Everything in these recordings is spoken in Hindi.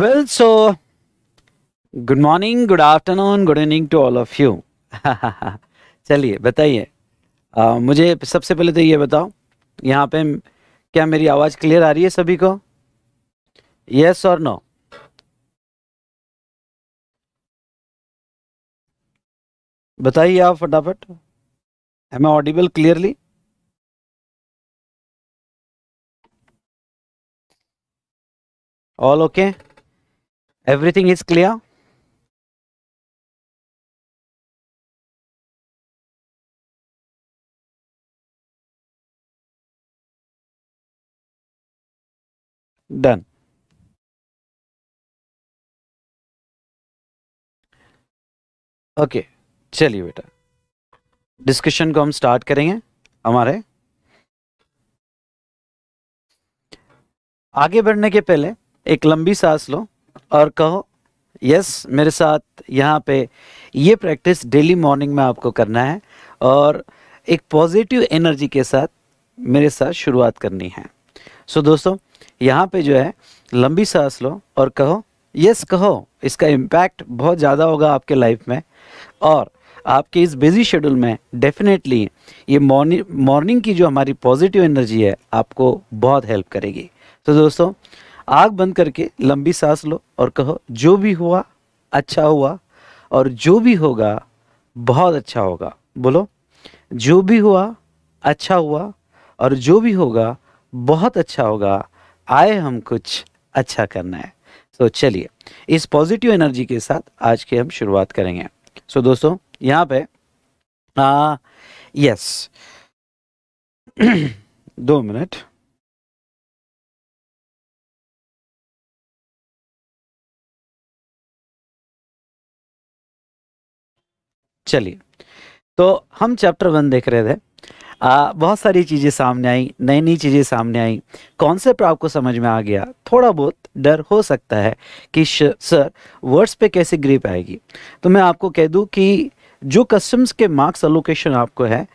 Well, so good morning good afternoon good evening to all of you चलिए बताइए मुझे सबसे पहले तो ये बताओ यहाँ पे क्या मेरी आवाज़ क्लियर आ रही है सभी को यस और नो बताइए आप फटाफट am I audible clearly all okay okay? everything is clear done okay चलिए बेटा डिस्कशन को हम स्टार्ट करेंगे हमारे आगे बढ़ने के पहले एक लंबी सांस लो और कहो यस मेरे साथ यहाँ पे ये प्रैक्टिस डेली मॉर्निंग में आपको करना है और एक पॉजिटिव एनर्जी के साथ मेरे साथ शुरुआत करनी है सो so, दोस्तों यहाँ पे जो है लंबी सांस लो और कहो यस कहो इसका इम्पैक्ट बहुत ज़्यादा होगा आपके लाइफ में और आपके इस बिजी शेड्यूल में डेफिनेटली ये मॉर्निंग मॉर्निंग की जो हमारी पॉजिटिव एनर्जी है आपको बहुत हेल्प करेगी तो दोस्तों आग बंद करके लंबी सांस लो और कहो जो भी हुआ अच्छा हुआ और जो भी होगा बहुत अच्छा होगा बोलो जो भी हुआ अच्छा हुआ और जो भी होगा बहुत अच्छा होगा आए हम कुछ अच्छा करना है तो चलिए इस पॉजिटिव एनर्जी के साथ आज के हम शुरुआत करेंगे सो so, दोस्तों यहाँ पे आ, यस दो मिनट चलिए तो हम चैप्टर वन देख रहे थे आ, बहुत सारी चीज़ें सामने आई नई नई चीज़ें सामने आई कॉन्सेप्ट आपको समझ में आ गया थोड़ा बहुत डर हो सकता है कि सर वर्ड्स पे कैसे ग्रिप आएगी तो मैं आपको कह दूं कि जो कस्टम्स के मार्क्स अलोकेशन आपको है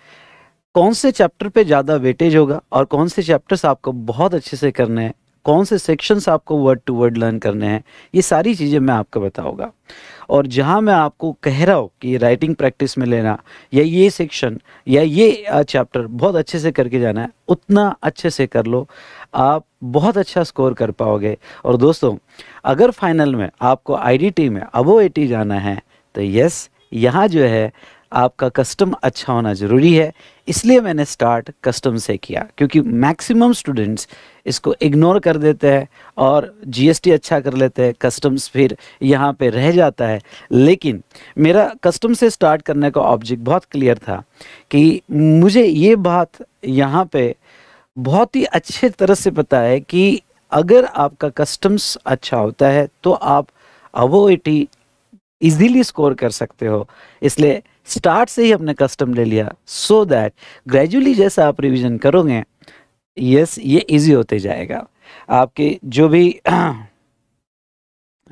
कौन से चैप्टर पे ज़्यादा वेटेज होगा और कौन से चैप्टर्स आपको बहुत अच्छे से करने हैं कौन से सेक्शंस आपको वर्ड टू वर्ड लर्न करने हैं ये सारी चीज़ें मैं आपको बताऊंगा और जहाँ मैं आपको कह रहा हूँ कि राइटिंग प्रैक्टिस में लेना या ये सेक्शन या ये चैप्टर बहुत अच्छे से करके जाना है उतना अच्छे से कर लो आप बहुत अच्छा स्कोर कर पाओगे और दोस्तों अगर फाइनल में आपको आई में अबो एटी जाना है तो यस यहाँ जो है आपका कस्टम अच्छा होना ज़रूरी है इसलिए मैंने स्टार्ट कस्टम से किया क्योंकि मैक्सिमम स्टूडेंट्स इसको इग्नोर कर देते हैं और जीएसटी अच्छा कर लेते हैं कस्टम्स फिर यहाँ पे रह जाता है लेकिन मेरा कस्टम से स्टार्ट करने का ऑब्जेक्ट बहुत क्लियर था कि मुझे ये बात यहाँ पे बहुत ही अच्छे तरह से पता है कि अगर आपका कस्टम्स अच्छा होता है तो आप अवोइटी इजीली स्कोर कर सकते हो इसलिए स्टार्ट से ही अपने कस्टम ले लिया सो दैट ग्रेजुअली जैसा आप रिविज़न करोगे यस ये इजी होते जाएगा आपके जो भी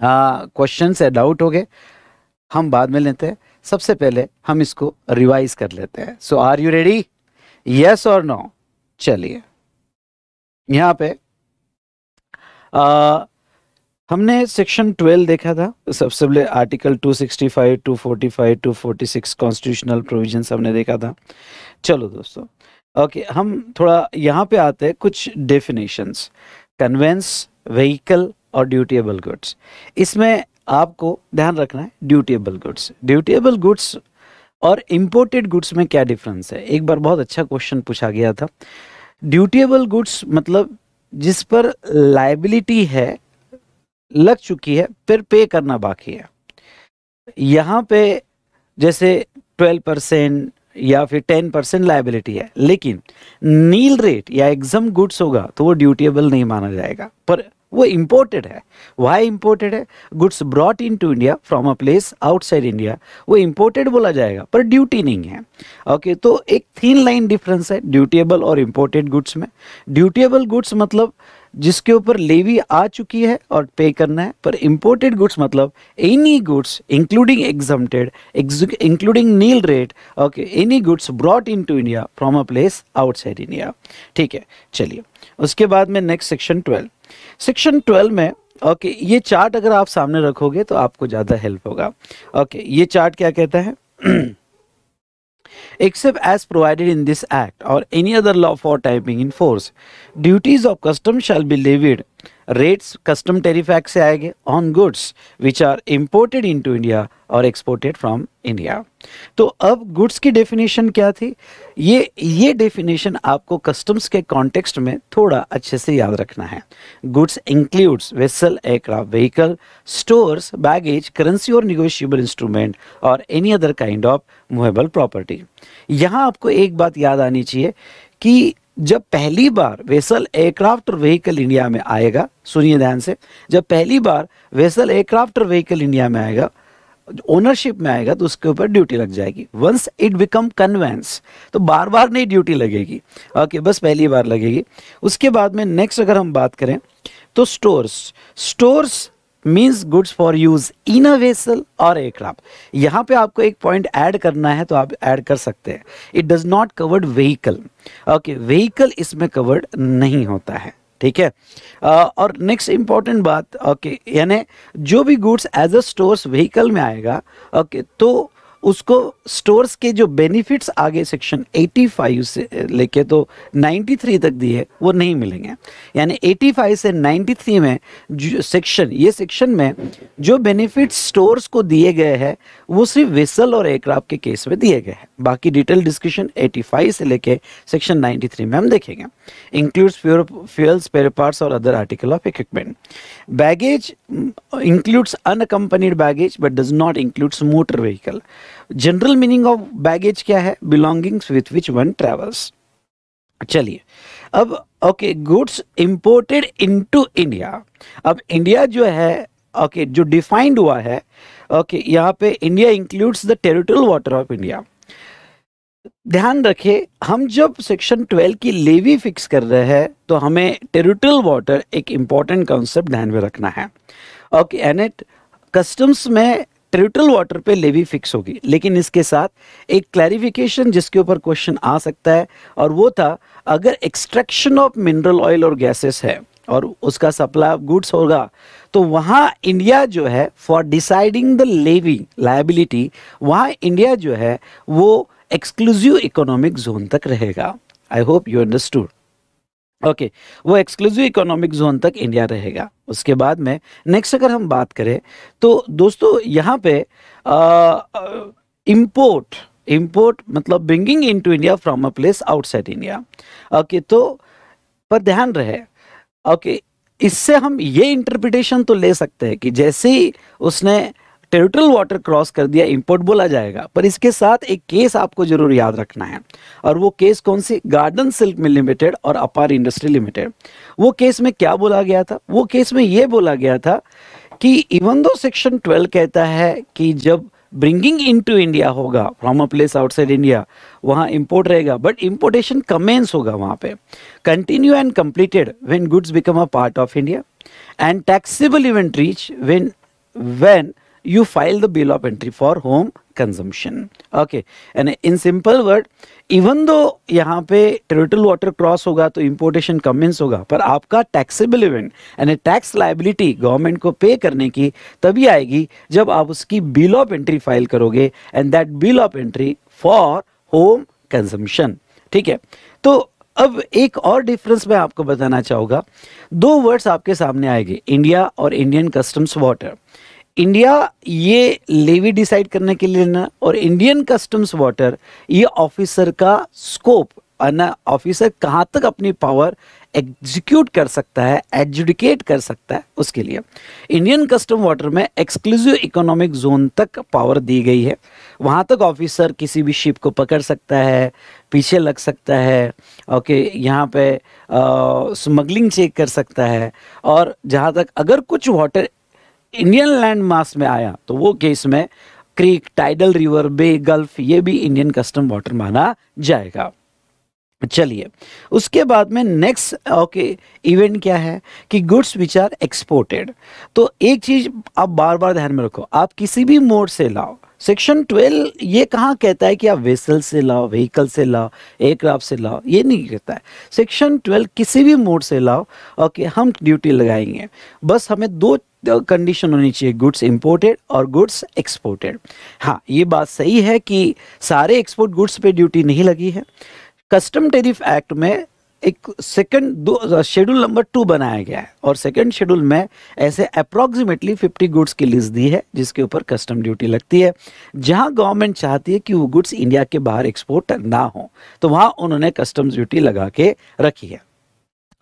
क्वेश्चन है डाउट हो गए हम बाद में लेते हैं सबसे पहले हम इसको रिवाइज कर लेते हैं so are you ready yes और नो चलिए यहाँ पे आ, हमने सेक्शन 12 देखा था सबसे पहले आर्टिकल 265, 245, 246 कॉन्स्टिट्यूशनल प्रोविजन हमने देखा था चलो दोस्तों ओके okay, हम थोड़ा यहाँ पे आते हैं कुछ डेफिनेशंस कन्वेंस व्हीकल और ड्यूटीएबल गुड्स इसमें आपको ध्यान रखना है ड्यूटीएबल गुड्स ड्यूटीएबल गुड्स और इम्पोर्टेड गुड्स में क्या डिफरेंस है एक बार बहुत अच्छा क्वेश्चन पूछा गया था ड्यूटीएबल गुड्स मतलब जिस पर लाइबिलिटी है लग चुकी है फिर पे करना बाकी है यहाँ पे जैसे ट्वेल्व परसेंट या फिर टेन परसेंट लाइबिलिटी है लेकिन नील रेट या एग्जम गुड्स होगा तो वो ड्यूटेबल नहीं माना जाएगा पर वो इम्पोर्टेड है वाई इम्पोर्टेड है goods brought in to India from a place outside India वो इम्पोर्टेड बोला जाएगा पर ड्यूटी नहीं है ओके okay, तो एक थीन लाइन डिफरेंस है ड्यूटेबल और इम्पोर्टेड गुड्स में ड्यूटेबल गुड्स मतलब जिसके ऊपर लेवी आ चुकी है और पे करना है पर इम्पोर्टेड गुड्स मतलब any goods including exempted including nil rate okay any goods brought in to India from a place outside India ठीक है चलिए उसके बाद में next section twelve section twelve में ओके okay, ये चार्ट अगर आप सामने रखोगे तो आपको ज़्यादा हेल्प होगा ओके okay, ये चार्ट क्या कहता है Except as provided in this act or any other law for typing in force, duties of custom shall be levied rates custom tariff से आएंगे on goods which are are in to India और एक्सपोर्टेड from इंडिया तो अब गुड्स की डेफिनेशन क्या थी ये ये डेफिनेशन आपको कस्टम्स के कॉन्टेक्स्ट में थोड़ा अच्छे से याद रखना है goods includes vessel aircraft vehicle store baggage currency और निगोशियबल इंस्ट्रूमेंट और any other kind of movable property यहाँ आपको एक बात याद आनी चाहिए कि जब पहली बार वेसल एयरक्राफ्ट और व्हीकल इंडिया में आएगा सुनिए ध्यान से जब पहली बार वेसल एयरक्राफ्ट और व्हीकल इंडिया में आएगा ओनरशिप में आएगा तो उसके ऊपर ड्यूटी लग जाएगी वंस इट बिकम कन्वेंस तो बार बार नहीं ड्यूटी लगेगी ओके okay, बस पहली बार लगेगी उसके बाद में नेक्स्ट अगर हम बात करें तो stores stores means goods for use in a vessel और एयरक्राफ्ट यहाँ पे आपको एक पॉइंट ऐड करना है तो आप ऐड कर सकते हैं it does not covered vehicle okay vehicle इसमें कवर्ड नहीं होता है ठीक है uh, और नेक्स्ट इंपॉर्टेंट बात ओके okay, यानी जो भी goods as a stores vehicle में आएगा ओके okay, तो उसको स्टोर्स के जो बेनिफिट्स आगे सेक्शन 85 से लेके तो 93 तक दिए वो नहीं मिलेंगे यानी 85 से 93 में सेक्शन ये सेक्शन में जो बेनिफिट्स स्टोर्स को दिए गए हैं वो सिर्फ वेसल और एयरक्राफ्ट के केस में दिए गए हैं बाकी डिटेल डिस्कशन 85 से लेके सेक्शन 93 में हम देखेंगे इंक्लूड्स फ्यूल स्पेयर पार्ट्स और other article of equipment baggage includes unaccompanied baggage but does not includes motor vehicle general meaning of baggage क्या है belongings with which one travels चलिए अब okay goods imported into India अब इंडिया जो है ओके okay, जो डिफाइंड हुआ है ओके okay, यहाँ पे India includes the territorial water of India ध्यान रखें हम जब सेक्शन 12 की लेवी फिक्स कर रहे हैं तो हमें टेरिटोरियल वाटर एक इंपॉर्टेंट कॉन्सेप्ट ध्यान में रखना है ओके okay, एनेट कस्टम्स में ट्रिटल वाटर पे लेवी फिक्स होगी लेकिन इसके साथ एक क्लैरिफिकेशन जिसके ऊपर क्वेश्चन आ सकता है और वो था अगर एक्सट्रैक्शन ऑफ मिनरल ऑयल और गैसेस है और उसका सप्लाई ऑफ गुड्स होगा तो वहाँ इंडिया जो है for deciding the levy liability वहाँ इंडिया जो है वो एक्सक्लूसिव इकोनॉमिक जोन तक रहेगा I hope you understood okay वो एक्सक्लूसिव इकोनॉमिक जोन तक इंडिया रहेगा उसके बाद में नेक्स्ट अगर हम बात करें तो दोस्तों यहाँ पे इम्पोर्ट इम्पोर्ट मतलब bringing in to India from a place outside India okay तो पर ध्यान रहे ओके okay, इससे हम ये इंटरप्रिटेशन तो ले सकते हैं कि जैसे ही उसने टेरिटोरियल वाटर क्रॉस कर दिया इंपोर्ट बोला जाएगा पर इसके साथ एक केस आपको जरूर याद रखना है और वो केस कौन सी गार्डन सिल्क मिल लिमिटेड और अपार इंडस्ट्री लिमिटेड वो केस में क्या बोला गया था वो केस में ये बोला गया था कि इवन दो सेक्शन ट्वेल्व कहता है कि जब ब्रिंगिंग इन टू इंडिया होगा from a place outside India वहाँ इम्पोर्ट रहेगा बट इम्पोर्टेशन कमेंस होगा वहाँ पे continue and completed when goods become a part of India and taxable event reach when when you file the bill of entry for home consumption okay यानी इन सिंपल वर्ड इवन दो यहाँ पे टेरिटल वाटर क्रॉस होगा तो इम्पोर्टेशन कमेंस होगा पर आपका टैक्सेबल इवेंट यानी टैक्स लाइबिलिटी गवर्नमेंट को पे करने की तभी आएगी जब आप उसकी बिल ऑफ एंट्री फाइल करोगे and that bill of entry for home consumption ठीक है तो अब एक और डिफरेंस मैं आपको बताना चाहूँगा दो वर्ड्स आपके सामने आएंगे इंडिया और इंडियन कस्टम्स वाटर इंडिया ये लेवी डिसाइड करने के लिए ना और इंडियन कस्टम्स वाटर ये ऑफिसर का स्कोप ऑफिसर कहाँ तक अपनी पावर एग्जीक्यूट कर सकता है एजुडिकेट कर सकता है उसके लिए इंडियन कस्टम वाटर में एक्सक्लूसिव इकोनॉमिक जोन तक पावर दी गई है वहाँ तक ऑफिसर किसी भी शिप को पकड़ सकता है पीछे लग सकता है ओके यहाँ पे स्मगलिंग चेक कर सकता है और जहाँ तक अगर कुछ वाटर इंडियन लैंड मास में आया तो वो केस में creek tidal river bay gulf ये भी इंडियन कस्टम वाटर माना जाएगा चलिए उसके बाद में नेक्स्ट ओके इवेंट क्या है कि गुड्स विच आर एक्सपोर्टेड तो एक चीज़ आप बार बार ध्यान में रखो आप किसी भी मोड से लाओ सेक्शन ट्वेल्व ये कहाँ कहता है कि आप वेसल से लाओ व्हीकल से लाओ एयरक्राफ्ट से लाओ ये नहीं कहता है सेक्शन ट्वेल्व किसी भी मोड से लाओ ओके हम ड्यूटी लगाएंगे बस हमें दो कंडीशन होनी चाहिए गुड्स इंपोर्टेड और गुड्स एक्सपोर्टेड हाँ ये बात सही है कि सारे एक्सपोर्ट गुड्स पे ड्यूटी नहीं लगी है कस्टम टेरिफ एक्ट में एक सेकंड दो शेड्यूल नंबर टू बनाया गया है और सेकंड शेड्यूल में ऐसे अप्रॉक्सीमेटली फिफ्टी गुड्स की लिस्ट दी है जिसके ऊपर कस्टम ड्यूटी लगती है जहां गवर्नमेंट चाहती है कि वो गुड्स इंडिया के बाहर एक्सपोर्ट ना हो तो वहां उन्होंने कस्टम्स ड्यूटी लगा के रखी है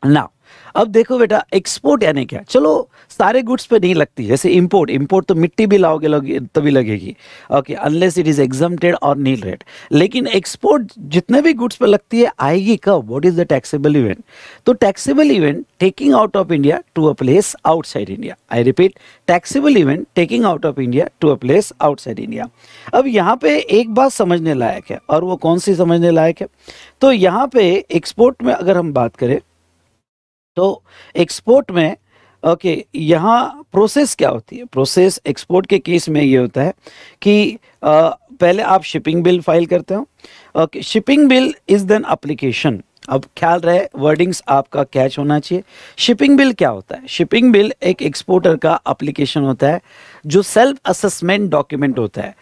ना अब देखो बेटा एक्सपोर्ट यानी क्या चलो सारे गुड्स पे नहीं लगती जैसे इम्पोर्ट इम्पोर्ट तो मिट्टी भी लाओगे लगे, तभी लगेगी okay unless it is examined और नील रेट लेकिन एक्सपोर्ट जितने भी गुड्स पे लगती है आएगी कब what is the taxable event तो taxable event taking out of India to a place outside India I repeat taxable event taking out of India to a place outside India अब यहाँ पे एक बात समझने लायक है और वो कौन सी समझने लायक है तो यहाँ पे एक्सपोर्ट में अगर हम बात करें तो एक्सपोर्ट में ओके okay, यहाँ प्रोसेस क्या होती है प्रोसेस एक्सपोर्ट के केस में ये होता है कि आ, पहले आप शिपिंग बिल फाइल करते हो okay shipping bill is then application अब ख्याल रहे वर्डिंग्स आपका कैच होना चाहिए शिपिंग बिल क्या होता है शिपिंग बिल एक एक्सपोर्टर का अप्लीकेशन होता है जो सेल्फ असेसमेंट डॉक्यूमेंट होता है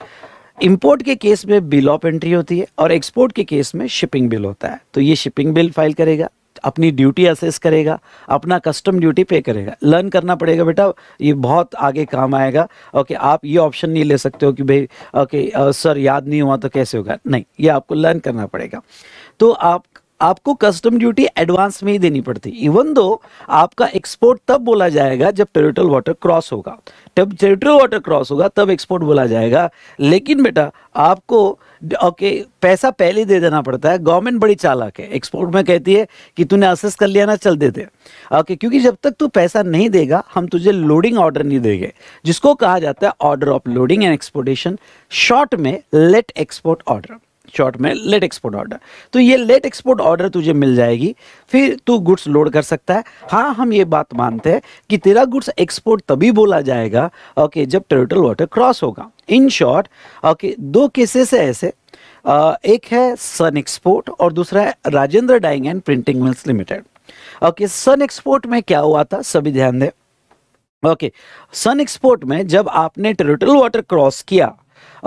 इंपोर्ट के केस में बिल ऑफ एंट्री होती है और एक्सपोर्ट के केस में शिपिंग बिल होता है तो ये शिपिंग बिल फाइल करेगा अपनी ड्यूटी असेस करेगा अपना कस्टम ड्यूटी पे करेगा लर्न करना पड़ेगा बेटा ये बहुत आगे काम आएगा ओके आप ये ऑप्शन नहीं ले सकते हो कि भाई ओके सर याद नहीं हुआ तो कैसे होगा नहीं ये आपको लर्न करना पड़ेगा तो आप आपको कस्टम ड्यूटी एडवांस में ही देनी पड़ती इवन दो आपका एक्सपोर्ट तब बोला जाएगा जब टेरिटोरियल वाटर क्रॉस होगा जब टेरिटोरियल वाटर क्रॉस होगा तब एक्सपोर्ट बोला जाएगा लेकिन बेटा आपको ओके पैसा पहले दे देना पड़ता है गवर्नमेंट बड़ी चालाक है एक्सपोर्ट में कहती है कि तूने असेस कर लिया ना चल देते ओके क्योंकि जब तक तू पैसा नहीं देगा हम तुझे लोडिंग ऑर्डर नहीं देंगे जिसको कहा जाता है order of loading and exportation short में लेट एक्सपोर्ट ऑर्डर शॉर्ट में लेट एक्सपोर्ट ऑर्डर तो ये लेट एक्सपोर्ट ऑर्डर तुझे मिल जाएगी फिर तू गुड्स लोड कर सकता है हाँ हम ये बात मानते हैं कि तेरा गुड्स एक्सपोर्ट तभी बोला जाएगा ओके जब टेरिटल वाटर क्रॉस होगा इन शॉर्ट ओके दो केसेस है ऐसे आ, एक है सन एक्सपोर्ट और दूसरा है Rajendra dyeing and printing mills limited okay सन एक्सपोर्ट में क्या हुआ था सभी ध्यान दें ओके सन एक्सपोर्ट में जब आपने टेरिटल वाटर क्रॉस किया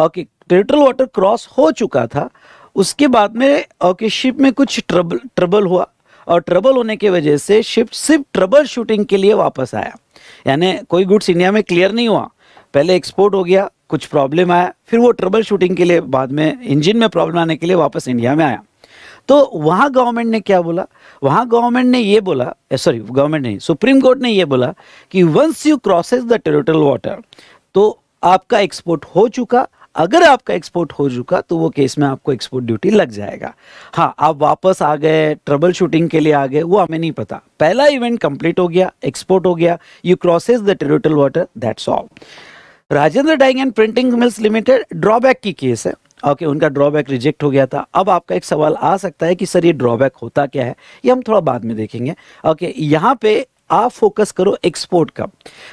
ओके टेरिटल वाटर क्रॉस हो चुका था उसके बाद में ओके शिप में कुछ ट्रबल ट्रबल हुआ और ट्रबल होने की वजह से शिप सिर्फ ट्रबल शूटिंग के लिए वापस आया यानी कोई गुड्स इंडिया में क्लियर नहीं हुआ पहले एक्सपोर्ट हो गया कुछ प्रॉब्लम आया फिर वो ट्रबल शूटिंग के लिए बाद में इंजन में प्रॉब्लम आने के लिए वापस इंडिया में आया तो वहाँ गवर्नमेंट ने क्या बोला वहाँ गवर्नमेंट ने ये बोला सॉरी गवर्नमेंट नहीं सुप्रीम कोर्ट ने ये बोला कि once you crosses the territorial water तो आपका एक्सपोर्ट हो चुका अगर आपका एक्सपोर्ट हो चुका तो वो केस में आपको एक्सपोर्ट ड्यूटी लग जाएगा हाँ आप वापस आ गए ट्रबल शूटिंग के लिए आ गए वो हमें नहीं पता पहला इवेंट कंप्लीट हो गया एक्सपोर्ट हो गया you crosses the territorial water that's all Rajendra dyeing and printing mills limited drawback की केस है ओके okay, उनका ड्रॉबैक रिजेक्ट हो गया था अब आपका एक सवाल आ सकता है कि सर ये ड्रॉबैक होता क्या है ये हम थोड़ा बाद में देखेंगे ओके okay, यहाँ पे आप फोकस करो एक्सपोर्ट का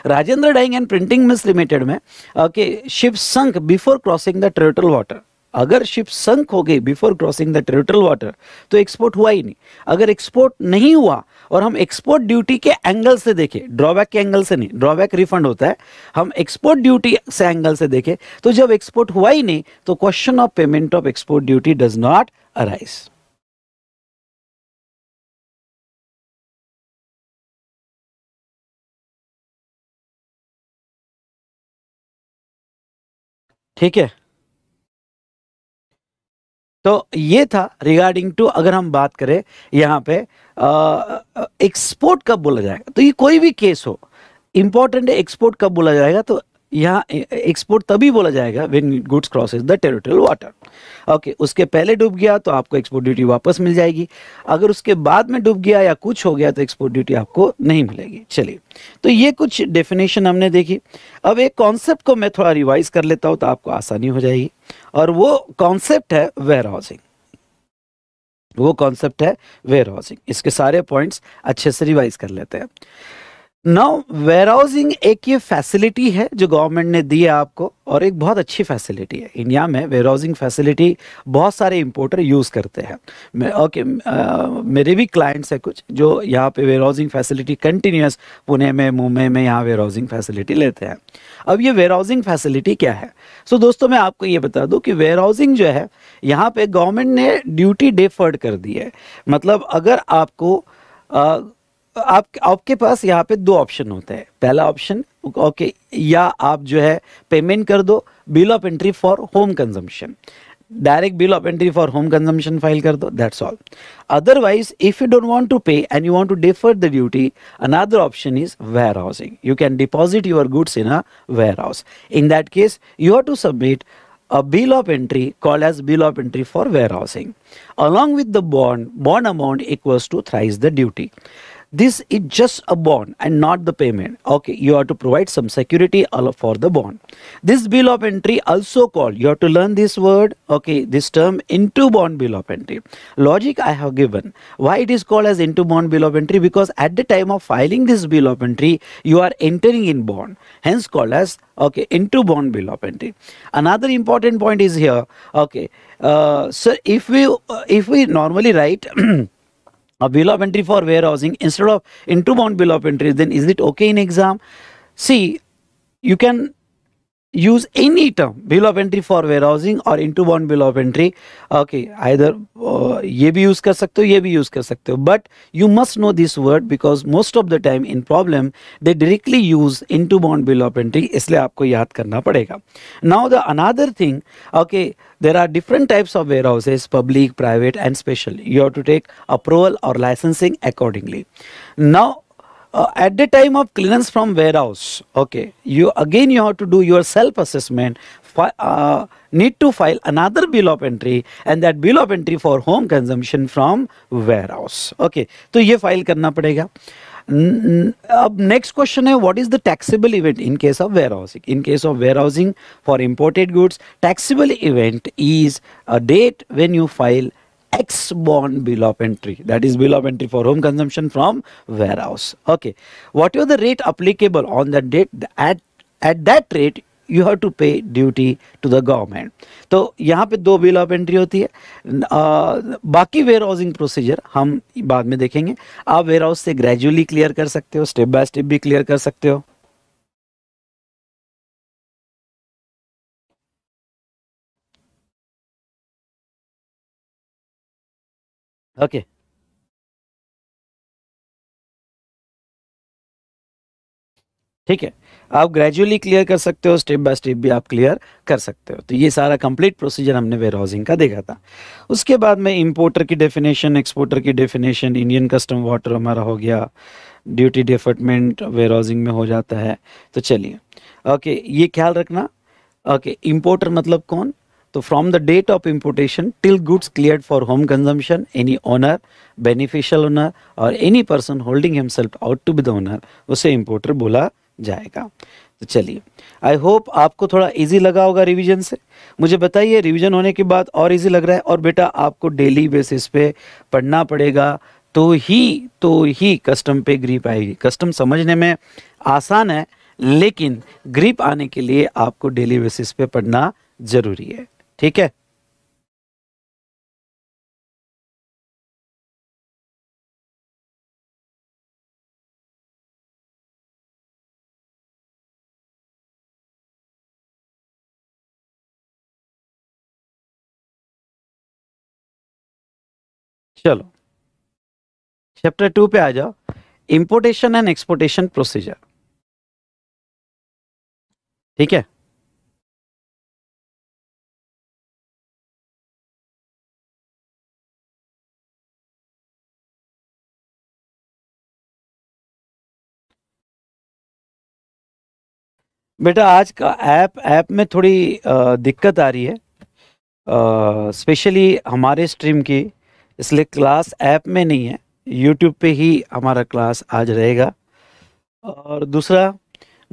Rajendra dyeing and printing mills limited में okay ship sunk before crossing the territorial water अगर शिप संक हो गई before crossing the territorial water तो एक्सपोर्ट हुआ ही नहीं अगर एक्सपोर्ट नहीं हुआ और हम एक्सपोर्ट ड्यूटी के एंगल से देखें ड्रॉबैक के एंगल से नहीं ड्रॉबैक रिफंड होता है हम एक्सपोर्ट ड्यूटी से एंगल से देखें तो जब एक्सपोर्ट हुआ ही नहीं तो question of payment of export duty does not arise ठीक है तो ये था रिगार्डिंग टू अगर हम बात करें यहाँ पे एक्सपोर्ट कब बोला जाएगा तो ये कोई भी केस हो है एक्सपोर्ट कब बोला जाएगा तो यहाँ एक्सपोर्ट तभी बोला जाएगा when goods crosses the territorial water okay उसके पहले डूब गया तो आपको एक्सपोर्ट ड्यूटी वापस मिल जाएगी अगर उसके बाद में डूब गया या कुछ हो गया तो एक्सपोर्ट ड्यूटी आपको नहीं मिलेगी चलिए तो ये कुछ डेफिनेशन हमने देखी अब एक कॉन्सेप्ट को मैं थोड़ा रिवाइज कर लेता हूँ तो आपको आसानी हो जाएगी और वो कॉन्सेप्ट है वेयर हाउसिंग वो कॉन्सेप्ट है वेयर हाउसिंग इसके सारे पॉइंट्स अच्छे से रिवाइज कर लेते हैं नाउ वेयरहाउसिंग एक ये फैसिलिटी है जो गवर्नमेंट ने दी है आपको और एक बहुत अच्छी फैसिलिटी है इंडिया में वेयर हाउसिंग फैसिलिटी बहुत सारे इम्पोर्टर यूज़ करते हैं ओके मेरे भी क्लाइंट्स हैं कुछ जो यहाँ पे warehousing facility continuous Pune में मुंबई में यहाँ वेयर हाउसिंग फैसिलिटी लेते हैं अब ये वेयर हाउसिंग फैसिलिटी क्या है सो so, दोस्तों मैं आपको ये बता दूँ कि वेयर हाउसिंग जो है यहाँ पर गवर्नमेंट ने ड्यूटी डेफर्ड कर दी है मतलब अगर आपको uh, आप आपके पास यहाँ पे दो ऑप्शन होते हैं पहला ऑप्शन ओके या आप जो है पेमेंट कर दो bill of entry for home consumption direct bill of entry for home consumption file कर दो that's all otherwise if you don't want to pay and you want to defer the duty another option is warehousing you can deposit your goods in a warehouse in that case you have to submit a bill of entry call as bill of entry for warehousing along with the bond bond amount equals to thrice the duty this is just a bond and not the payment okay you have to provide some security for the bond this bill of entry also called you have to learn this word okay this term into bond bill of entry logic i have given why it is called as into bond bill of entry because at the time of filing this bill of entry you are entering in bond hence called as okay into bond bill of entry another important point is here okay uh, so if we uh, if we normally write a bill of entry for warehousing instead of into bound bill of entry then is it okay in exam? See, you can use any term bill of entry for warehousing or into one bill of entry okay either uh, ye bhi use kar sakte ho ye bhi use kar sakte ho but you must know this word because most of the time in problem they directly use into bond bill of entry isliye aapko yaad karna padega now the another thing okay there are different types of warehouses public private and special you have to take approval or licensing accordingly now Uh, at the time of clearance from warehouse okay you again you have to do your self assessment uh, need to file another bill of entry and that bill of entry for home consumption from warehouse okay So you file karna padega uh, next question is what is the taxable event in case of warehousing in case of warehousing for imported goods taxable event is a date when you file tax bond bill of entry that is bill of entry for home consumption from warehouse okay whatever the rate applicable on that date at at that rate you have to pay duty to the government तो यहाँ पे दो बिल ऑफ एंट्री होती है आ, बाकी वेयर हाउसिंग प्रोसीजर हम बाद में देखेंगे आप वेयर हाउस से ग्रेजुअली क्लियर कर सकते हो स्टेप बाय स्टेप भी क्लियर कर सकते हो ओके ठीक है आप ग्रेजुअली क्लियर कर सकते हो स्टेप बाय स्टेप भी आप क्लियर कर सकते हो तो ये सारा कंप्लीट प्रोसीजर हमने वेयर हाउसिंग का देखा था उसके बाद में इंपोर्टर की डेफिनेशन एक्सपोर्टर की डेफिनेशन इंडियन कस्टम वाटर हमारा हो गया ड्यूटी डिफर्टमेंट वेयर हाउसिंग में हो जाता है तो चलिए ओके ये ख्याल रखना ओके इंपोर्टर मतलब कौन तो from the date of importation till goods clear for home consumption any owner beneficial owner और any person holding himself out to be the owner उसे इम्पोर्टर बोला जाएगा तो चलिए आई होप आपको थोड़ा इजी लगा होगा रिवीजन से मुझे बताइए रिवीजन होने के बाद और इजी लग रहा है और बेटा आपको डेली बेसिस पे पढ़ना पड़ेगा तो ही तो ही कस्टम पे ग्रीप आएगी कस्टम समझने में आसान है लेकिन ग्रीप आने के लिए आपको डेली बेसिस पे पढ़ना जरूरी है ठीक है चलो चैप्टर टू पे आ जाओ इंपोर्टेशन एंड एक्सपोर्टेशन प्रोसीजर ठीक है बेटा आज का ऐप ऐप में थोड़ी दिक्कत आ रही है स्पेशली हमारे स्ट्रीम की इसलिए क्लास ऐप में नहीं है यूट्यूब पे ही हमारा क्लास आज रहेगा और दूसरा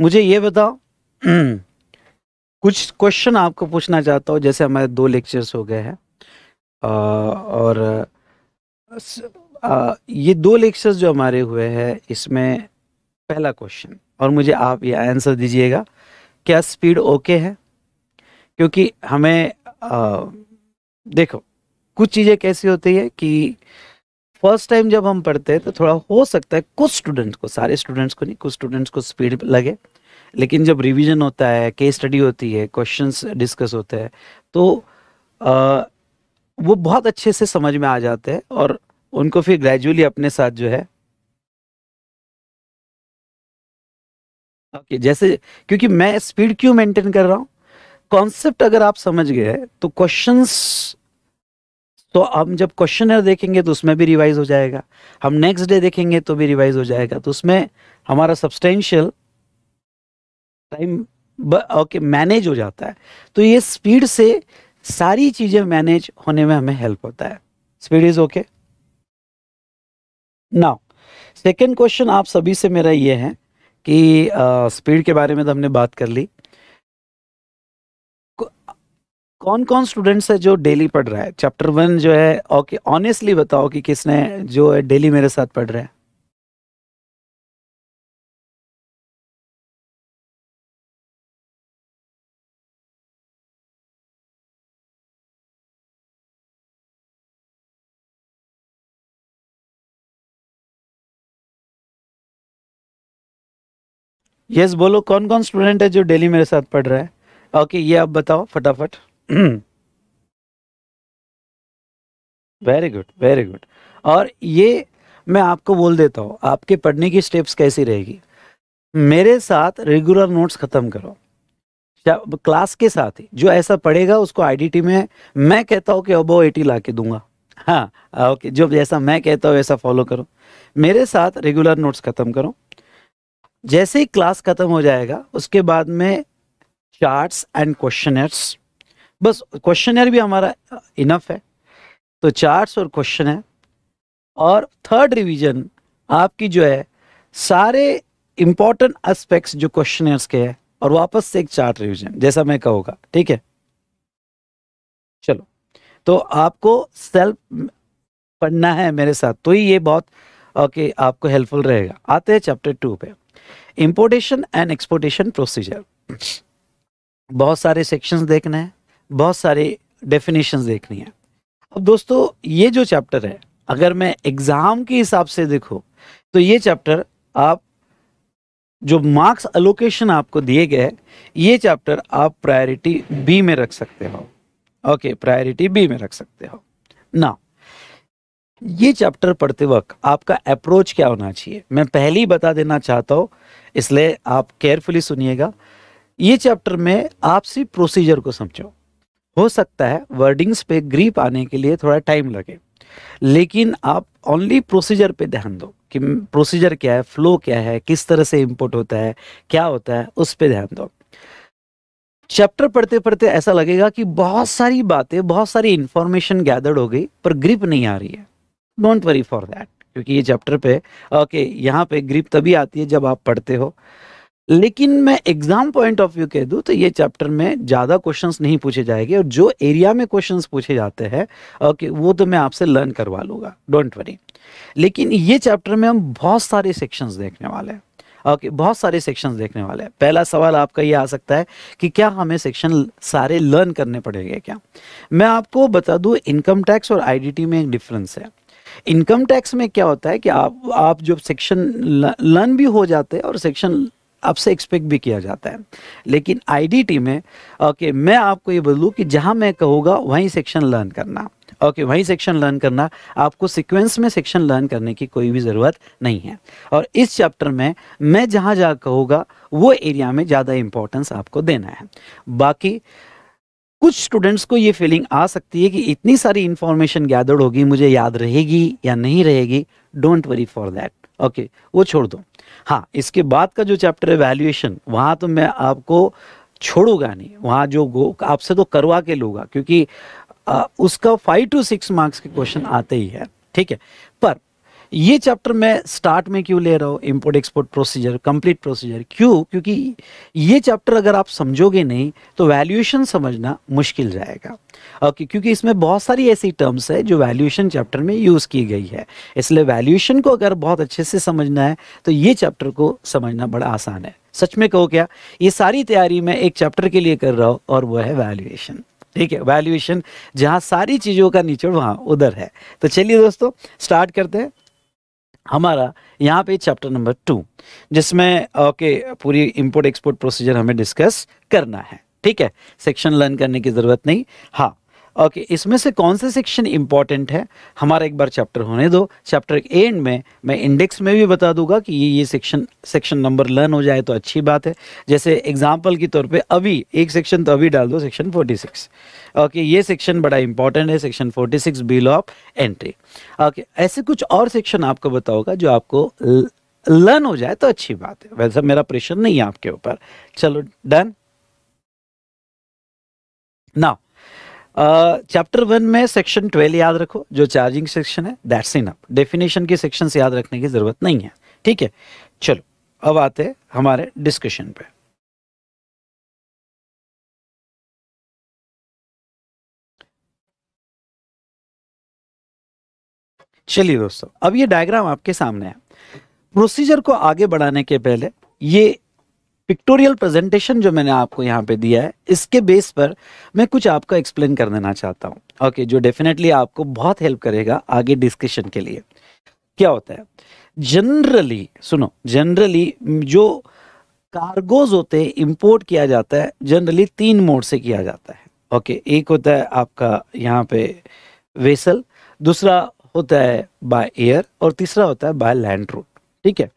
मुझे ये बताओ कुछ क्वेश्चन आपको पूछना चाहता हूँ जैसे हमारे दो लेक्चर्स हो गए हैं और ये दो लेक्चर्स जो हमारे हुए हैं इसमें पहला क्वेश्चन और मुझे आप ये आंसर दीजिएगा क्या स्पीड ओके है क्योंकि हमें आ, देखो कुछ चीज़ें कैसी होती है कि फर्स्ट टाइम जब हम पढ़ते हैं तो थोड़ा हो सकता है कुछ स्टूडेंट्स को सारे स्टूडेंट्स को नहीं कुछ स्टूडेंट्स को स्पीड लगे लेकिन जब रिवीजन होता है केस स्टडी होती है क्वेश्चंस डिस्कस होते हैं तो आ, वो बहुत अच्छे से समझ में आ जाते हैं और उनको फिर ग्रेजुअली अपने साथ जो है ओके जैसे क्योंकि मैं स्पीड क्यों मेंटेन कर रहा हूं कॉन्सेप्ट अगर आप समझ गए तो क्वेश्चंस तो हम जब क्वेश्चन देखेंगे तो उसमें भी रिवाइज हो जाएगा हम नेक्स्ट डे देखेंगे तो भी रिवाइज हो जाएगा तो उसमें हमारा सब्सटेंशियल टाइम ओके मैनेज हो जाता है तो ये स्पीड से सारी चीज़ें मैनेज होने में हमें हेल्प होता है speed is okay now second question आप सभी से मेरा ये है कि स्पीड के बारे में तो हमने बात कर ली कौन कौन स्टूडेंट्स है जो डेली पढ़ रहा है चैप्टर वन जो है ओके ऑनेस्टली बताओ कि किसने जो है डेली मेरे साथ पढ़ रहा है यस yes, बोलो कौन कौन स्टूडेंट है जो डेली मेरे साथ पढ़ रहा है ओके okay, ये आप बताओ फटाफट वेरी गुड वेरी गुड और ये मैं आपको बोल देता हूँ आपके पढ़ने की स्टेप्स कैसी रहेगी मेरे साथ रेगुलर नोट्स ख़त्म करो क्लास के साथ ही जो ऐसा पढ़ेगा उसको आईडीटी में मैं कहता हूँ कि वो एटी ला के दूंगा हाँ ओके जो जैसा मैं कहता हूँ वैसा फॉलो करो मेरे साथ रेगुलर नोट्स ख़त्म करो जैसे ही क्लास ख़त्म हो जाएगा उसके बाद में चार्ट्स एंड क्वेश्चनर्स बस क्वेश्चनर भी हमारा इनफ है तो चार्ट्स और क्वेश्चन है और थर्ड रिवीजन आपकी जो है सारे इंपॉर्टेंट एस्पेक्ट्स जो क्वेश्चनर्स के हैं और वापस से एक चार्ट रिवीजन जैसा मैं कहूँगा ठीक है चलो तो आपको सेल्फ पढ़ना है मेरे साथ तो ही ये बहुत ओके आपको हेल्पफुल रहेगा आते हैं चैप्टर टू पे इम्पोर्टेशन एंड एक्सपोर्टेशन प्रोसीजर बहुत सारे सेक्शंस देखने हैं बहुत सारे डेफिनेशंस देखनी है अब दोस्तों ये जो चैप्टर है अगर मैं एग्ज़ाम के हिसाब से देखो तो ये चैप्टर आप जो मार्क्स अलोकेशन आपको दिए गए हैं ये चैप्टर आप प्रायोरिटी बी में रख सकते हो ओके प्रायोरिटी बी में रख सकते हो ना ये चैप्टर पढ़ते वक्त आपका अप्रोच क्या होना चाहिए मैं पहले ही बता देना चाहता हूँ इसलिए आप केयरफुली सुनिएगा ये चैप्टर में आप सिर्फ प्रोसीजर को समझो हो सकता है वर्डिंग्स पे ग्रीप आने के लिए थोड़ा टाइम लगे लेकिन आप ओनली प्रोसीजर पे ध्यान दो कि प्रोसीजर क्या है फ्लो क्या है किस तरह से इम्पोर्ट होता है क्या होता है उस पर ध्यान दो चैप्टर पढ़ते पढ़ते ऐसा लगेगा कि बहुत सारी बातें बहुत सारी इन्फॉर्मेशन गैदर्ड हो गई पर ग्रिप नहीं आ रही है डोंट वरी फॉर दैट क्योंकि ये चैप्टर पे ओके यहाँ पे ग्रिप तभी आती है जब आप पढ़ते हो लेकिन मैं एग्जाम पॉइंट ऑफ व्यू कह दूँ तो ये चैप्टर में ज़्यादा क्वेश्चंस नहीं पूछे जाएंगे और जो एरिया में क्वेश्चंस पूछे जाते हैं ओके वो तो मैं आपसे लर्न करवा लूँगा डोंट वरी लेकिन ये चैप्टर में हम बहुत सारे सेक्शंस देखने वाले हैं ओके बहुत सारे सेक्शंस देखने वाले हैं पहला सवाल आपका ये आ सकता है कि क्या हमें सेक्शन सारे लर्न करने पड़ेंगे क्या मैं आपको बता दूँ इनकम टैक्स और आई में एक डिफरेंस है इनकम टैक्स में क्या होता है कि आप आप जब सेक्शन लर्न भी हो जाते हैं और सेक्शन आपसे एक्सपेक्ट भी किया जाता है लेकिन आईडीटी में ओके मैं आपको ये बोलूँ कि जहाँ मैं कहूँगा वहीं सेक्शन लर्न करना ओके okay, वहीं सेक्शन लर्न करना आपको सीक्वेंस में सेक्शन लर्न करने की कोई भी ज़रूरत नहीं है और इस चैप्टर में मैं जहाँ जा कहूँगा वो एरिया में ज़्यादा इम्पोर्टेंस आपको देना है बाकी कुछ स्टूडेंट्स को ये फीलिंग आ सकती है कि इतनी सारी इन्फॉर्मेशन गैदर्ड होगी मुझे याद रहेगी या नहीं रहेगी don't worry for that okay वो छोड़ दो हाँ इसके बाद का जो चैप्टर है वैल्यूएशन वहाँ तो मैं आपको छोड़ूंगा नहीं वहाँ जो आपसे तो करवा के लूँगा क्योंकि आ, उसका फाइव टू सिक्स मार्क्स के क्वेश्चन आते ही है ठीक है पर ये चैप्टर मैं स्टार्ट में क्यों ले रहा हूँ import export procedure complete procedure क्यों क्योंकि ये चैप्टर अगर आप समझोगे नहीं तो वैल्यूएशन समझना मुश्किल जाएगा ओके क्योंकि इसमें बहुत सारी ऐसी टर्म्स है जो वैल्यूएशन चैप्टर में यूज़ की गई है इसलिए वैल्यूएशन को अगर बहुत अच्छे से समझना है तो ये चैप्टर को समझना बड़ा आसान है सच में कहो क्या ये सारी तैयारी मैं एक चैप्टर के लिए कर रहा हूँ और वह है वैल्यूएशन ठीक है वैल्यूएशन जहां सारी चीज़ों का निचोड़ वहां उधर है तो चलिए दोस्तों स्टार्ट करते हैं हमारा यहाँ पे चैप्टर नंबर टू जिसमें ओके uh, पूरी इंपोर्ट एक्सपोर्ट प्रोसीजर हमें डिस्कस करना है ठीक है सेक्शन लर्न करने की ज़रूरत नहीं हाँ ओके okay, इसमें से कौन सा सेक्शन इंपॉर्टेंट है हमारा एक बार चैप्टर होने दो चैप्टर एंड में मैं इंडेक्स में भी बता दूंगा कि ये ये सेक्शन सेक्शन नंबर लर्न हो जाए तो अच्छी बात है जैसे एग्जाम्पल के तौर पे अभी एक सेक्शन तो अभी डाल दो सेक्शन 46 ओके okay, ये सेक्शन बड़ा इंपॉर्टेंट है section 46 bill of entry okay ऐसे कुछ और सेक्शन आपको बताओगा जो आपको लर्न हो जाए तो अच्छी बात है वैसा मेरा प्रेशर नहीं है आपके ऊपर चलो डन ना चैप्टर वन में सेक्शन ट्वेल्व याद रखो जो चार्जिंग सेक्शन है दैट्स इन अप डेफिनेशन के सेक्शन याद रखने की जरूरत नहीं है ठीक है चलो अब आते हैं हमारे डिस्कशन पे चलिए दोस्तों अब ये डायग्राम आपके सामने है प्रोसीजर को आगे बढ़ाने के पहले ये पिक्टोरियल प्रेजेंटेशन जो मैंने आपको यहाँ पे दिया है इसके बेस पर मैं कुछ आपको एक्सप्लेन कर देना चाहता हूँ ओके okay, जो डेफिनेटली आपको बहुत हेल्प करेगा आगे डिस्कशन के लिए क्या होता है जनरली सुनो जनरली जो कार्गोज होते हैं इम्पोर्ट किया जाता है जनरली तीन मोड से किया जाता है ओके okay, एक होता है आपका यहाँ पे वेसल दूसरा होता है बाय एयर और तीसरा होता है बाय लैंड रूट ठीक है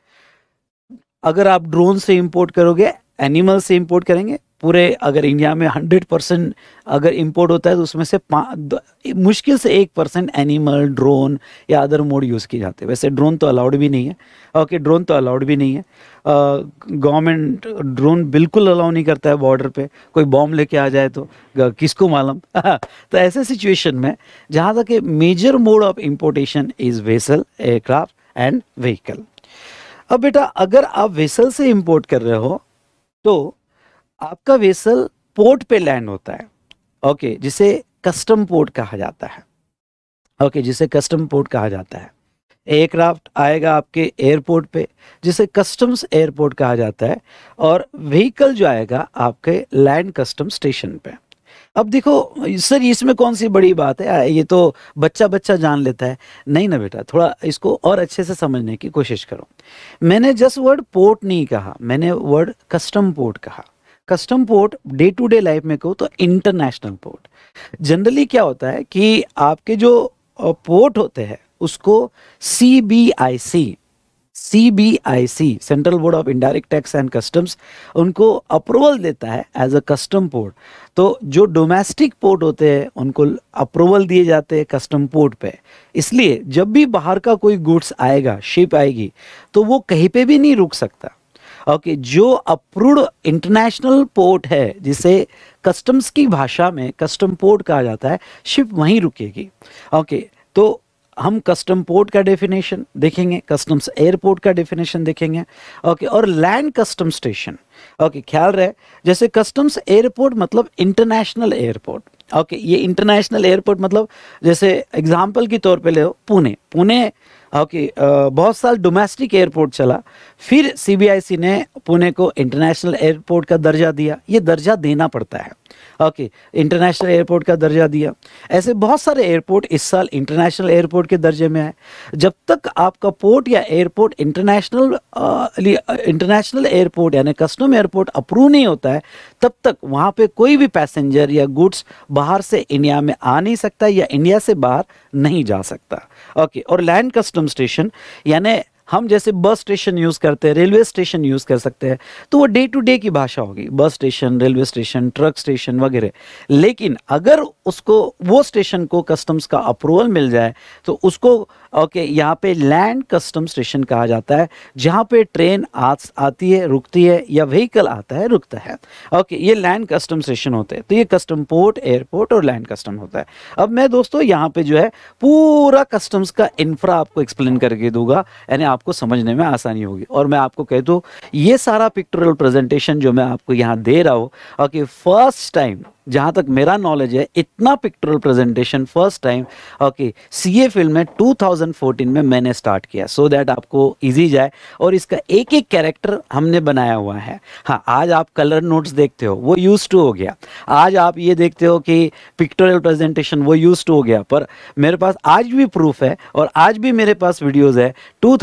अगर आप ड्रोन से इम्पोर्ट करोगे एनिमल से इम्पोर्ट करेंगे पूरे अगर इंडिया में हंड्रेड परसेंट अगर इम्पोर्ट होता है तो उसमें से मुश्किल से एक परसेंट एनिमल ड्रोन या अदर मोड यूज़ किए जाते हैं वैसे ड्रोन तो अलाउड भी नहीं है ओके ड्रोन तो अलाउड भी नहीं है गवर्नमेंट ड्रोन बिल्कुल अलाउ नहीं करता है बॉर्डर पे कोई बॉम्ब लेके आ जाए तो किसको मालूम तो ऐसे सिचुएशन में जहाँ तक major mode of importation is vessel aircraft and vehicle अब बेटा अगर आप वेसल से इंपोर्ट कर रहे हो तो आपका वेसल पोर्ट पे लैंड होता है ओके जिसे कस्टम पोर्ट कहा जाता है ओके जिसे कस्टम पोर्ट कहा जाता है एयरक्राफ्ट आएगा आपके एयरपोर्ट पे जिसे कस्टम्स एयरपोर्ट कहा जाता है और व्हीकल जो आएगा आपके लैंड कस्टम स्टेशन पे अब देखो सर इसमें कौन सी बड़ी बात है ये तो बच्चा बच्चा जान लेता है नहीं ना बेटा थोड़ा इसको और अच्छे से समझने की कोशिश करो मैंने जस्ट वर्ड पोर्ट नहीं कहा मैंने वर्ड कस्टम पोर्ट कहा custom port day to day life में कहूँ तो इंटरनेशनल पोर्ट जनरली क्या होता है कि आपके जो पोर्ट होते हैं उसको C B I C CBIC central board of indirect tax and customs उनको अप्रूवल देता है एज अ कस्टम पोर्ट तो जो डोमेस्टिक पोर्ट होते हैं उनको अप्रूवल दिए जाते हैं कस्टम पोर्ट पे इसलिए जब भी बाहर का कोई गुड्स आएगा शिप आएगी तो वो कहीं पे भी नहीं रुक सकता ओके okay, जो अप्रूव्ड इंटरनेशनल पोर्ट है जिसे कस्टम्स की भाषा में कस्टम पोर्ट कहा जाता है शिप वहीं रुकेगी ओके okay, तो हम कस्टम पोर्ट का डेफिनेशन देखेंगे कस्टम्स एयरपोर्ट का डेफिनेशन देखेंगे ओके और लैंड कस्टम स्टेशन ओके ख्याल रहे जैसे कस्टम्स एयरपोर्ट मतलब इंटरनेशनल एयरपोर्ट ओके ये इंटरनेशनल एयरपोर्ट मतलब जैसे एग्जाम्पल के तौर पे ले पुणे पुणे ओके बहुत साल डोमेस्टिक एयरपोर्ट चला फिर सीबीआईसी ने पुणे को इंटरनेशनल एयरपोर्ट का दर्जा दिया ये दर्जा देना पड़ता है ओके इंटरनेशनल एयरपोर्ट का दर्जा दिया ऐसे बहुत सारे एयरपोर्ट इस साल इंटरनेशनल एयरपोर्ट के दर्जे में आए जब तक आपका पोर्ट या एयरपोर्ट इंटरनेशनल इंटरनेशनल एयरपोर्ट यानी कस्टम एयरपोर्ट अप्रूव नहीं होता है तब तक वहाँ पर कोई भी पैसेंजर या गुड्स बाहर से इंडिया में आ नहीं सकता या इंडिया से बाहर नहीं जा सकता ओके और लैंड कस्टम स्टेशन यानी हम जैसे बस स्टेशन यूज़ करते हैं रेलवे स्टेशन यूज़ कर सकते हैं तो वो डे टू डे की भाषा होगी bus station railway station truck station वगैरह लेकिन अगर उसको वो स्टेशन को कस्टम्स का अप्रूवल मिल जाए तो उसको ओके यहाँ पे लैंड कस्टम स्टेशन कहा जाता है जहाँ पे ट्रेन आ, आती है रुकती है या व्हीकल आता है रुकता है ओके ये लैंड कस्टम स्टेशन होते हैं तो ये कस्टम पोर्ट एयरपोर्ट और लैंड कस्टम होता है अब मैं दोस्तों यहाँ पे जो है पूरा कस्टम्स का इंफ्रा आपको एक्सप्लेन करके दूंगा यानी आप आपको समझने में आसानी होगी और मैं आपको कह दूँ ये सारा पिक्टोरियल प्रेजेंटेशन जो मैं आपको यहाँ दे रहा हूँ कि फर्स्ट टाइम जहाँ तक मेरा नॉलेज है इतना pictorial presentation first time okay C A film में 2014 में मैंने स्टार्ट किया सो so दैट आपको इजी जाए और इसका एक एक कैरेक्टर हमने बनाया हुआ है हाँ आज आप कलर नोट्स देखते हो वो यूज टू हो गया आज आप ये देखते हो कि पिक्टोरियल प्रेजेंटेशन वो यूज टू हो गया पर मेरे पास आज भी प्रूफ है और आज भी मेरे पास वीडियोज़ है टू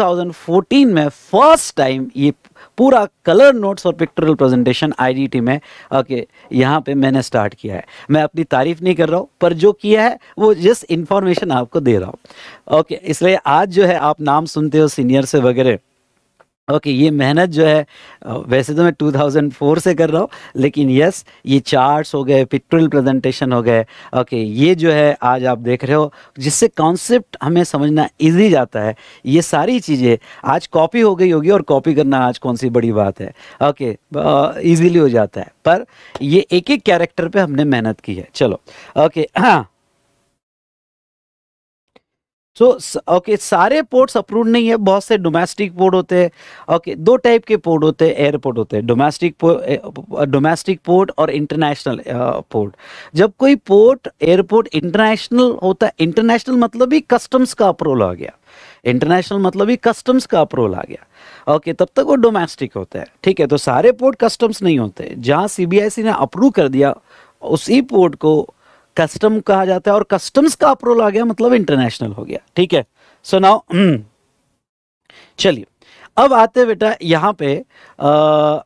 में फर्स्ट टाइम ये पूरा कलर नोट्स और पिक्टोरियल प्रेजेंटेशन आईडीटी में ओके यहाँ पे मैंने स्टार्ट किया है मैं अपनी तारीफ नहीं कर रहा हूँ पर जो किया है वो जस्ट इन्फॉर्मेशन आपको दे रहा हूँ ओके इसलिए आज जो है आप नाम सुनते हो सीनियर से वगैरह ओके okay, ये मेहनत जो है वैसे तो मैं 2004 से कर रहा हूँ लेकिन यस ये चार्ट्स हो गए पिक्टोरियल प्रेजेंटेशन हो गए ओके okay, ये जो है आज आप देख रहे हो जिससे कॉन्सेप्ट हमें समझना इजी जाता है ये सारी चीज़ें आज कॉपी हो गई होगी और कॉपी करना आज कौन सी बड़ी बात है ओके okay, हो जाता है पर ये एक एक कैरेक्टर पर हमने मेहनत की है चलो ओके हाँ सो ओके सारे पोर्ट्स अप्रूव नहीं है बहुत से डोमेस्टिक पोर्ट होते हैं ओके okay, दो टाइप के पोर्ट होते हैं एयरपोर्ट होते हैं डोमेस्टिक डोमेस्टिक पोर्ट और इंटरनेशनल पोर्ट जब कोई पोर्ट एयरपोर्ट इंटरनेशनल होता है इंटरनेशनल मतलब ही कस्टम्स का अप्रूवल आ गया इंटरनेशनल मतलब ही कस्टम्स का अप्रूवल आ गया ओके तब तक वो डोमेस्टिक होता है ठीक है तो सारे पोर्ट कस्टम्स नहीं होते जहाँ सी ने अप्रूव कर दिया उसी पोर्ट को कस्टम कहा जाता है और कस्टम्स का अप्रूवल आ गया मतलब इंटरनेशनल हो गया ठीक है सो नाउ हम्म, चलिए अब आते बेटा यहां पे आ,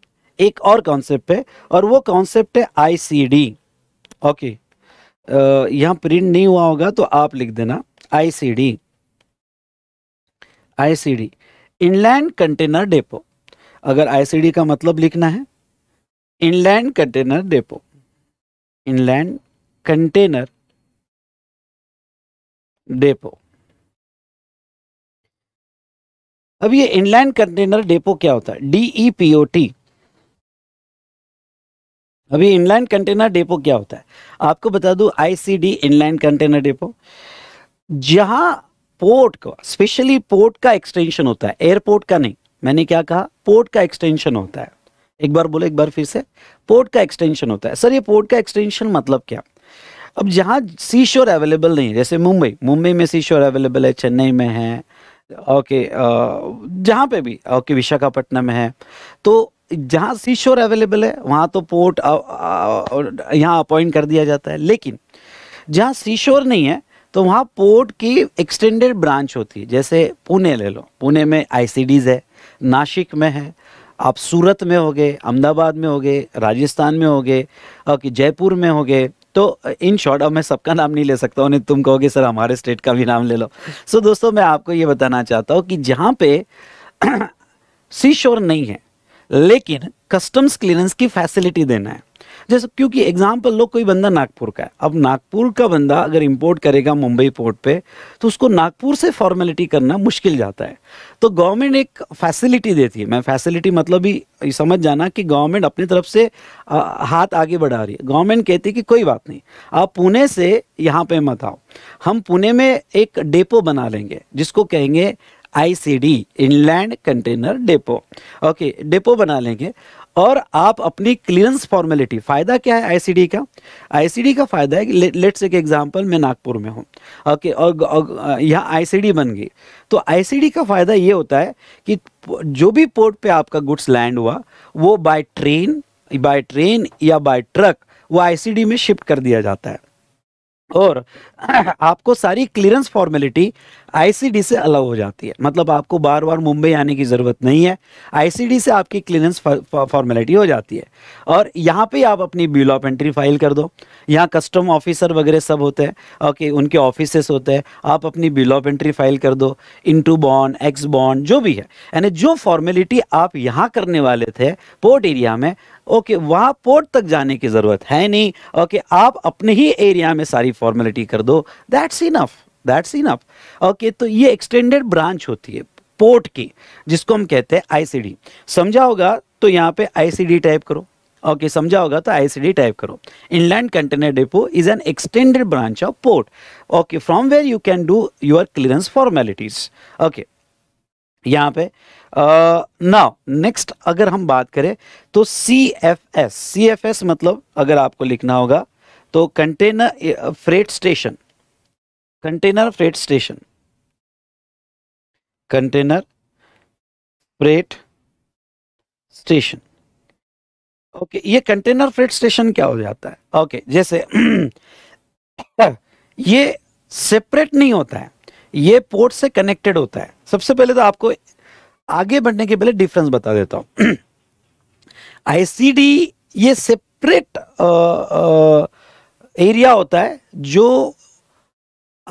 एक और कॉन्सेप्ट है और वो कॉन्सेप्ट है आईसीडी ओके यहां प्रिंट नहीं हुआ होगा तो आप लिख देना ICD ICD inland container depot अगर आईसीडी का मतलब लिखना है inland container depot inland container depot अब ये इनलाइन कंटेनर डेपो क्या होता है डीईपीओटी अभी इनलाइन कंटेनर डेपो क्या होता है आपको बता दू आईसीडी इनलाइन कंटेनर डेपो जहां पोर्ट का स्पेशली पोर्ट का एक्सटेंशन होता है एयरपोर्ट का नहीं मैंने क्या कहा पोर्ट का एक्सटेंशन होता है एक बार बोले एक बार फिर से पोर्ट का एक्सटेंशन होता है सर ये पोर्ट का एक्सटेंशन मतलब क्या अब जहाँ सी शोर अवेलेबल नहीं है जैसे मुंबई मुंबई में सी शोर अवेलेबल है चेन्नई में है ओके जहाँ पे भी ओके विशाखापट्टनम है तो जहाँ सी शोर अवेलेबल है वहाँ तो पोर्ट यहाँ अपॉइंट कर दिया जाता है लेकिन जहाँ सी शोर नहीं है तो वहाँ पोर्ट की एक्सटेंडेड ब्रांच होती है जैसे पुणे ले लो पुणे में आई है नासिक में है आप सूरत में हो गए अहमदाबाद में हो गए राजस्थान में हो गए ओके जयपुर में हो गए तो इन शॉर्ट अब मैं सबका नाम नहीं ले सकता उन्हें तुम कहोगे सर हमारे स्टेट का भी नाम ले लो सो दोस्तों मैं आपको ये बताना चाहता हूँ कि जहाँ पे सी शोर नहीं है लेकिन कस्टम्स क्लियरेंस की फैसिलिटी देना है जैसे क्योंकि एग्जाम्पल लो कोई बंदा नागपुर का है अब नागपुर का बंदा अगर इम्पोर्ट करेगा मुंबई पोर्ट पे तो उसको नागपुर से फॉर्मेलिटी करना मुश्किल जाता है तो गवर्नमेंट एक फैसिलिटी देती है मैं फैसिलिटी मतलब ही समझ जाना कि गवर्नमेंट अपनी तरफ से आ, हाथ आगे बढ़ा रही है गवर्नमेंट कहती है कि कोई बात नहीं आप पुणे से यहाँ पर मत आओ हम पुणे में एक डेपो बना लेंगे जिसको कहेंगे I C D inland container depot okay depot बना लेंगे और आप अपनी क्लियरेंस फॉर्मेलिटी फ़ायदा क्या है आईसीडी का आईसीडी का फ़ायदा है कि ले, लेट्स एक एग्जांपल मैं नागपुर में हूँ ओके और, और यहाँ आईसीडी बन गई तो आईसीडी का फ़ायदा ये होता है कि जो भी पोर्ट पे आपका गुड्स लैंड हुआ वो बाय ट्रेन बाय ट्रेन या बाय ट्रक वो आईसीडी में शिफ्ट कर दिया जाता है और आपको सारी क्लियरेंस फॉर्मेलिटी आईसीडी से अलाउ हो जाती है मतलब आपको बार बार मुंबई आने की ज़रूरत नहीं है आईसीडी से आपकी क्लियरेंस फॉर्मेलिटी हो जाती है और यहाँ पे आप अपनी बिल ऑफ एंट्री फाइल कर दो यहाँ कस्टम ऑफिसर वगैरह सब होते हैं ओके उनके ऑफिसेस होते हैं आप अपनी बिल ऑफ एंट्री फाइल कर दो टू बॉन्ड एक्स बॉन्ड जो भी है यानी जो फॉर्मेलिटी आप यहाँ करने वाले थे पोर्ट एरिया में ओके वहाँ पोर्ट तक जाने की ज़रूरत है नहीं ओके आप अपने ही एरिया में सारी फॉर्मेलिटी कर दो that's enough that's enough okay तो ये एक्सटेंडेड ब्रांच होती है पोर्ट की जिसको हम कहते हैं आईसीडी समझा होगा तो यहाँ पे आईसीडी टाइप करो ओके okay, समझा होगा तो आईसीडी टाइप करो inland container depot is an extended branch of port okay from where you can do your clearance formalities okay यहाँ पे ना नेक्स्ट अगर हम बात करें तो C F S C F S मतलब अगर आपको लिखना होगा तो container freight station container freight station container freight station okay ये कंटेनर फ्रेट स्टेशन क्या हो जाता है ओके okay, जैसे ये सेपरेट नहीं होता है ये पोर्ट से कनेक्टेड होता है सबसे पहले तो आपको आगे बढ़ने के पहले डिफरेंस बता देता हूं आईसीडी ये सेपरेट एरिया होता है जो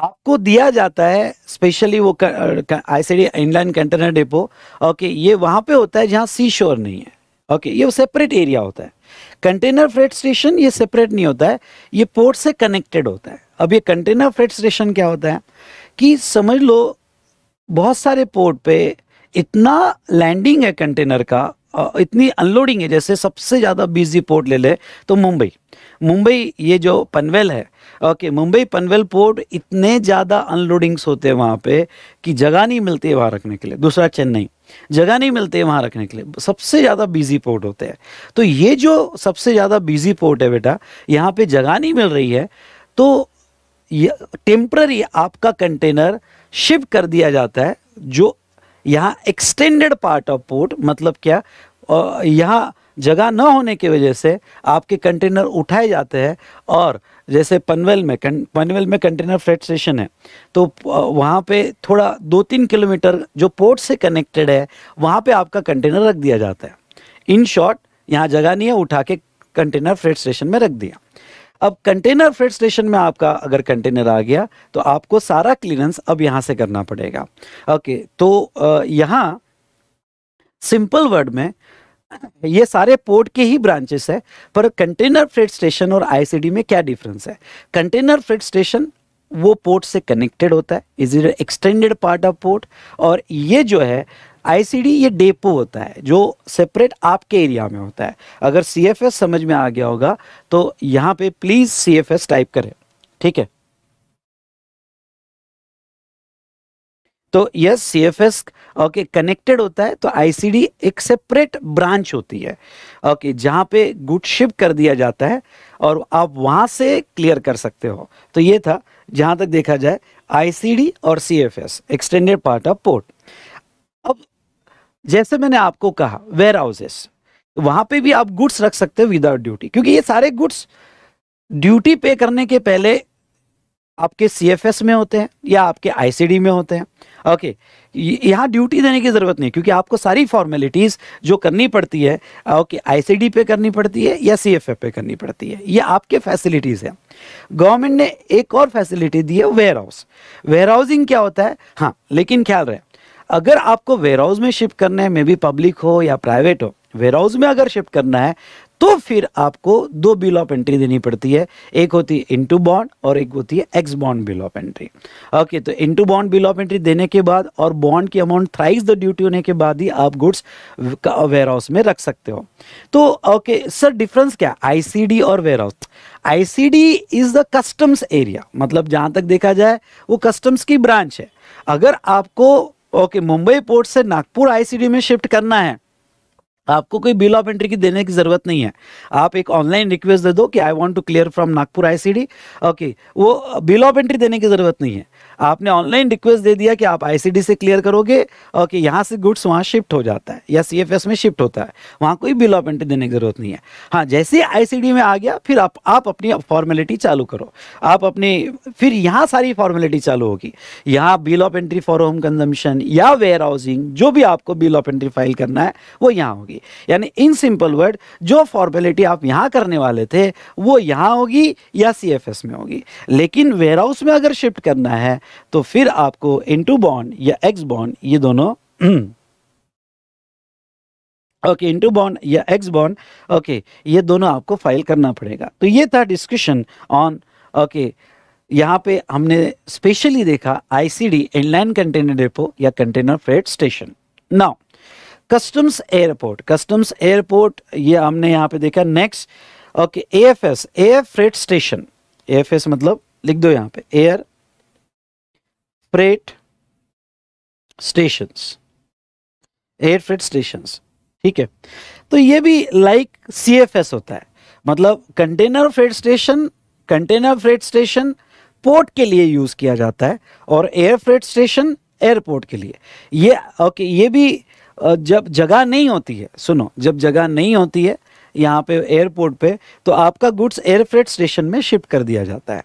आपको दिया जाता है स्पेशली वो ICD inline container depot okay ये वहां पे होता है जहां सी शोर नहीं है ओके ये सेपरेट एरिया होता है कंटेनर फ्रेट स्टेशन ये सेपरेट नहीं होता है ये पोर्ट से कनेक्टेड होता है अब ये कंटेनर फ्रेट स्टेशन क्या होता है कि समझ लो बहुत सारे पोर्ट पे इतना लैंडिंग है कंटेनर का इतनी अनलोडिंग है जैसे सबसे ज़्यादा बिजी पोर्ट ले ले तो मुंबई मुंबई ये जो पनवेल है ओके मुंबई पनवेल पोर्ट इतने ज़्यादा अनलोडिंग्स होते हैं वहाँ पे कि जगह नहीं मिलती है वहाँ रखने के लिए दूसरा चेन्नई जगह नहीं मिलती है वहाँ रखने के लिए सबसे ज़्यादा बिजी पोर्ट होते हैं तो ये जो सबसे ज़्यादा बिजी पोर्ट है बेटा यहाँ पर जगह नहीं मिल रही है तो ये टेम्प्ररी आपका कंटेनर शिफ्ट कर दिया जाता है जो यहाँ एक्सटेंडेड पार्ट ऑफ पोर्ट मतलब क्या यहाँ जगह न होने की वजह से आपके कंटेनर उठाए जाते हैं और जैसे पनवेल में कं पनवेल में कंटेनर फ्रेट स्टेशन है तो वहाँ पे थोड़ा दो तीन किलोमीटर जो पोर्ट से कनेक्टेड है वहाँ पे आपका कंटेनर रख दिया जाता है इन शॉर्ट यहाँ जगह नहीं है उठा के कंटेनर फ्रेट स्टेशन में रख दिया अब कंटेनर फ्रेट स्टेशन में आपका अगर कंटेनर आ गया तो आपको सारा क्लीयरेंस अब यहां से करना पड़ेगा ओके तो यहां सिंपल वर्ड में ये सारे पोर्ट के ही ब्रांचेस है पर कंटेनर फ्रेट स्टेशन और आईसीडी में क्या डिफरेंस है कंटेनर फ्रेट स्टेशन वो पोर्ट से कनेक्टेड होता है is it extended part of port और ये जो है आईसीडी ये डेपो होता है जो सेपरेट आपके एरिया में होता है अगर सीएफएस समझ में आ गया होगा तो यहाँ पे प्लीज़ सीएफएस टाइप करें ठीक है तो yes C F S okay connected होता है तो आईसीडी एक सेपरेट ब्रांच होती है ओके okay, जहां पे गुड शिप कर दिया जाता है और आप वहां से क्लियर कर सकते हो तो ये था जहां तक देखा जाए आईसीडी और CFS extended part of port अब जैसे मैंने आपको कहा वेयर हाउसेस वहां पे भी आप गुड्स रख सकते हो विदाउट ड्यूटी क्योंकि ये सारे गुड्स ड्यूटी पे करने के पहले आपके सीएफएस में होते हैं या आपके आईसीडी में होते हैं ओके यहाँ ड्यूटी देने की ज़रूरत नहीं क्योंकि आपको सारी फॉर्मेलिटीज़ जो करनी पड़ती है ओके आईसीडी पे करनी पड़ती है या एफ पे करनी पड़ती है ये आपके फैसिलिटीज़ हैं गवर्नमेंट ने एक और फैसिलिटी दी है वेयर हाउस वेयर हाउसिंग क्या होता है हाँ लेकिन ख्याल रहे अगर आपको वेयर हाउस में शिफ्ट करना है मे बी पब्लिक हो या प्राइवेट हो वेयर हाउस में अगर शिफ्ट करना है तो फिर आपको दो बिल ऑफ एंट्री देनी पड़ती है एक होती है इंटू बॉन्ड और एक होती है ex bond bill of entry okay तो into bond bill of entry देने के बाद और बॉन्ड की अमाउंट थ्राइस द ड्यूटी होने के बाद ही आप गुड्स वेयर हाउस में रख सकते हो तो ओके सर डिफरेंस क्या आईसीडी और warehouse ICD is the customs area मतलब जहां तक देखा जाए वो कस्टम्स की ब्रांच है अगर आपको ओके मुंबई पोर्ट से नागपुर आईसीडी में शिफ्ट करना है आपको कोई बिल ऑफ एंट्री की देने की जरूरत नहीं है आप एक ऑनलाइन रिक्वेस्ट दे दो कि I want to clear from Nagpur ICD okay वो बिल ऑफ एंट्री देने की जरूरत नहीं है आपने ऑनलाइन रिक्वेस्ट दे दिया कि आप आईसीडी से क्लियर करोगे और कि यहाँ से गुड्स वहाँ शिफ्ट हो जाता है या सीएफएस में शिफ्ट होता है वहाँ कोई बिल ऑफ एंट्री देने की ज़रूरत नहीं है हाँ जैसे आईसीडी में आ गया फिर आप आप अपनी फॉर्मेलिटी चालू करो आप अपनी फिर यहाँ सारी फॉर्मेलिटी चालू होगी यहाँ bill of entry for home consumption या वेयर हाउसिंग जो भी आपको बिल ऑफ एंट्री फाइल करना है वो यहाँ होगी यानी इन सिंपल वर्ड जो फॉर्मेलिटी आप यहाँ करने वाले थे वो यहाँ होगी या सी में होगी लेकिन वेयर हाउस में अगर शिफ्ट करना है तो फिर आपको इनटू बॉन्ड या एक्स बॉन्ड ये दोनों ओके इंटू बॉन्ड या एक्स बॉन्ड ओके ये दोनों आपको फाइल करना पड़ेगा तो ये था डिस्कशन ऑन ओके यहाँ पे हमने स्पेशली देखा आईसीडी इनलाइन कंटेनर डिपो या container freight station now customs airport customs airport ये हमने यहाँ पे देखा next okay AFS air freight station AFS मतलब लिख दो यहाँ पे air freight stations air freight stations ठीक है तो ये भी लाइक सी एफ एस होता है मतलब container freight station container freight station port के लिए यूज किया जाता है और एयर फ्रेट स्टेशन एयरपोर्ट के लिए ये ओके ये भी जब जगह नहीं होती है सुनो जब जगह नहीं होती है यहाँ पे एयरपोर्ट पे तो आपका गुड्स एयर फ्रेट स्टेशन में शिफ्ट कर दिया जाता है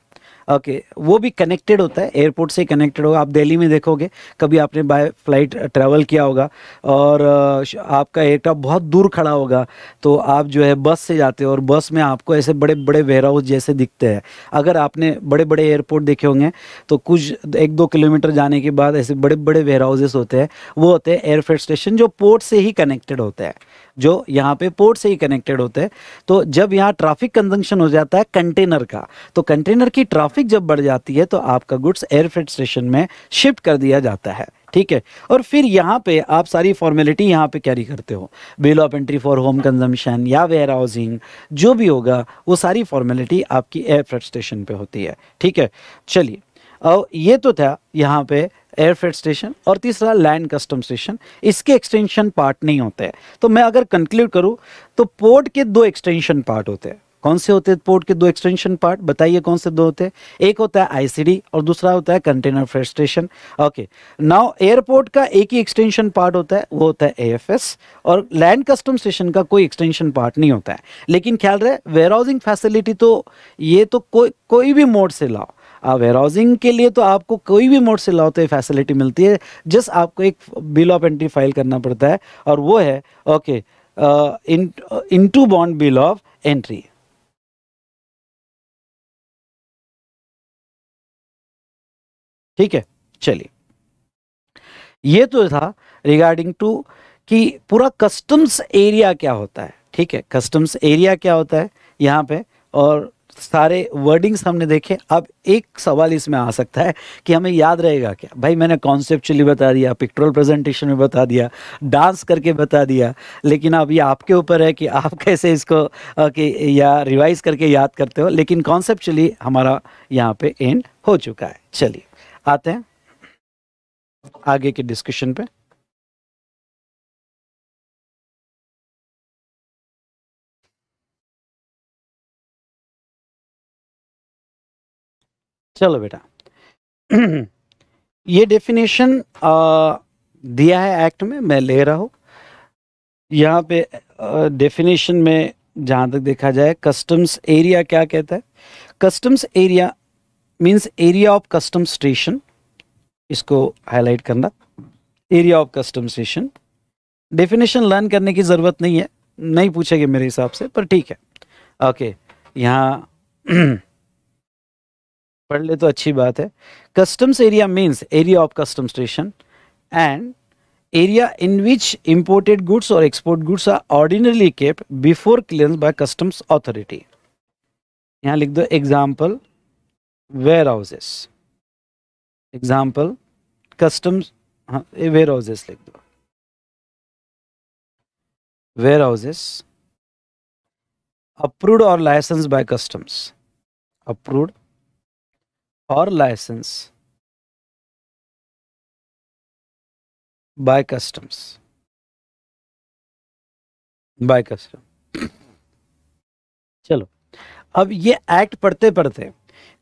ओके वो भी कनेक्टेड होता है एयरपोर्ट से कनेक्टेड होगा आप दिल्ली में देखोगे कभी आपने बाय फ्लाइट ट्रैवल किया होगा और आपका एयरक्राफ्ट बहुत दूर खड़ा होगा तो आप जो है बस से जाते हो और बस में आपको ऐसे बड़े बड़े वेयर हाउस जैसे दिखते हैं अगर आपने बड़े बड़े एयरपोर्ट देखे होंगे तो कुछ एक दो किलोमीटर जाने के बाद ऐसे बड़े बड़े वेयर हाउसेस होते हैं वो होते हैं एयरफेड स्टेशन जो पोर्ट से ही कनेक्टेड होते हैं जो यहाँ पे पोर्ट से ही कनेक्टेड होते हैं तो जब यहाँ ट्रैफिक कंजंक्शन हो जाता है कंटेनर का तो कंटेनर की ट्रैफिक जब बढ़ जाती है तो आपका गुड्स एयरफ्रेट स्टेशन में शिफ्ट कर दिया जाता है ठीक है और फिर यहाँ पे आप सारी फॉर्मेलिटी यहाँ पे कैरी करते हो bill of entry for home consumption या वेयर हाउसिंग जो भी होगा वो सारी फॉर्मेलिटी आपकी एयरफ्रेट स्टेशन पे होती है ठीक है चलिए और ये तो था यहाँ पे एयरफेड स्टेशन और तीसरा लैंड कस्टम स्टेशन इसके एक्सटेंशन पार्ट नहीं होते हैं तो मैं अगर कंक्लूड करूँ तो पोर्ट के दो एक्सटेंशन पार्ट होते हैं कौन से होते हैं पोर्ट के दो एक्सटेंशन पार्ट बताइए कौन से दो होते हैं एक होता है आईसीडी और दूसरा होता है container freight station okay now airport का एक ही एक्सटेंशन पार्ट होता है वो होता है एएफएस और लैंड कस्टम स्टेशन का कोई एक्सटेंशन पार्ट नहीं होता है लेकिन ख्याल रहे वेयर हाउसिंग फैसिलिटी तो ये तो कोई कोई भी मोड से लाओ वेराउजिंग के लिए तो आपको कोई भी मोड से लाओ तो फैसिलिटी मिलती है जस्ट आपको एक बिल ऑफ एंट्री फाइल करना पड़ता है और वो है okay into bond bill of entry ठीक है चलिए ये तो था रिगार्डिंग टू कि पूरा कस्टम्स एरिया क्या होता है ठीक है कस्टम्स एरिया क्या होता है यहाँ पे और सारे वर्डिंग्स हमने देखे अब एक सवाल इसमें आ सकता है कि हमें याद रहेगा क्या भाई मैंने कॉन्सेप्चुअली बता दिया पिक्टोरल प्रेजेंटेशन में बता दिया डांस करके बता दिया लेकिन अब ये आपके ऊपर है कि आप कैसे इसको कि या रिवाइज करके याद करते हो लेकिन कॉन्सेप्चुअली हमारा यहाँ पे एंड हो चुका है चलिए आते हैं आगे के डिस्कशन पे चलो बेटा ये डेफिनेशन दिया है एक्ट में मैं ले रहा हूँ यहाँ पे डेफिनेशन में जहाँ तक देखा जाए कस्टम्स एरिया क्या कहता है customs area means area of custom station इसको हाईलाइट करना area of custom station definition learn करने की ज़रूरत नहीं है नहीं पूछेगी मेरे हिसाब से पर ठीक है ओके यहाँ पढ़ ले तो अच्छी बात है customs area means area of custom station and area in which imported goods और export goods are ordinarily kept before clear by customs authority यहाँ लिख दो example warehouses example customs warehouses लिख दो वेयर हाउसेस अप्रूव और license by customs approve or license by customs by custom चलो अब ये एक्ट पढ़ते पढ़ते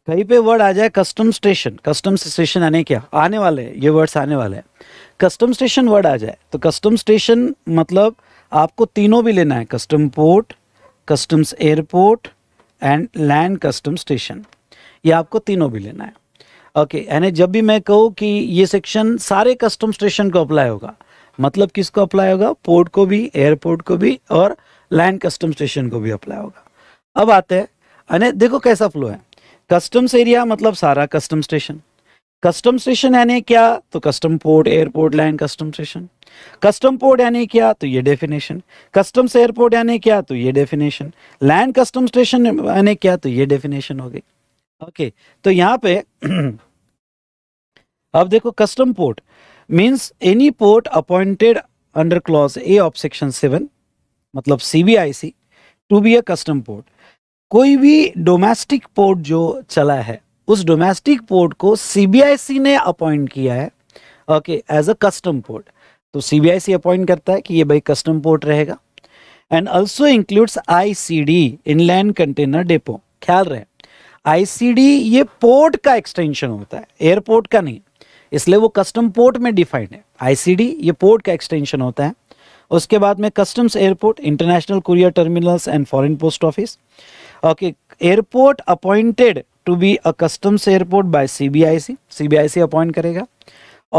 कहीं पे वर्ड आ जाए कस्टम स्टेशन कस्टम स्टेशन आने क्या आने वाले ये वर्ड्स आने वाले हैं कस्टम स्टेशन वर्ड आ जाए तो कस्टम स्टेशन मतलब आपको तीनों भी लेना है custom port customs airport and land custom station ये आपको तीनों भी लेना है ओके यानी जब भी मैं कहूँ कि ये सेक्शन सारे कस्टम स्टेशन को अप्लाई होगा मतलब किसको अप्लाई होगा पोर्ट को भी एयरपोर्ट को भी और लैंड कस्टम स्टेशन को भी अप्लाई होगा अब आते हैं यानी देखो कैसा फ्लो है कस्टम्स एरिया मतलब सारा कस्टम स्टेशन कस्टम स्टेशन यानी क्या तो custom port airport land custom station custom port यानी क्या तो ये डेफिनेशन कस्टम्स एयरपोर्ट यानी क्या तो ये डेफिनेशन लैंड कस्टम स्टेशन यानी क्या तो ये डेफिनेशन हो गई ओके तो यहाँ पे अब देखो custom port means any port appointed under clause A of section seven मतलब CBIC to be a custom port कोई भी डोमेस्टिक पोर्ट जो चला है उस डोमेस्टिक पोर्ट को सीबीआईसी ने अपॉइंट किया है okay as a custom port तो सीबीआईसी अपॉइंट करता है कि ये भाई कस्टम पोर्ट रहेगा and also includes I C in inland container depot ख्याल रहे आईसीडी ये पोर्ट का एक्सटेंशन होता है एयरपोर्ट का नहीं इसलिए वो कस्टम पोर्ट में डिफाइंड है आईसीडी ये पोर्ट का एक्सटेंशन होता है उसके बाद में customs airport international courier terminals and foreign post office okay airport appointed to be a customs airport by CBIC CBIC appoint करेगा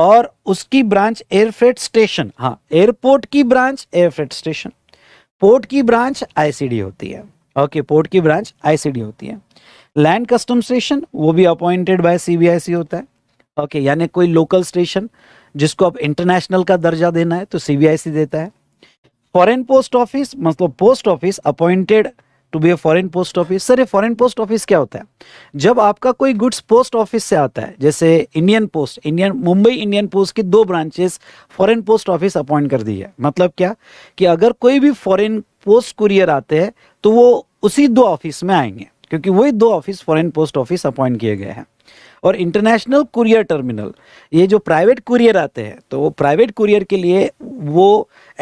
और उसकी ब्रांच एयरफ्रेट स्टेशन हाँ एयरपोर्ट की ब्रांच एयरफ्रेट स्टेशन पोर्ट की ब्रांच आईसीडी होती है ओके पोर्ट की ब्रांच आईसीडी होती है लैंड कस्टम स्टेशन वो भी अपॉइंटेड बाय सीबीआईसी होता है ओके okay, यानी कोई लोकल स्टेशन जिसको आप इंटरनेशनल का दर्जा देना है तो सीबीआईसी देता है फॉरेन पोस्ट ऑफिस मतलब post office appointed to be a foreign post office sir ये फॉरेन पोस्ट ऑफिस क्या होता है जब आपका कोई गुड्स पोस्ट ऑफिस से आता है जैसे Indian post Indian Mumbai Indian post की दो branches foreign post office appoint कर दी है मतलब क्या कि अगर कोई भी फॉरेन पोस्ट कुरियर आते हैं तो वो उसी दो ऑफिस में आएंगे क्योंकि वही दो office foreign post office appoint किए गए हैं और इंटरनेशनल कुरियर टर्मिनल ये जो प्राइवेट कुरियर आते हैं तो वो प्राइवेट कुरियर के लिए वो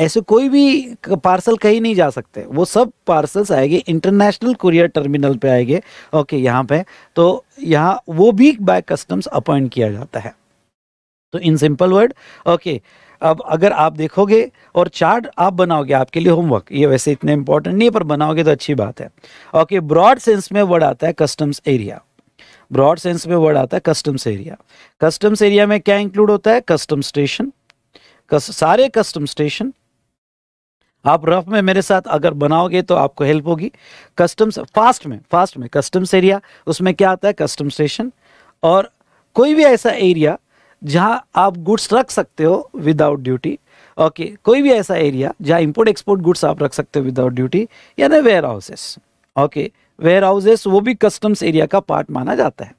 ऐसे कोई भी पार्सल कहीं नहीं जा सकते वो सब पार्सल्स आएंगे इंटरनेशनल कुरियर टर्मिनल पे आएंगे ओके यहाँ पे तो यहाँ वो भी बाय कस्टम्स अपॉइंट किया जाता है तो इन सिंपल वर्ड ओके अब अगर आप देखोगे और चार्ट आप बनाओगे आपके लिए होमवर्क ये वैसे इतने इंपॉर्टेंट नहीं है पर बनाओगे तो अच्छी बात है ओके ब्रॉड सेंस में वर्ड आता है कस्टम्स एरिया ब्रॉड सेंस में वर्ड आता है कस्टम्स एरिया कस्टम्स एरिया में क्या इंक्लूड होता है कस्टम स्टेशन कस, सारे कस्टम स्टेशन आप रफ में मेरे साथ अगर बनाओगे तो आपको हेल्प होगी कस्टम्स फास्ट में फास्ट में कस्टम्स एरिया उसमें क्या आता है कस्टम स्टेशन और कोई भी ऐसा एरिया जहाँ आप गुड्स रख सकते हो विदाउट ड्यूटी ओके कोई भी ऐसा एरिया जहाँ इम्पोर्ट एक्सपोर्ट गुड्स आप रख सकते हो विदाउट ड्यूटी यानी warehouses okay warehouses वो भी कस्टम्स एरिया का पार्ट माना जाता है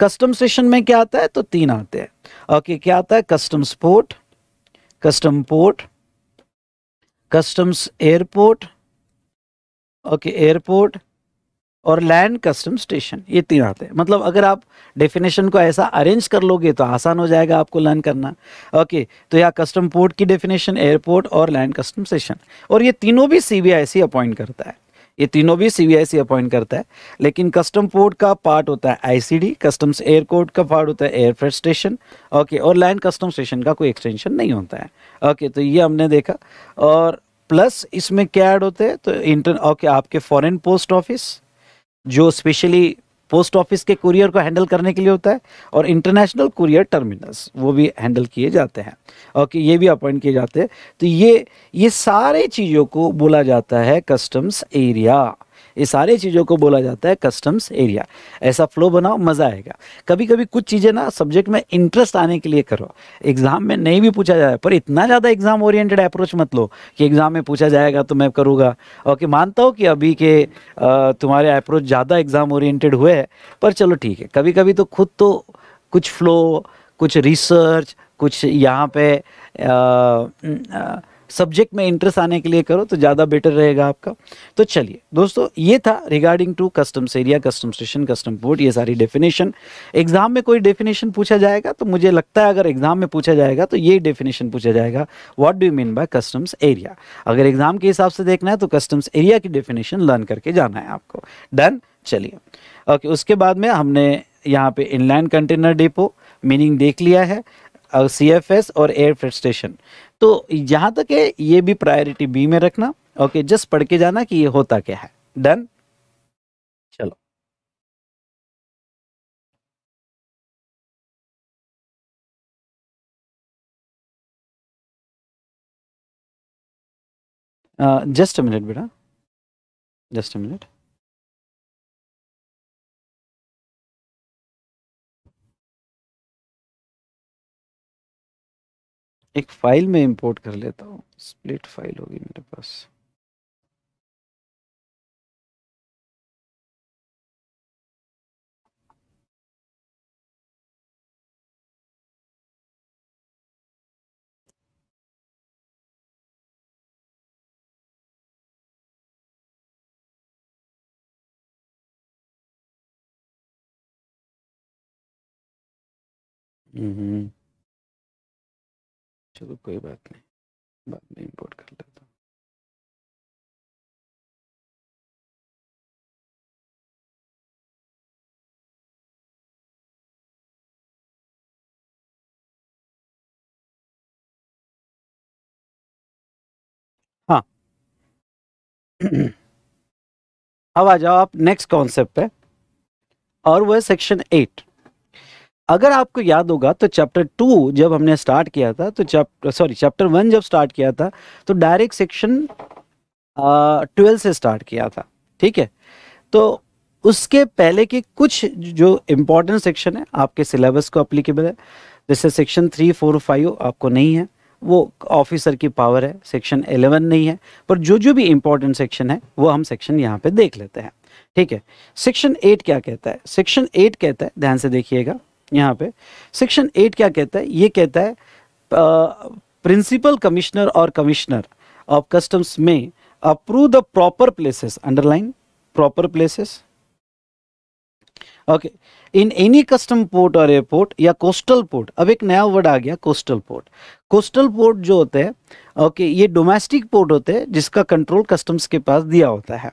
कस्टम स्टेशन में क्या आता है तो तीन आते हैं ओके okay, क्या आता है customs port custom port customs airport okay airport और लैंड कस्टम स्टेशन ये तीन आते हैं मतलब अगर आप डेफिनेशन को ऐसा अरेंज कर लोगे तो आसान हो जाएगा आपको लर्न करना ओके तो यहाँ कस्टम पोर्ट की डेफिनेशन एयरपोर्ट और लैंड कस्टम स्टेशन और ये तीनों भी सी अपॉइंट करता है ये तीनों भी सी अपॉइंट करता है लेकिन कस्टम पोर्ट का पार्ट होता है आईसीडी कस्टम्स एयरपोर्ट का पार्ट होता है एयरफेयर स्टेशन ओके और लैंड कस्टम स्टेशन का कोई एक्सटेंशन नहीं होता है ओके तो ये हमने देखा और प्लस इसमें क्या ऐड होते हैं तो इंटर ओके आपके फॉरेन पोस्ट ऑफिस जो स्पेशली पोस्ट ऑफिस के कुरियर को हैंडल करने के लिए होता है और इंटरनेशनल कुरियर टर्मिनल्स वो भी हैंडल किए जाते हैं और कि ये भी अपॉइंट किए जाते हैं तो ये ये सारे चीज़ों को बोला जाता है कस्टम्स एरिया ये सारे चीज़ों को बोला जाता है कस्टम्स एरिया ऐसा फ्लो बनाओ मज़ा आएगा कभी कभी कुछ चीज़ें ना सब्जेक्ट में इंटरेस्ट आने के लिए करो एग्ज़ाम में नहीं भी पूछा जाए पर इतना ज़्यादा एग्ज़ाम ओरिएंटेड अप्रोच मत लो कि एग्ज़ाम में पूछा जाएगा तो मैं करूँगा ओके मानता हूँ कि अभी के तुम्हारे अप्रोच ज़्यादा एग्ज़ाम ओरिएटेड हुए हैं पर चलो ठीक है कभी कभी तो खुद तो कुछ फ्लो कुछ रिसर्च कुछ यहाँ पे आ, आ, सब्जेक्ट में इंटरेस्ट आने के लिए करो तो ज़्यादा बेटर रहेगा आपका तो चलिए दोस्तों ये था regarding to customs area custom station custom port ये सारी डेफिनेशन एग्जाम में कोई डेफिनेशन पूछा जाएगा तो मुझे लगता है अगर एग्जाम में पूछा जाएगा तो ये डेफिनेशन पूछा जाएगा what do you mean by customs area अगर एग्जाम के हिसाब से देखना है तो कस्टम्स एरिया की डेफिनेशन लर्न करके जाना है आपको डन चलिए ओके उसके बाद में हमने यहाँ पे इनलैंड कंटेनर डिपो मीनिंग देख लिया है और सी एफ एस और एयरफेड स्टेशन तो यहाँ तक है ये भी प्रायोरिटी बी में रखना ओके जस्ट पढ़ के जाना कि ये होता क्या है डन चलो जस्ट अ मिनट बेटा जस्ट अ मिनट एक फाइल में इंपोर्ट कर लेता हूँ स्प्लिट फाइल होगी मेरे पास हम्म, हम्म। चलो कोई बात नहीं बाद में इंपोर्ट कर लेता हूँ हाँ अब आ जाओ आप नेक्स्ट कॉन्सेप्ट पे और वो है सेक्शन एट अगर आपको याद होगा तो चैप्टर टू जब हमने स्टार्ट किया था तो चैप्टर सॉरी चैप्टर वन जब स्टार्ट किया था तो डायरेक्ट सेक्शन ट्वेल्व से स्टार्ट किया था ठीक है तो उसके पहले के कुछ जो इम्पोर्टेंट सेक्शन है आपके सिलेबस को अप्लीकेबल है जैसे सेक्शन थ्री फोर फाइव आपको नहीं है वो ऑफिसर की पावर है सेक्शन एलेवन नहीं है पर जो जो भी इम्पोर्टेंट सेक्शन है वो हम सेक्शन यहाँ पे देख लेते हैं ठीक है सेक्शन एट क्या कहता है सेक्शन एट कहता है ध्यान से देखिएगा यहाँ पे सेक्शन एट क्या कहता है ये कहता है प्रिंसिपल कमिश्नर और commissioner of customs may approve the proper places underline proper places okay in any custom port और एयरपोर्ट या कोस्टल पोर्ट अब एक नया वर्ड आ गया कोस्टल पोर्ट कोस्टल पोर्ट जो होते हैं ओके okay, ये डोमेस्टिक पोर्ट होते हैं जिसका कंट्रोल कस्टम्स के पास दिया होता है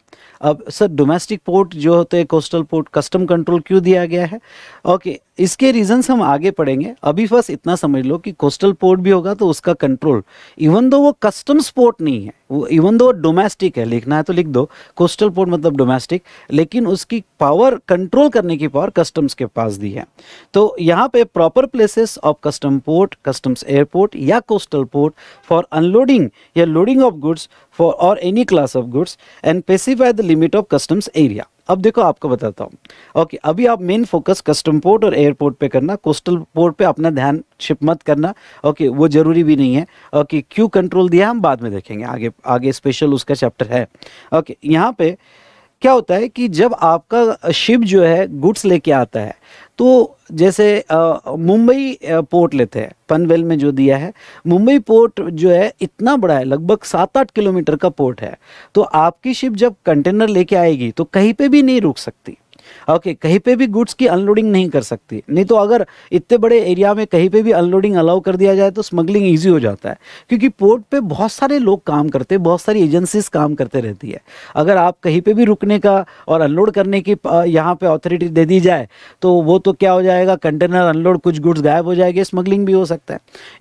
अब सर डोमेस्टिक पोर्ट जो होते हैं कोस्टल पोर्ट कस्टम कंट्रोल क्यों दिया गया है ओके okay, इसके रीजंस हम आगे पढ़ेंगे अभी बस इतना समझ लो कि कोस्टल पोर्ट भी होगा तो उसका कंट्रोल इवन दो वो कस्टम्स पोर्ट नहीं है वो इवन दो डोमेस्टिक है लिखना है तो लिख दो कोस्टल पोर्ट मतलब डोमेस्टिक लेकिन उसकी पावर कंट्रोल करने की पावर कस्टम्स उसके पास दी है तो यहाँ पे proper places of custom port customs airport या कोस्टल पोर्ट फॉर अनलोडिंग या लोडिंग ऑफ गुड्स फॉर और any class of goods and specify the limit of customs area अब देखो आपको बताता हूँ ओके अभी आप मेन फोकस कस्टम पोर्ट और एयरपोर्ट पे करना कोस्टल पोर्ट पे अपना ध्यान शिप मत करना ओके वो ज़रूरी भी नहीं है ओके क्यों कंट्रोल दिया हम बाद में देखेंगे आगे आगे स्पेशल उसका चैप्टर है ओके यहाँ पे क्या होता है कि जब आपका शिप जो है गुड्स लेके आता है तो जैसे मुंबई पोर्ट लेते हैं पनवेल में जो दिया है मुंबई पोर्ट जो है इतना बड़ा है लगभग सात आठ किलोमीटर का पोर्ट है तो आपकी शिप जब कंटेनर लेके आएगी तो कहीं पे भी नहीं रुक सकती ओके कहीं पे भी गुड्स की अनलोडिंग नहीं कर सकती नहीं तो अगर इतने बड़े एरिया में कहीं पे भी अनलोडिंग अलाउ कर दिया जाए तो स्मगलिंग ईजी हो जाता है क्योंकि पोर्ट पर बहुत सारे लोग काम करते हैं बहुत सारी एजेंसीज काम करते रहती है अगर आप कहीं पर भी रुकने का और अनलोड करने की यहाँ पर अथॉरिटी दे दी जाए तो वो तो क्या हो जाएगा कंटेनर अनलोड कुछ गुड्स गायब हो जाएंगे स्मगलिंग भी हो सकता है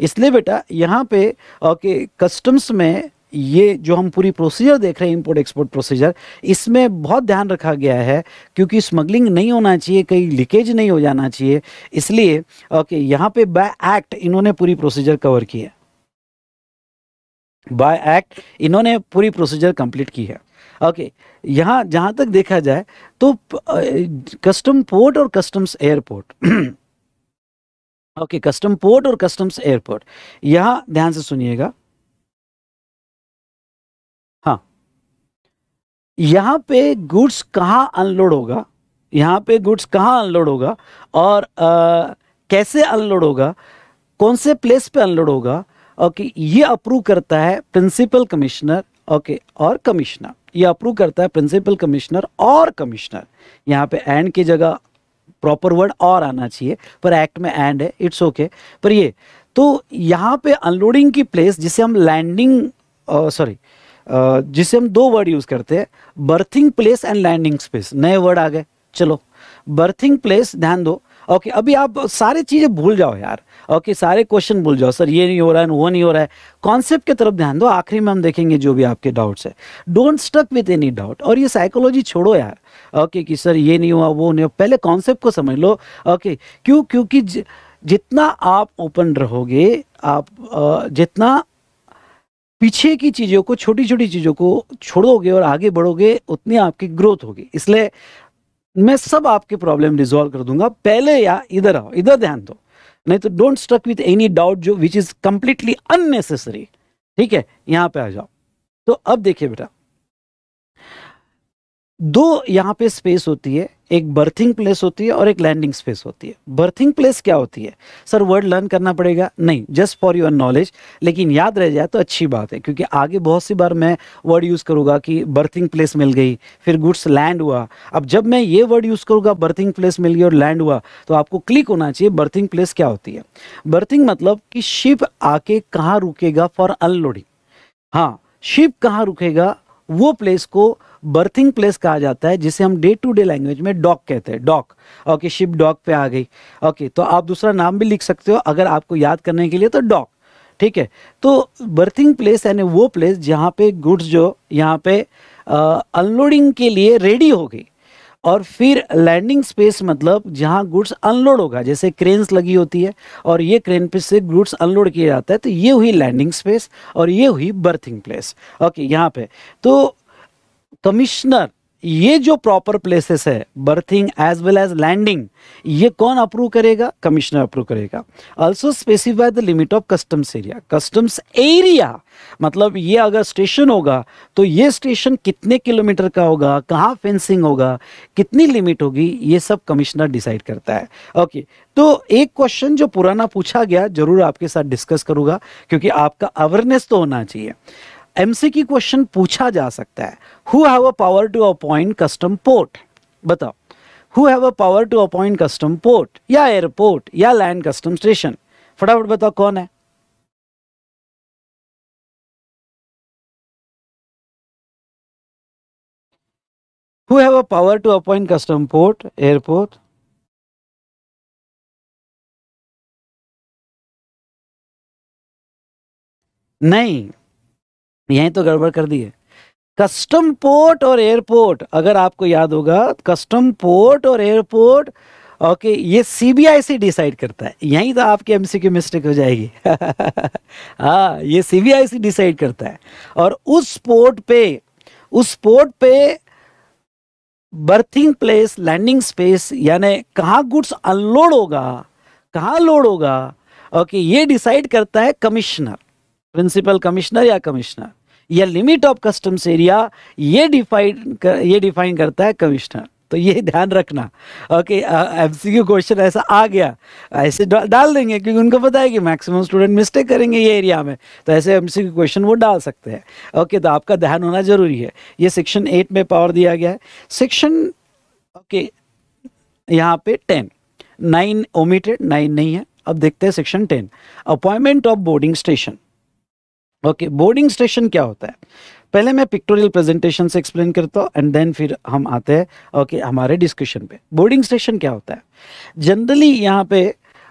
इसलिए बेटा यहाँ पे ओके कस्टम्स में ये जो हम पूरी प्रोसीजर देख रहे हैं इंपोर्ट एक्सपोर्ट प्रोसीजर इसमें बहुत ध्यान रखा गया है क्योंकि स्मगलिंग नहीं होना चाहिए कहीं लीकेज नहीं हो जाना चाहिए इसलिए ओके यहाँ पे बाय एक्ट इन्होंने पूरी प्रोसीजर कवर की है बाय एक्ट इन्होंने पूरी प्रोसीजर कंप्लीट की है ओके यहाँ जहाँ तक देखा जाए तो कस्टम पोर्ट और customs airport okay custom port और कस्टम्स एयरपोर्ट यहाँ ध्यान से सुनिएगा यहाँ पे गुड्स कहाँ अनलोड होगा यहाँ पे गुड्स कहाँ अनलोड होगा और आ, कैसे अनलोड होगा कौन से प्लेस पे अनलोड होगा ओके ये अप्रूव करता है प्रिंसिपल कमिश्नर ओके और कमिश्नर ये अप्रूव करता है प्रिंसिपल कमिश्नर और कमिश्नर यहाँ पे एंड की जगह प्रॉपर वर्ड और आना चाहिए पर एक्ट में एंड है इट्स ओके okay, पर ये तो यहाँ पे अनलोडिंग की प्लेस जिसे हम लैंडिंग सॉरी uh, जिसे हम दो वर्ड यूज़ करते हैं berthing place and landing space नए वर्ड आ गए चलो बर्थिंग प्लेस ध्यान दो ओके अभी आप सारे चीज़ें भूल जाओ यार ओके सारे क्वेश्चन भूल जाओ सर ये नहीं हो रहा है वो नहीं हो रहा है कॉन्सेप्ट की तरफ ध्यान दो आखिरी में हम देखेंगे जो भी आपके डाउट्स है don't stuck with any doubt और ये साइकोलॉजी छोड़ो यार ओके कि सर ये नहीं हुआ वो नहीं हुआ पहले कॉन्सेप्ट को समझ लो ओके क्यों क्योंकि जितना आप ओपन रहोगे आप जितना पीछे की चीज़ों को छोटी छोटी चीज़ों को छोड़ोगे और आगे बढ़ोगे उतनी आपकी ग्रोथ होगी इसलिए मैं सब आपके प्रॉब्लम रिजोल्व कर दूंगा पहले या इधर आओ इधर ध्यान दो नहीं तो don't struck with any doubt जो विच इज़ कंप्लीटली अननेसेसरी ठीक है यहां पे आ जाओ तो अब देखिए बेटा दो यहां पे स्पेस होती है एक बर्थिंग प्लेस होती है और एक लैंडिंग स्पेस होती है बर्थिंग प्लेस क्या होती है सर वर्ड लर्न करना पड़ेगा नहीं जस्ट फॉर योर नॉलेज लेकिन याद रह जाए तो अच्छी बात है क्योंकि आगे बहुत सी बार मैं वर्ड यूज़ करूँगा कि बर्थिंग प्लेस मिल गई फिर गुड्स लैंड हुआ अब जब मैं ये वर्ड यूज़ करूँगा बर्थिंग प्लेस मिल गई और लैंड हुआ तो आपको क्लिक होना चाहिए बर्थिंग प्लेस क्या होती है बर्थिंग मतलब कि शिप आके कहाँ रुकेगा फॉर अनलोडिंग हाँ शिप कहाँ रुकेगा वो प्लेस को बर्थिंग प्लेस कहा जाता है जिसे हम डे टू डे लैंग्वेज में डॉक कहते हैं डॉक ओके शिप डॉक पे आ गई ओके तो आप दूसरा नाम भी लिख सकते हो अगर आपको याद करने के लिए तो डॉक ठीक है तो बर्थिंग प्लेस यानी वो प्लेस जहाँ पे गुड्स जो यहाँ पे अनलोडिंग के लिए रेडी हो गई और फिर लैंडिंग स्पेस मतलब जहाँ गुड्स अनलोड होगा जैसे क्रेन्स लगी होती है और ये क्रेन पे से गुड्स अनलोड किया जाता है तो ये हुई लैंडिंग स्पेस और ये हुई बर्थिंग प्लेस ओके यहाँ पे तो कमिश्नर ये जो प्रॉपर प्लेसेस है berthing as well as landing ये कौन अप्रूव करेगा कमिश्नर अप्रूव करेगा also specify the limit of customs area customs area मतलब ये अगर स्टेशन होगा तो ये स्टेशन कितने किलोमीटर का होगा कहाँ फेंसिंग होगा कितनी लिमिट होगी ये सब कमिश्नर डिसाइड करता है ओके okay, तो एक क्वेश्चन जो पुराना पूछा गया जरूर आपके साथ डिस्कस करूँगा क्योंकि आपका अवेयरनेस तो होना चाहिए एमसीक्यू क्वेश्चन पूछा जा सकता है who have a power to appoint custom port बताओ who have a power to appoint custom port या एयरपोर्ट या लैंड कस्टम स्टेशन फटाफट बताओ कौन है who have a power to appoint custom port airport नहीं यहीं तो गड़बड़ कर दी है कस्टम पोर्ट और एयरपोर्ट अगर आपको याद होगा कस्टम पोर्ट और एयरपोर्ट ओके okay, ये सीबीआई से डिसाइड करता है यहीं तो आपके एमसी की मिस्टेक हो जाएगी हाँ ये सीबीआई से डिसाइड करता है और उस पोर्ट पे उस पोर्ट पे बर्थिंग प्लेस लैंडिंग स्पेस यानी कहाँ गुड्स अनलोड होगा कहाँ लोड होगा ओके okay, ये डिसाइड करता है कमिश्नर प्रिंसिपल कमिश्नर या कमिश्नर या लिमिट ऑफ कस्टम्स एरिया ये डिफाइन कर, ये डिफाइन करता है कमिश्नर तो ये ध्यान रखना ओके एमसीक्यू क्वेश्चन ऐसा आ गया ऐसे डाल देंगे क्योंकि उनको पता है कि मैक्सिमम स्टूडेंट मिस्टेक करेंगे ये एरिया में तो ऐसे एमसीक्यू क्वेश्चन वो डाल सकते हैं ओके okay, तो आपका ध्यान होना जरूरी है ये सेक्शन एट में पावर दिया गया है सेक्शन ओके okay, यहाँ पे टेन नाइन ओमिटेड नाइन नहीं है अब देखते हैं section ten appointment of boarding station okay boarding station क्या होता है पहले मैं पिक्टोरियल प्रेजेंटेशन से एक्सप्लेन करता हूँ एंड देन फिर हम आते हैं ओके okay, हमारे डिस्कशन पे बोर्डिंग स्टेशन क्या होता है जनरली यहाँ पे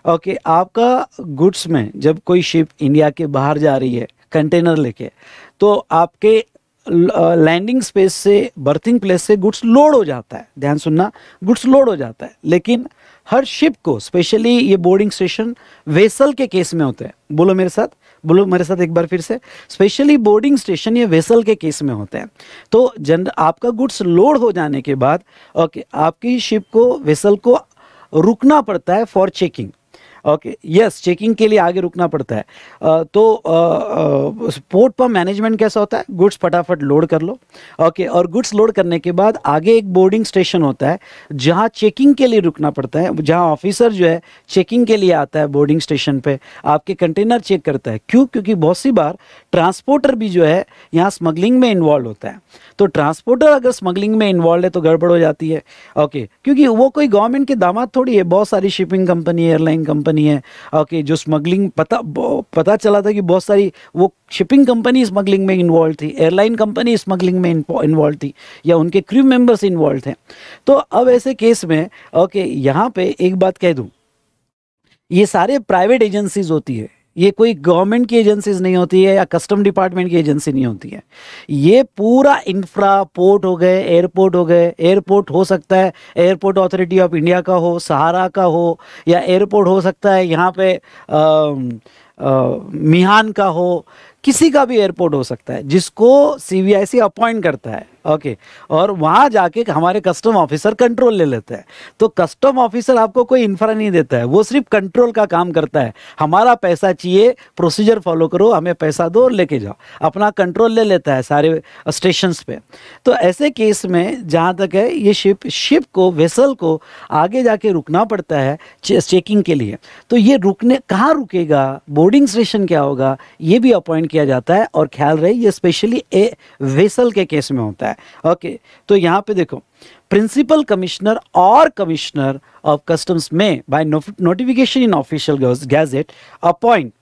ओके okay, आपका गुड्स में जब कोई शिप इंडिया के बाहर जा रही है कंटेनर लेके तो आपके लैंडिंग स्पेस से बर्थिंग प्लेस से गुड्स लोड हो जाता है ध्यान सुनना गुड्स लोड हो जाता है लेकिन हर शिप को स्पेशली ये बोर्डिंग स्टेशन वेसल के केस में होते हैं बोलो मेरे साथ बोलो मेरे साथ एक बार फिर से स्पेशली बोर्डिंग स्टेशन ये वेसल के केस में होते हैं तो जन आपका गुड्स लोड हो जाने के बाद ओके आपकी शिप को वेसल को रुकना पड़ता है for checking okay yes checking के लिए आगे रुकना पड़ता है तो पोर्ट पर मैनेजमेंट कैसा होता है गुड्स फटाफट लोड कर लो ओके और गुड्स लोड करने के बाद आगे एक बोर्डिंग स्टेशन होता है जहाँ चेकिंग के लिए रुकना पड़ता है जहाँ ऑफिसर जो है चेकिंग के लिए आता है बोर्डिंग स्टेशन पर आपके कंटेनर चेक करता है क्यों क्योंकि बहुत सी बार ट्रांसपोर्टर भी जो है यहाँ स्मगलिंग में इन्वॉल्व होता है तो ट्रांसपोर्टर अगर स्मगलिंग में इन्वॉल्व है तो गड़बड़ हो जाती है ओके क्योंकि वो कोई गवर्नमेंट के दामाद थोड़ी है बहुत सारी shipping company airline company company है ओके जो स्मगलिंग पता पता चला था कि बहुत सारी वो शिपिंग कंपनी स्मगलिंग में इन्वॉल्व थी एयरलाइन कंपनी स्मगलिंग में इन्वॉल्व थी या उनके क्रू मेंबर्स इन्वॉल्व थे तो अब ऐसे केस में ओके यहाँ पे एक बात कह दूँ ये सारे प्राइवेट एजेंसीज होती है ये कोई गवर्नमेंट की एजेंसीज नहीं होती है या कस्टम डिपार्टमेंट की एजेंसी नहीं होती है ये पूरा इंफ्रा पोर्ट हो गए एयरपोर्ट हो गए एयरपोर्ट हो सकता है एयरपोर्ट अथॉरिटी ऑफ इंडिया का हो सहारा का हो या एयरपोर्ट हो सकता है यहाँ पे मिहान का हो किसी का भी एयरपोर्ट हो सकता है जिसको सी अपॉइंट करता है ओके और वहाँ जाके हमारे कस्टम ऑफिसर कंट्रोल ले लेते हैं तो कस्टम ऑफिसर आपको कोई इन्फ्रा नहीं देता है वो सिर्फ कंट्रोल का काम करता है हमारा पैसा चाहिए प्रोसीजर फॉलो करो हमें पैसा दो और लेके जाओ अपना कंट्रोल ले लेता है सारे स्टेशन पे तो ऐसे केस में जहाँ तक है ये शिप शिप को वेसल को आगे जाके रुकना पड़ता है चेकिंग के लिए तो ये रुकने कहाँ रुकेगा बोर्डिंग स्टेशन क्या होगा ये भी अपॉइंट किया जाता है और ख्याल रहे ये स्पेशली ए वेसल के केस में होता है है ओके तो यहां पे देखो प्रिंसिपल कमिश्नर और कमिश्नर ऑफ कस्टम्स में by notification in official gazette appoint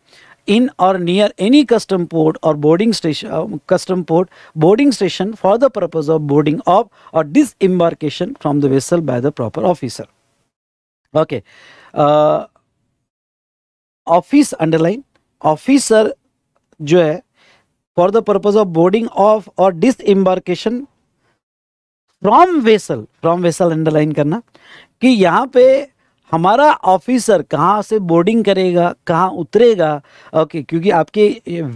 in और नियर एनी कस्टम पोर्ट और boarding station custom port boarding station for the purpose of boarding of or disembarkation from the vessel by the proper officer okay office underline officer जो है for the purpose of boarding of or disembarkation from vessel from vessel underline करना कि यहाँ पे हमारा ऑफिसर कहाँ से बोर्डिंग करेगा कहाँ उतरेगा ओके क्योंकि आपके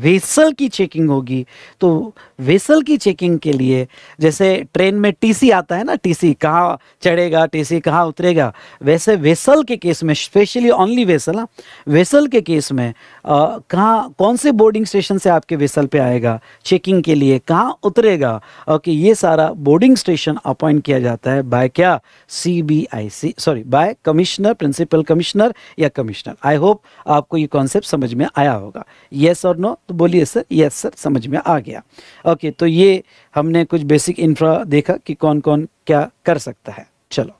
वेसल की चेकिंग होगी तो वेसल की चेकिंग के लिए जैसे ट्रेन में टीसी आता है ना टीसी कहाँ चढ़ेगा टीसी कहाँ उतरेगा वैसे वेसल के केस में स्पेशली ओनली वेसल हाँ वेसल के केस में कहाँ कौन से बोर्डिंग स्टेशन से आपके वेसल पे आएगा चेकिंग के लिए कहाँ उतरेगा ओके ये सारा बोर्डिंग स्टेशन अपॉइंट किया जाता है बाय क्या सी sorry by commissioner commissioner principal commissioner या कमिश्नर आई होप आपको ये कॉन्सेप्ट समझ में आया होगा येस और नो तो बोलिए सर येस सर समझ में आ गया ओके okay, तो ये हमने कुछ बेसिक इंफ्रा देखा कि कौन कौन क्या कर सकता है चलो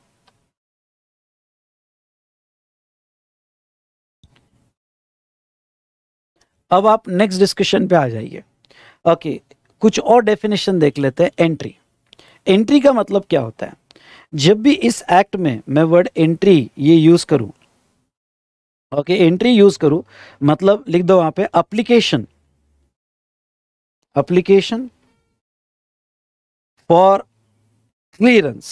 अब आप नेक्स्ट डिस्कशन पे आ जाइए ओके okay, कुछ और डेफिनेशन देख लेते हैं एंट्री एंट्री का मतलब क्या होता है जब भी इस एक्ट में मैं वर्ड एंट्री ये यूज़ करूं ओके एंट्री यूज़ करूं मतलब लिख दो वहां पे application application for clearance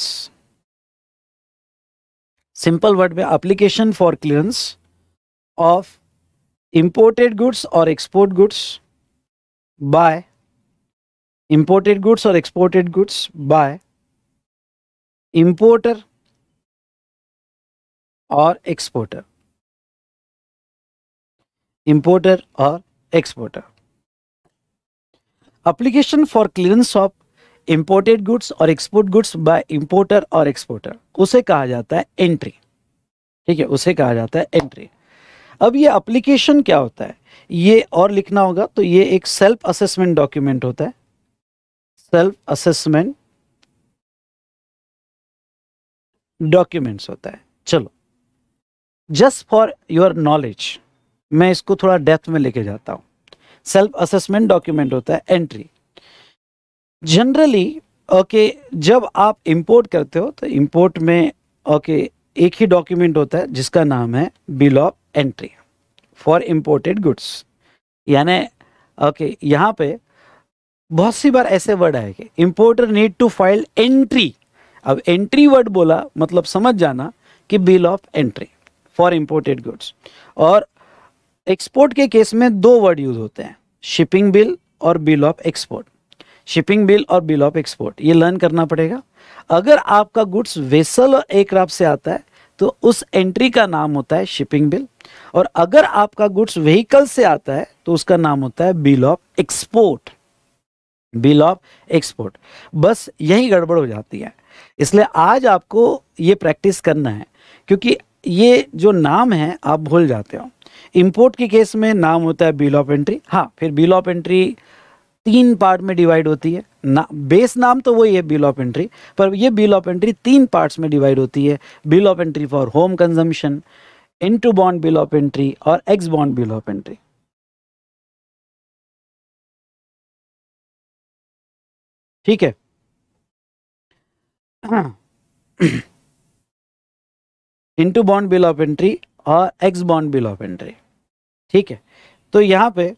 simple word में application for clearance of imported goods और export goods by imported goods और एक्सपोर्टेड गुड्स बाय इंपोर्टर और एक्सपोर्टर इंपोर्टर और exporter application for clearance of imported goods और एक्सपोर्ट गुड्स बाय इंपोर्टर और एक्सपोर्टर उसे कहा जाता है एंट्री ठीक है उसे कहा जाता है एंट्री अब ये अप्लीकेशन क्या होता है ये और लिखना होगा तो ये एक सेल्फ असेसमेंट डॉक्यूमेंट होता है सेल्फ असेसमेंट डॉक्यूमेंट्स होता है चलो जस्ट फॉर योर नॉलेज मैं इसको थोड़ा डेप्थ में लेके जाता हूँ सेल्फ असेसमेंट डॉक्यूमेंट होता है एंट्री जनरली ओके जब आप इंपोर्ट करते हो तो इंपोर्ट में ओके okay, एक ही डॉक्यूमेंट होता है जिसका नाम है bill of entry for imported goods यानी ओके यहाँ पे बहुत सी बार ऐसे वर्ड आएंगे importer need to file entry अब एंट्री वर्ड बोला मतलब समझ जाना कि bill of entry for imported goods और एक्सपोर्ट के केस में दो वर्ड यूज होते हैं शिपिंग बिल और bill of export shipping bill और बिल ऑफ एक्सपोर्ट ये लर्न करना पड़ेगा अगर आपका गुड्स वेसल और एयरक्राफ्ट से आता है तो उस एंट्री का नाम होता है शिपिंग बिल और अगर आपका गुड्स व्हीकल से आता है तो उसका नाम होता है bill of export bill of export बस यही गड़बड़ हो जाती है इसलिए आज आपको ये प्रैक्टिस करना है क्योंकि ये जो नाम है आप भूल जाते हो इंपोर्ट के केस में नाम होता है बिल ऑफ एंट्री हाँ फिर बिल ऑफ एंट्री तीन पार्ट में डिवाइड होती है ना बेस नाम तो वही है बिल ऑफ एंट्री पर ये बिल ऑफ एंट्री तीन पार्ट्स में डिवाइड होती है bill of entry for home consumption to bond bill of entry और ex bond bill of entry ठीक है into bond bill of entry और ex bond bill of entry ठीक है तो यहाँ पे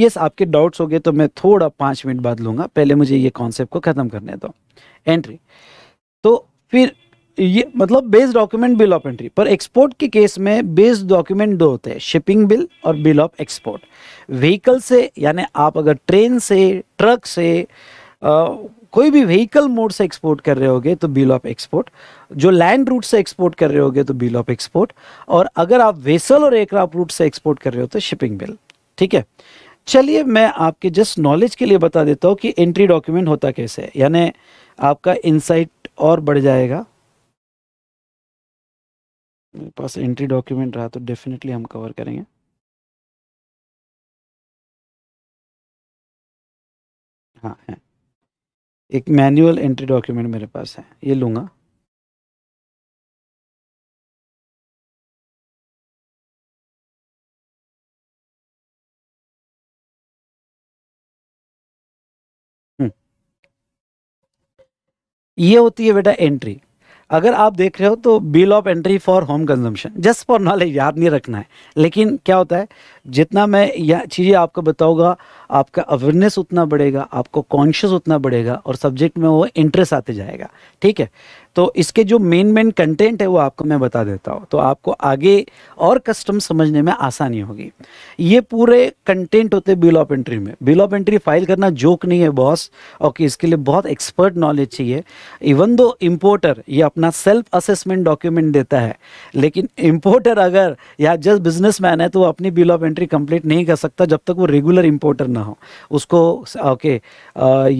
यस आपके डाउट्स हो गए तो मैं थोड़ा पाँच मिनट बाद लूँगा पहले मुझे ये कॉन्सेप्ट को ख़त्म करने दो एंट्री तो फिर ये मतलब based document bill of entry पर एक्सपोर्ट के केस में बेस्ड डॉक्यूमेंट दो होते हैं शिपिंग बिल और बिल ऑफ एक्सपोर्ट व्हीकल से यानी आप अगर ट्रेन से ट्रक से कोई भी व्हीकल मोड से एक्सपोर्ट कर रहे होगे तो बिल ऑफ एक्सपोर्ट जो लैंड रूट से एक्सपोर्ट कर रहे होगे तो बिल ऑफ एक्सपोर्ट और अगर आप वेसल और एयरक्राफ्ट रूट से एक्सपोर्ट कर रहे हो तो शिपिंग बिल ठीक है चलिए मैं आपके जस्ट नॉलेज के लिए बता देता हूँ कि एंट्री डॉक्यूमेंट होता कैसे यानी आपका इंसाइट और बढ़ जाएगा मेरे पास एंट्री डॉक्यूमेंट रहा तो डेफिनेटली हम कवर करेंगे हाँ है एक मैनुअल एंट्री डॉक्यूमेंट मेरे पास है ये लूँगा हम्म। ये होती है बेटा एंट्री अगर आप देख रहे हो तो bill of entry for home consumption just for knowledge याद नहीं रखना है लेकिन क्या होता है जितना मैं यह चीज़ें आपको बताऊंगा आपका अवेयरनेस उतना बढ़ेगा आपको कॉन्शियस उतना बढ़ेगा और सब्जेक्ट में वो इंटरेस्ट आते जाएगा ठीक है तो इसके जो मेन मेन कंटेंट है वो आपको मैं बता देता हूँ तो आपको आगे और कस्टम समझने में आसानी होगी ये पूरे कंटेंट होते बिल ऑफ एंट्री में बिल ऑफ एंट्री फाइल करना जोक नहीं है बॉस ओके इसके लिए बहुत एक्सपर्ट नॉलेज चाहिए इवन दो इम्पोर्टर ये अपना सेल्फ असेसमेंट डॉक्यूमेंट देता है लेकिन इम्पोर्टर अगर या जस्ट बिजनेस मैन है तो वो अपनी बिल ऑफ एंट्री कंप्लीट नहीं कर सकता जब तक वो रेगुलर इम्पोर्टर ना हो उसको ओके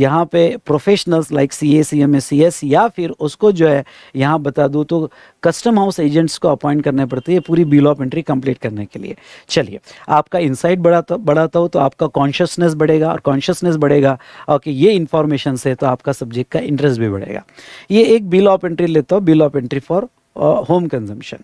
यहाँ पे professionals like C A C M S C S या फिर उसको जो है यहाँ बता दूँ तो कस्टम हाउस एजेंट्स को अपॉइंट करने पड़ते हैं पूरी बिल ऑफ एंट्री कंप्लीट करने के लिए चलिए आपका इंसाइट बढ़ाता बढ़ाता हो तो आपका कॉन्शियसनेस बढ़ेगा और कॉन्शियसनेस बढ़ेगा और कि ये इन्फॉर्मेशन से तो आपका सब्जेक्ट का इंटरेस्ट भी बढ़ेगा ये एक बिल ऑफ एंट्री लेता हूँ bill of entry for home consumption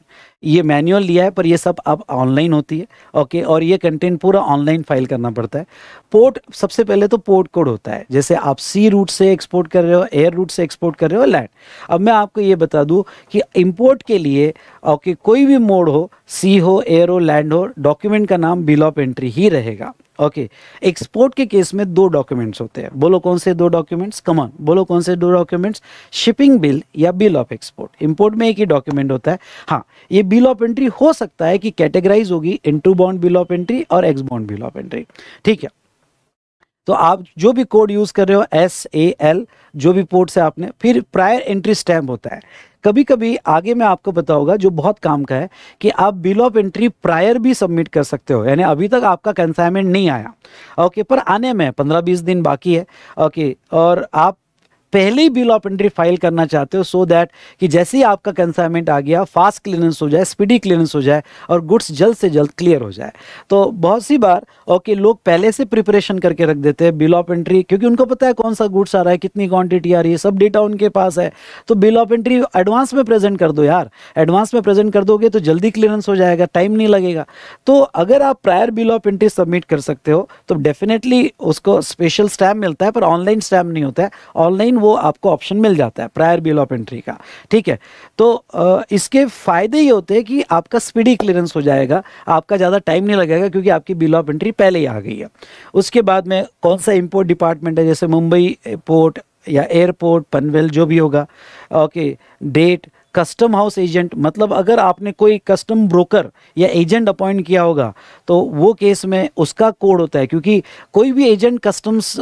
ये मैनुअल लिया है पर ये सब अब ऑनलाइन होती है ओके और ये कंटेंट पूरा ऑनलाइन फाइल करना पड़ता है पोर्ट सबसे पहले तो पोर्ट कोड होता है जैसे आप सी रूट से एक्सपोर्ट कर रहे हो एयर रूट से एक्सपोर्ट कर रहे हो लैंड अब मैं आपको ये बता दूँ कि इम्पोर्ट के लिए ओके कोई भी मोड हो सी हो एयर हो लैंड हो डॉक्यूमेंट का नाम बिल ऑफ एंट्री ही रहेगा ओके एक्सपोर्ट के केस में दो डॉक्यूमेंट्स होते हैं बोलो कौन से दो डॉक्यूमेंट्स कमान बोलो कौन से दो डॉक्यूमेंट्स शिपिंग बिल या बिल ऑफ एक्सपोर्ट इंपोर्ट में एक ही डॉक्यूमेंट होता है हाँ ये बिल ऑफ एंट्री हो सकता है कि कैटेगराइज होगी into bond bill of entry और ex bond bill of entry ठीक है तो आप जो भी कोड यूज़ कर रहे हो एस ए एल जो भी पोर्ट से आपने फिर प्रायर एंट्री स्टैम्प होता है कभी कभी आगे मैं आपको बताऊंगा जो बहुत काम का है कि आप बिल ऑफ एंट्री प्रायर भी सबमिट कर सकते हो यानी अभी तक आपका कंसाइनमेंट नहीं आया ओके पर आने में पंद्रह बीस दिन बाकी है ओके और आप पहले ही बिल ऑफ एंट्री फाइल करना चाहते हो सो so दैट कि जैसे ही आपका कंसाइनमेंट आ गया फास्ट क्लियरेंस हो जाए स्पीडी क्लियरेंस हो जाए और गुड्स जल्द से जल्द क्लियर हो जाए तो बहुत सी बार ओके लोग पहले से प्रिपरेशन करके रख देते हैं बिल ऑफ एंट्री क्योंकि उनको पता है कौन सा गुड्स आ रहा है कितनी क्वांटिटी आ रही है सब डेटा उनके पास है तो बिल ऑफ एंट्री एडवांस में प्रेजेंट कर दो यार एडवांस में प्रेजेंट कर दोगे तो जल्दी क्लियरेंस हो जाएगा टाइम नहीं लगेगा तो अगर आप prior bill of entry submit कर सकते हो तो डेफिनेटली उसको स्पेशल स्टैम्प मिलता है पर ऑनलाइन स्टैम्प नहीं होता है ऑनलाइन वो आपको ऑप्शन मिल जाता है प्रायर बिल ऑफ एंट्री का ठीक है तो इसके फ़ायदे ये होते हैं कि आपका स्पीडी क्लियरेंस हो जाएगा आपका ज़्यादा टाइम नहीं लगेगा क्योंकि आपकी बिल ऑफ एंट्री पहले ही आ गई है उसके बाद में कौन सा इम्पोर्ट डिपार्टमेंट है जैसे मुंबई पोर्ट या एयरपोर्ट पनवेल जो भी होगा okay that custom house agent मतलब अगर आपने कोई कस्टम ब्रोकर या एजेंट अपॉइंट किया होगा तो वो केस में उसका कोड होता है क्योंकि कोई भी एजेंट कस्टम्स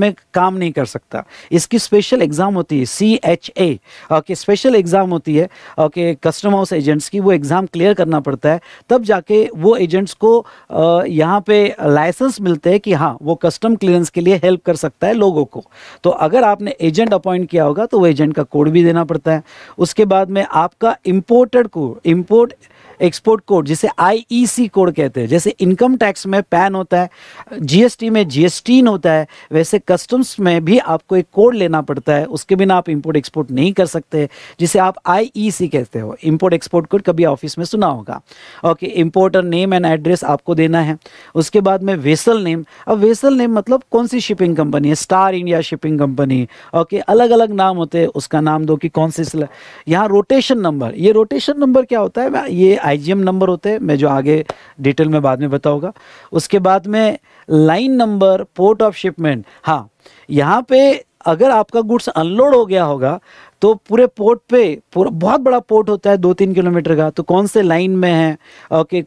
में काम नहीं कर सकता इसकी स्पेशल एग्ज़ाम होती है C H A okay special exam होती है ओके कस्टम हाउस एजेंट्स की वो एग्ज़ाम क्लियर करना पड़ता है तब जाके वो एजेंट्स को यहाँ पे लाइसेंस मिलते हैं कि हाँ वो कस्टम क्लियरेंस के लिए हेल्प कर सकता है लोगों को तो अगर आपने एजेंट अपॉइंट किया होगा तो वो एजेंट का कोड भी देना पड़ता है उसके बाद में आपका इम्पोर्टेड को इम्पोर्ट एक्सपोर्ट कोड जिसे आईईसी कोड e कहते हैं जैसे इनकम टैक्स में पैन होता है जीएसटी में जीएसटीन होता है वैसे कस्टम्स में भी आपको एक कोड लेना पड़ता है उसके बिना आप इंपोर्ट एक्सपोर्ट नहीं कर सकते जिसे आप आईईसी e कहते हो इंपोर्ट एक्सपोर्ट कोड कभी ऑफिस में सुना होगा okay importer name and address आपको देना है उसके बाद में वेसल नेम अब वेसल नेम मतलब कौन सी शिपिंग कंपनी है star India shipping company okay अलग अलग नाम होते हैं उसका नाम दो कि कौन सी यहाँ रोटेशन नंबर ये रोटेशन नंबर क्या होता है ये आईजीएम नंबर होते हैं मैं जो आगे डिटेल में बाद में बताऊँगा उसके बाद में line number port of shipment हाँ यहाँ पे अगर आपका गुड्स अनलोड हो गया होगा तो पूरे पोर्ट पे पूरा बहुत बड़ा पोर्ट होता है दो तीन किलोमीटर का तो कौन से लाइन में है ओके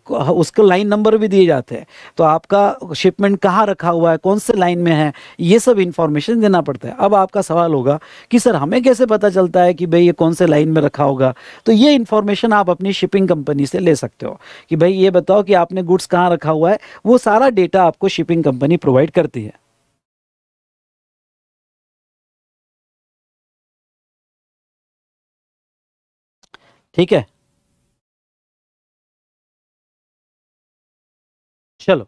उसको लाइन नंबर भी दिए जाते हैं तो आपका शिपमेंट कहाँ रखा हुआ है कौन से लाइन में है ये सब इन्फॉर्मेशन देना पड़ता है अब आपका सवाल होगा कि सर हमें कैसे पता चलता है कि भाई ये कौन से लाइन में रखा होगा तो ये इन्फॉर्मेशन आप अपनी शिपिंग कंपनी से ले सकते हो कि भाई ये बताओ कि आपने गुड्स कहाँ रखा हुआ है वो सारा डेटा आपको शिपिंग कंपनी प्रोवाइड करती है ठीक है चलो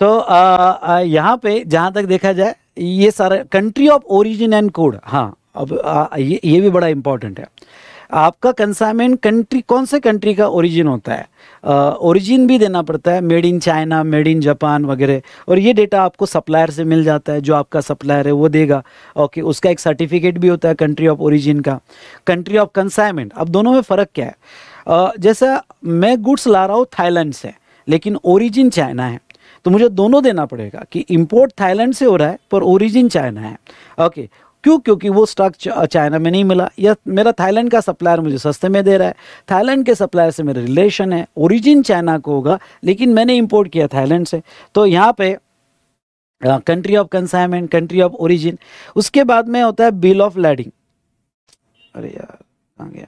तो आ, आ, यहाँ पे जहां तक देखा जाए ये सारा country of origin and code हाँ अब आ, ये ये भी बड़ा इंपॉर्टेंट है आपका कंसाइनमेंट कंट्री कौन से कंट्री का ओरिजिन होता है ओरिजिन uh, भी देना पड़ता है made in China made in Japan वगैरह और ये डेटा आपको सप्लायर से मिल जाता है जो आपका सप्लायर है वो देगा ओके okay, उसका एक सर्टिफिकेट भी होता है कंट्री ऑफ ओरिजिन का कंट्री ऑफ कंसाइनमेंट अब दोनों में फ़र्क क्या है uh, जैसा मैं गुड्स ला रहा हूँ थाईलैंड से लेकिन ओरिजिन चाइना है तो मुझे दोनों देना पड़ेगा कि इम्पोर्ट थाईलैंड से हो रहा है पर ओरिजिन चाइना है ओके क्यों क्योंकि वो स्टॉक चाइना में नहीं मिला या मेरा थाईलैंड का सप्लायर मुझे सस्ते में दे रहा है थाईलैंड के सप्लायर से मेरा रिलेशन है ओरिजिन चाइना को होगा लेकिन मैंने इम्पोर्ट किया थाईलैंड से तो यहाँ पे country of consignment country of origin उसके बाद में होता है बिल ऑफ लैडिंग अरे यार आ गया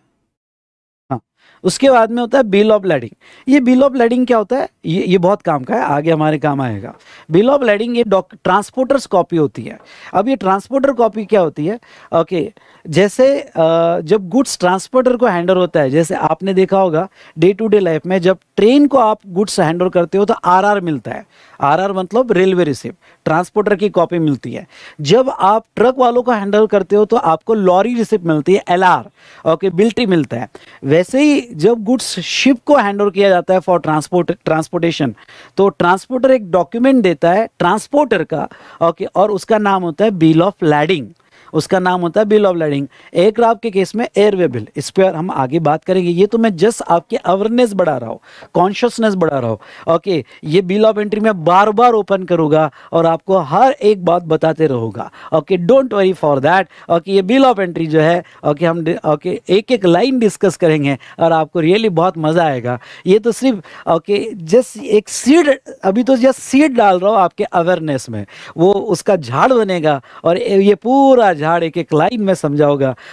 उसके बाद में होता है बिल ऑफ लैडिंग ये बिल ऑफ लैडिंग क्या होता है ये ये बहुत काम का है आगे हमारे काम आएगा बिल ऑफ लैडिंग ये ट्रांसपोर्टर्स कॉपी होती है अब ये ट्रांसपोर्टर कॉपी क्या होती है ओके okay, जैसे जब गुड्स ट्रांसपोर्टर को हैंडल होता है जैसे आपने देखा होगा डे टू डे लाइफ में जब ट्रेन को आप गुड्स हैंडल करते हो तो आरआर मिलता है आरआर मतलब रेलवे रिसिप्ट ट्रांसपोर्टर की कॉपी मिलती है जब आप ट्रक वालों को हैंडल करते हो तो आपको लॉरी रिसिप्ट मिलती है एल आर ओके बिल्टी मिलता है वैसे ही जब गुड्स शिप को हैंडल किया जाता है फॉर ट्रांसपोर्ट ट्रांसपोर्टेशन तो ट्रांसपोर्टर एक डॉक्यूमेंट देता है ट्रांसपोर्टर का ओके और उसका नाम होता है बिल ऑफ लैडिंग उसका नाम होता है बिल ऑफ लैंडिंग एयरक्राफ्ट के केस में एयरवे बिल इस पर हम आगे बात करेंगे ये तो मैं जस्ट आपके अवेयरनेस बढ़ा रहा हूँ कॉन्शियसनेस बढ़ा रहा हूँ ओके ये बिल ऑफ एंट्री मैं बार बार ओपन करूँगा और आपको हर एक बात बताते रहूँगा okay don't worry for that okay ये बिल ऑफ एंट्री जो है ओके हम ओके एक एक लाइन डिस्कस करेंगे और आपको रियली बहुत मज़ा आएगा ये तो सिर्फ ओके जस्ट एक सीड अभी तो जस्ट सीड डाल रहा हूँ आपके अवेयरनेस में वो उसका झाड़ बनेगा और ये पूरा झाड़ एक एक लाइन में समझा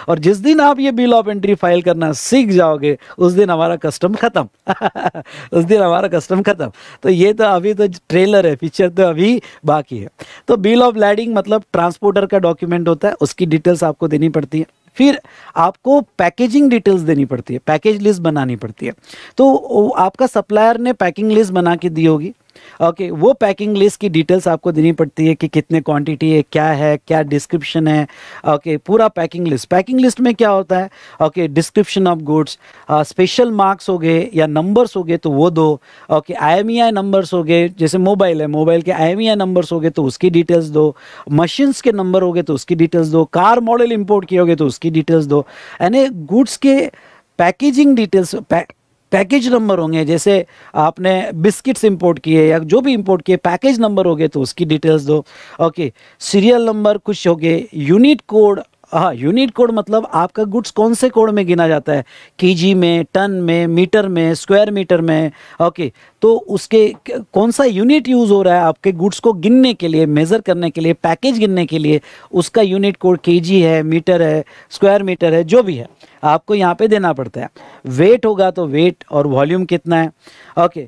और जिस दिन आप ये बिल ऑफ एंट्री फाइल करना सीख जाओगे उस दिन हमारा कस्टम ख़त्म उस दिन हमारा कस्टम ख़त्म तो ये तो अभी तो ट्रेलर है पिक्चर तो अभी बाकी है तो बिल ऑफ लैडिंग मतलब ट्रांसपोर्टर का डॉक्यूमेंट होता है उसकी डिटेल्स आपको देनी पड़ती है फिर आपको पैकेजिंग डिटेल्स देनी पड़ती है पैकेज लिस्ट बनानी पड़ती है तो आपका सप्लायर ने पैकिंग लिस्ट बना के दी होगी ओके okay, वो पैकिंग लिस्ट की डिटेल्स आपको देनी पड़ती है कि कितने क्वांटिटी है क्या है क्या डिस्क्रिप्शन है ओके okay, पूरा पैकिंग लिस्ट पैकिंग लिस्ट में क्या होता है okay description of goods special marks हो गए या नंबर्स हो गए तो वो दो ओके आई नंबर्स हो गए जैसे मोबाइल है मोबाइल के आई नंबर्स हो गए तो उसकी डिटेल्स दो मशीन्स के नंबर हो गए तो उसकी डिटेल्स दो कार मॉडल इम्पोर्ट किए हो गए तो उसकी डिटेल्स दो यानी गुड्स के पैकेजिंग डिटेल्स पै, पैकेज नंबर होंगे जैसे आपने बिस्किट्स इंपोर्ट किए या जो भी इंपोर्ट किए पैकेज नंबर हो गए तो उसकी डिटेल्स दो ओके सीरियल नंबर कुछ हो गए यूनिट कोड हाँ यूनिट कोड मतलब आपका गुड्स कौन से कोड में गिना जाता है केजी में टन में मीटर में स्क्वायर मीटर में ओके तो उसके कौन सा यूनिट यूज़ हो रहा है आपके गुड्स को गिनने के लिए मेज़र करने के लिए पैकेज गिनने के लिए उसका यूनिट कोड केजी है मीटर है स्क्वायर मीटर है जो भी है आपको यहाँ पर देना पड़ता है वेट होगा तो वेट और वॉल्यूम कितना है ओके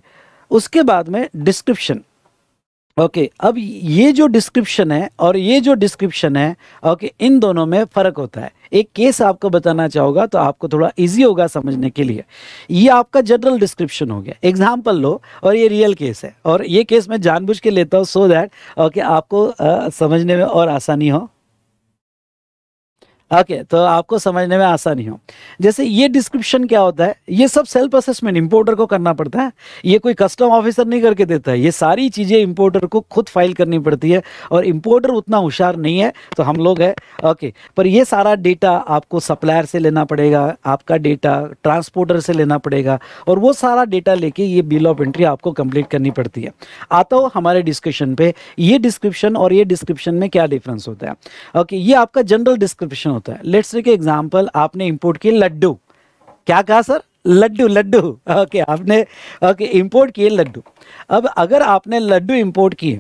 उसके बाद में डिस्क्रिप्शन ओके okay, अब ये जो डिस्क्रिप्शन है और ये जो डिस्क्रिप्शन है ओके okay, इन दोनों में फ़र्क होता है एक केस आपको बताना चाहोगा तो आपको थोड़ा इजी होगा समझने के लिए ये आपका जनरल डिस्क्रिप्शन हो गया एग्जांपल लो और ये रियल केस है और ये केस मैं जानबूझ के लेता हूँ सो दैट ओके आपको आ, समझने में और आसानी हो ओके तो आपको समझने में आसानी हो जैसे ये डिस्क्रिप्शन क्या होता है ये सब सेल्फ असेसमेंट इंपोर्टर को करना पड़ता है ये कोई कस्टम ऑफिसर नहीं करके देता है ये सारी चीज़ें इंपोर्टर को खुद फाइल करनी पड़ती है और इंपोर्टर उतना होशियार नहीं है तो हम लोग है ओके पर ये सारा डेटा आपको सप्लायर से लेना पड़ेगा आपका डेटा ट्रांसपोर्टर से लेना पड़ेगा और वो सारा डेटा लेके ये बिल ऑफ एंट्री आपको कंप्लीट करनी पड़ती है आता हो हमारे डिस्कशन पे ये डिस्क्रिप्शन और ये डिस्क्रिप्शन में क्या डिफरेंस होता है ओके ये आपका जनरल डिस्क्रिप्शन होता है लेट्स के एग्जाम्पल आपने इम्पोर्ट किए लड्डू क्या कहा सर लड्डू लड्डू ओके आपने ओके इंपोर्ट किए लड्डू अब अगर आपने लड्डू इंपोर्ट किए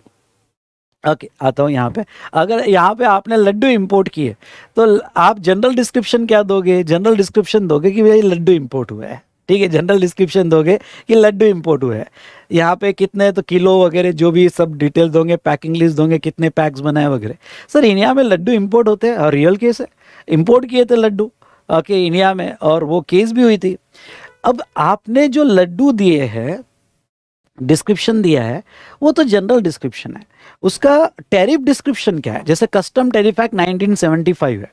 ओके आता हूँ यहाँ पे अगर यहाँ पे आपने लड्डू इंपोर्ट किए तो आप जनरल डिस्क्रिप्शन क्या दोगे जनरल डिस्क्रिप्शन दोगे कि भाई लड्डू इंपोर्ट हुआ है ठीक है जनरल डिस्क्रिप्शन दोगे कि लड्डू इम्पोर्ट हुए यहाँ पे कितने तो किलो वगैरह जो भी सब डिटेल दोगे पैकिंग लिस्ट दोगे कितने पैक्स बनाए वगैरह सर इंडिया में लड्डू इम्पोर्ट होते हैं और रियल केस है इम्पोर्ट किए थे लड्डू ओके इंडिया में और वो केस भी हुई थी अब आपने जो लड्डू दिए हैं डिस्क्रिप्शन दिया है वो तो जनरल डिस्क्रिप्शन है उसका टैरिफ डिस्क्रिप्शन क्या है जैसे कस्टम टैरिफ एक्ट 1975 है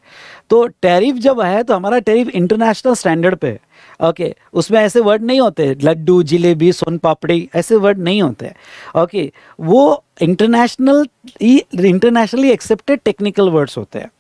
तो टैरिफ जब है तो हमारा टैरिफ इंटरनेशनल स्टैंडर्ड पे है ओके okay, उसमें ऐसे वर्ड नहीं होते लड्डू जिलेबी सोन पापड़ी ऐसे वर्ड नहीं होते ओके okay, वो international internationally accepted technical words होते हैं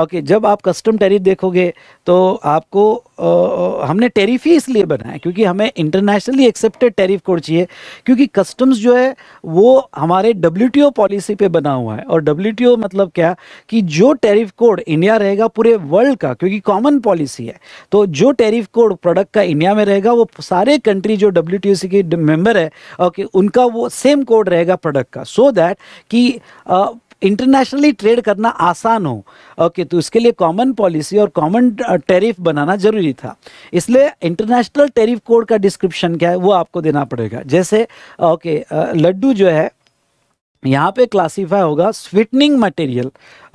ओके okay, जब आप कस्टम टैरिफ देखोगे तो आपको आ, हमने टैरिफ ही इसलिए बनाया क्योंकि हमें इंटरनेशनली एक्सेप्टेड टैरिफ कोड चाहिए क्योंकि कस्टम्स जो है वो हमारे डब्ल्यू पॉलिसी पे बना हुआ है और डब्ल्यू मतलब क्या कि जो टैरिफ कोड इंडिया रहेगा पूरे वर्ल्ड का क्योंकि कॉमन पॉलिसी है तो जो टेरिफ कोड प्रोडक्ट का इंडिया में रहेगा वो सारे कंट्री जो डब्ल्यू के मेम्बर है ओके okay, उनका वो सेम कोड रहेगा प्रोडक्ट का सो सो दैट कि इंटरनेशनली ट्रेड करना आसान हो ओके okay, तो इसके लिए कॉमन पॉलिसी और कॉमन टैरिफ बनाना जरूरी था इसलिए इंटरनेशनल टैरिफ कोड का डिस्क्रिप्शन क्या है वो आपको देना पड़ेगा जैसे ओके okay, लड्डू जो है यहाँ पे क्लासीफाई होगा स्वीटनिंग मटेरियल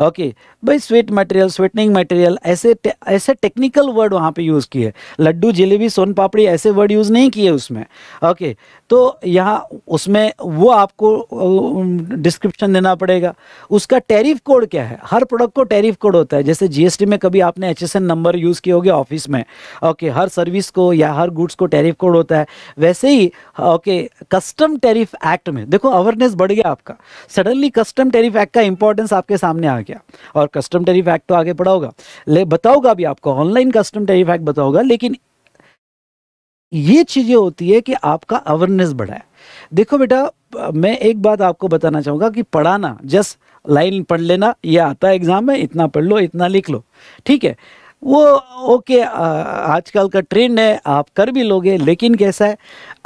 ओके भाई स्वीट मटेरियल स्वीटनिंग मटेरियल ऐसे ऐसे टेक्निकल वर्ड वहाँ पे यूज़ किए लड्डू जलेबी सोन पापड़ी ऐसे वर्ड यूज़ नहीं किए उसमें ओके तो यहाँ उसमें वो आपको डिस्क्रिप्शन देना पड़ेगा उसका टैरिफ कोड क्या है हर प्रोडक्ट को टैरिफ कोड होता है जैसे जीएसटी में कभी आपने एच नंबर यूज़ किए होगे ऑफिस में ओके हर सर्विस को या हर गुड्स को टैरिफ कोड होता है वैसे ही ओके कस्टम टैरिफ एक्ट में देखो अवेयरनेस बढ़ गया आपका सडनली कस्टम टैरिफ एक्ट का इंपॉर्टेंस आपके सामने आ गया और कस्टम टैरिफ एक्ट तो आगे पढ़ा ले बताओगा भी आपको ऑनलाइन कस्टम टैरिफ एक्ट बताओगा लेकिन ये चीज़ें होती है कि आपका अवेयरनेस बढ़ाए देखो बेटा मैं एक बात आपको बताना चाहूँगा कि पढ़ाना जस्ट लाइन पढ़ लेना ये आता है एग्ज़ाम में इतना पढ़ लो इतना लिख लो ठीक है वो ओके आजकल का ट्रेंड है आप कर भी लोगे लेकिन कैसा है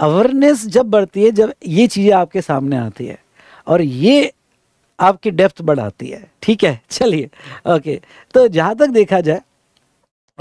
अवेयरनेस जब बढ़ती है जब ये चीज़ें आपके सामने आती है और ये आपकी डेप्थ बढ़ाती है ठीक है चलिए ओके तो जहाँ तक देखा जाए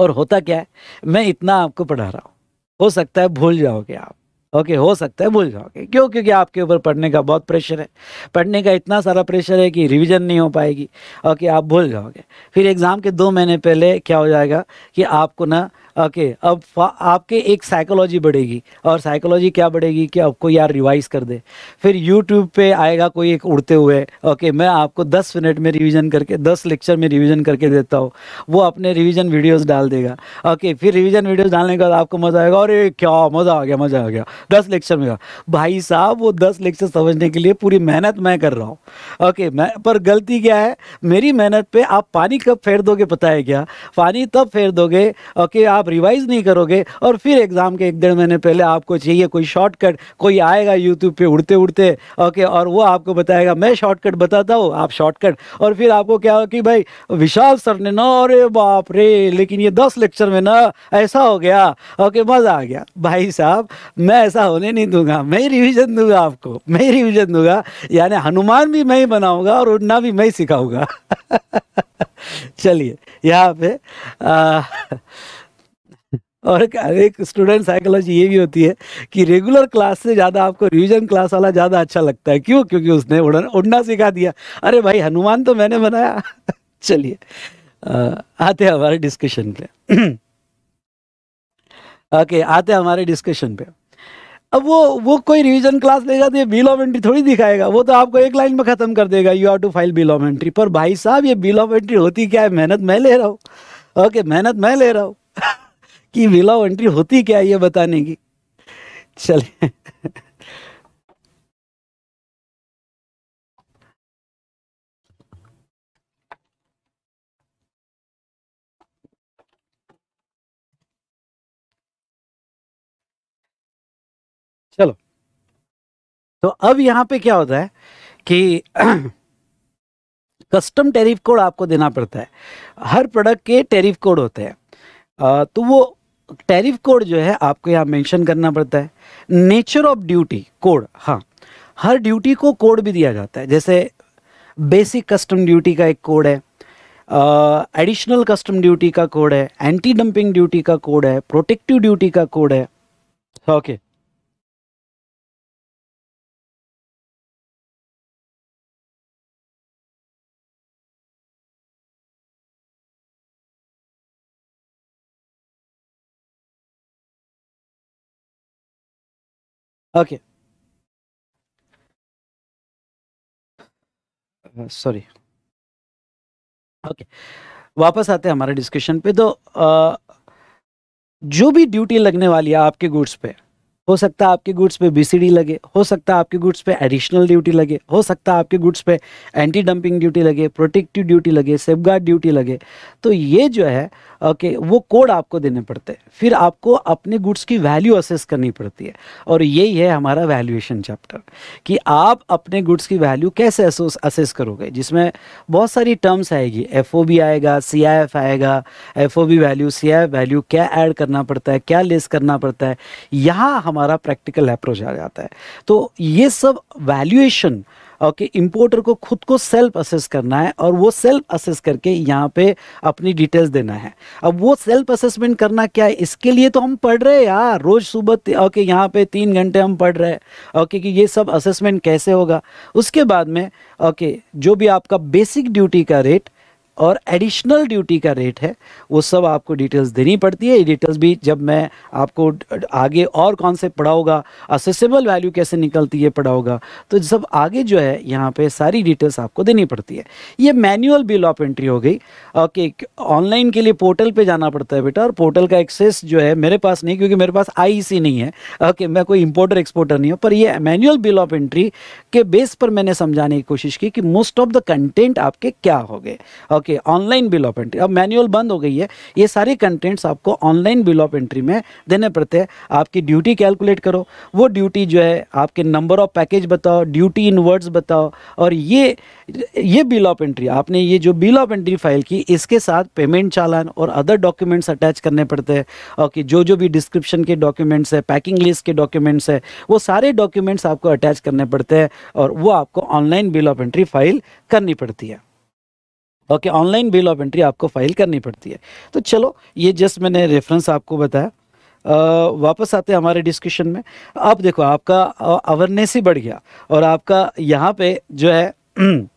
और होता क्या है मैं इतना आपको पढ़ा रहा हूँ हो सकता है भूल जाओगे आप ओके okay, हो सकता है भूल जाओगे क्यों क्योंकि आपके ऊपर पढ़ने का बहुत प्रेशर है पढ़ने का इतना सारा प्रेशर है कि रिवीजन नहीं हो पाएगी ओके okay, आप भूल जाओगे फिर एग्ज़ाम के दो महीने पहले क्या हो जाएगा कि आपको ना ओके अब आपके एक साइकोलॉजी बढ़ेगी और साइकोलॉजी क्या बढ़ेगी कि आपको यार रिवाइज कर दे फिर यूट्यूब पे आएगा कोई एक उड़ते हुए ओके मैं आपको दस मिनट में रिविज़न करके दस लेक्चर में रिविज़न करके देता हूँ वो अपने रिविज़न वीडियोज़ डाल देगा ओके फिर रिविज़न वीडियोज़ डालने के बाद आपको मज़ा आएगा अरे क्या मज़ा आ गया मज़ा आ गया दस लेक्चर में भाई साहब वो दस लेक्चर समझने के लिए पूरी मेहनत मैं कर रहा हूँ ओके मैं पर गलती क्या है मेरी मेहनत पर आप पानी कब फेर दोगे पता है क्या पानी तब फेर दोगे ओके आप रिवाइज नहीं करोगे और फिर एग्ज़ाम के एक डेढ़ महीने पहले आपको चाहिए कोई शॉर्टकट कोई आएगा यूट्यूब पे उड़ते उड़ते ओके और वो आपको बताएगा मैं शॉर्टकट बताता हूँ आप शॉर्टकट और फिर आपको क्या हो कि भाई विशाल सर ने ना अरे बाप रे लेकिन ये दस लेक्चर में ना ऐसा हो गया ओके मज़ा आ गया भाई साहब मैं ऐसा होने नहीं दूंगा मैं ही रिविज़न दूंगा आपको मैं ही रिविज़न दूंगा यानी हनुमान भी मैं ही बनाऊँगा और उड़ना भी मैं ही सिखाऊंगा चलिए यहाँ पे आ, और एक स्टूडेंट साइकोलॉजी ये भी होती है कि रेगुलर क्लास से ज़्यादा आपको रिविजन क्लास वाला ज़्यादा अच्छा लगता है क्यों क्योंकि उसने उड़न उड़ना सिखा दिया अरे भाई हनुमान तो मैंने बनाया चलिए आते हैं हमारे डिस्कशन पे ओके आते हैं हमारे डिस्कशन पे अब वो वो कोई रिवीजन क्लास लेगा तो ये बिल ऑफ एंट्री थोड़ी दिखाएगा वो तो आपको एक लाइन में ख़त्म कर देगा you have to file bill of entry पर भाई साहब ये बिल ऑफ एंट्री होती क्या है मेहनत मैं ले रहा हूँ ओके मेहनत मैं ले रहा हूँ कि विला एंट्री होती क्या ये बताने की चले चलो तो अब यहां पे क्या होता है कि कस्टम टेरिफ कोड आपको देना पड़ता है हर प्रोडक्ट के टेरिफ कोड होते हैं तो वो टैरिफ कोड जो है आपको यहाँ मेंशन करना पड़ता है नेचर ऑफ ड्यूटी कोड हाँ हर ड्यूटी को कोड भी दिया जाता है जैसे बेसिक कस्टम ड्यूटी का एक कोड है एडिशनल कस्टम ड्यूटी का कोड है एंटी डंपिंग ड्यूटी का कोड है प्रोटेक्टिव ड्यूटी का कोड है okay okay. Okay. Sorry uh, okay okay. वापस आते हैं हमारे डिस्कशन पे तो uh, जो भी ड्यूटी लगने वाली है आपके गुड्स पे हो सकता है आपके गुड्स पे बीसीडी लगे हो सकता है आपके गुड्स पे एडिशनल ड्यूटी लगे हो सकता है आपके गुड्स पे एंटी डंपिंग ड्यूटी लगे प्रोटेक्टिव ड्यूटी लगे सेफगार्ड ड्यूटी लगे तो ये जो है ओके वो कोड आपको देने पड़ते हैं फिर आपको अपने गुड्स की वैल्यू असेस करनी पड़ती है और यही है हमारा वैल्यूएशन चैप्टर कि आप अपने गुड्स की वैल्यू कैसे असेस करोगे जिसमें बहुत सारी टर्म्स आएगी एफ आएगा सी आएगा एफ वैल्यू सी वैल्यू क्या ऐड करना पड़ता है क्या लेस करना पड़ता है यहाँ हमारा प्रैक्टिकल अप्रोच आ जाता है तो ये सब वैल्यूएशन ओके okay, इम्पोर्टर को खुद को सेल्फ असेस करना है और वो सेल्फ असेस करके यहाँ पे अपनी डिटेल्स देना है अब वो सेल्फ असेसमेंट करना क्या है इसके लिए तो हम पढ़ रहे हैं यार रोज़ सुबह ओके uh, यहाँ पे तीन घंटे हम पढ़ रहे हैं ओके uh, कि ये सब असेसमेंट कैसे होगा उसके बाद में ओके uh, जो भी आपका बेसिक ड्यूटी का रेट और एडिशनल ड्यूटी का रेट है वो सब आपको डिटेल्स देनी पड़ती है ये डिटेल्स भी जब मैं आपको आगे और कौन से पढ़ाऊंगा असेसिबल असेसेबल वैल्यू कैसे निकलती है पढ़ाऊंगा तो सब आगे जो है यहाँ पे सारी डिटेल्स आपको देनी पड़ती है ये मैनुअल बिल ऑफ एंट्री हो गई ओके ऑनलाइन के लिए पोर्टल पर जाना पड़ता है बेटा और पोर्टल का एक्सेस जो है मेरे पास नहीं क्योंकि मेरे पास आई नहीं है ओके मैं कोई इम्पोर्टर एक्सपोर्टर नहीं हूँ पर यह मैनुअल बिल ऑफ एंट्री के बेस पर मैंने समझाने की कोशिश की कि मोस्ट ऑफ द कंटेंट आपके क्या हो गए ओके के ऑनलाइन बिल ऑफ एंट्री अब मैनुअल बंद हो गई है ये सारी कंटेंट्स आपको ऑनलाइन बिल ऑफ एंट्री में देने पड़ते हैं आपकी ड्यूटी कैलकुलेट करो वो ड्यूटी जो है आपके नंबर ऑफ पैकेज बताओ ड्यूटी इन वर्ड्स बताओ और ये ये बिल ऑफ एंट्री आपने ये जो बिल ऑफ एंट्री फाइल की इसके साथ पेमेंट चालान और अदर डॉक्यूमेंट्स अटैच करने पड़ते हैं और कि जो जो भी डिस्क्रिप्शन के डॉक्यूमेंट्स है पैकिंग लिस्ट के डॉक्यूमेंट्स है वो सारे डॉक्यूमेंट्स आपको अटैच करने पड़ते हैं और वो आपको online bill of entry file करनी पड़ती है okay online bill of entry आपको फाइल करनी पड़ती है तो चलो ये जस्ट मैंने रेफरेंस आपको बताया आ, वापस आते हैं हमारे डिस्कशन में अब देखो आपका अवेयरनेस ही बढ़ गया और आपका यहाँ पे जो है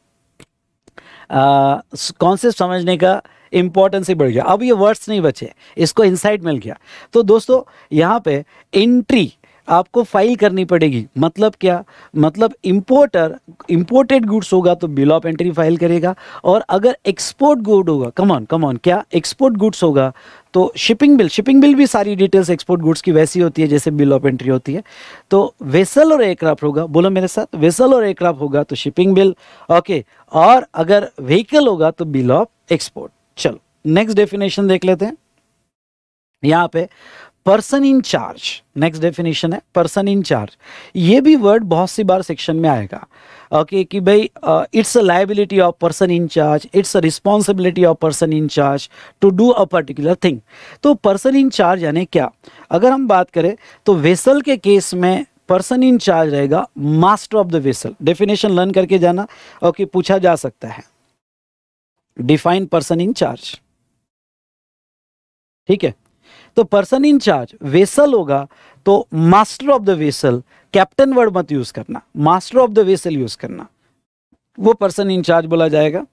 कॉन्सेप्ट समझने का इम्पोर्टेंस ही बढ़ गया अब ये वर्ड्स नहीं बचे इसको इंसाइट मिल गया तो दोस्तों यहाँ पे एंट्री आपको फाइल करनी पड़ेगी मतलब क्या मतलब इंपोर्टर इंपोर्टेड गुड्स होगा तो बिल ऑफ एंट्री फाइल करेगा और अगर एक्सपोर्ट गुड होगा कमॉन कमॉन क्या एक्सपोर्ट गुड्स होगा तो शिपिंग बिल शिपिंग बिल भी सारी डिटेल्स एक्सपोर्ट गुड्स की वैसी होती है जैसे बिल ऑफ एंट्री होती है तो वेसल और एयरक्राफ्ट होगा बोलो मेरे साथ वेसल और एयरक्राफ्ट होगा तो शिपिंग बिल ओके और अगर व्हीकल होगा तो बिल ऑफ एक्सपोर्ट चलो नेक्स्ट डेफिनेशन देख लेते हैं यहाँ पे person in charge next definition है पर्सन इन चार्ज ये भी वर्ड बहुत सी बार सेक्शन में आएगा ओके okay, कि भाई it's a liability of person in charge it's a responsibility of person in charge to do a particular thing तो पर्सन इन चार्ज यानी क्या अगर हम बात करें तो वेसल के केस में पर्सन इन चार्ज रहेगा master of the vessel definition learn करके जाना ओके okay, पूछा जा सकता है डिफाइन पर्सन इन चार्ज ठीक है तो पर्सन चार्ज वेसल होगा तो master of the vessel captain word मत यूज करना master of the vessel use करना वो पर्सन चार्ज बोला जाएगा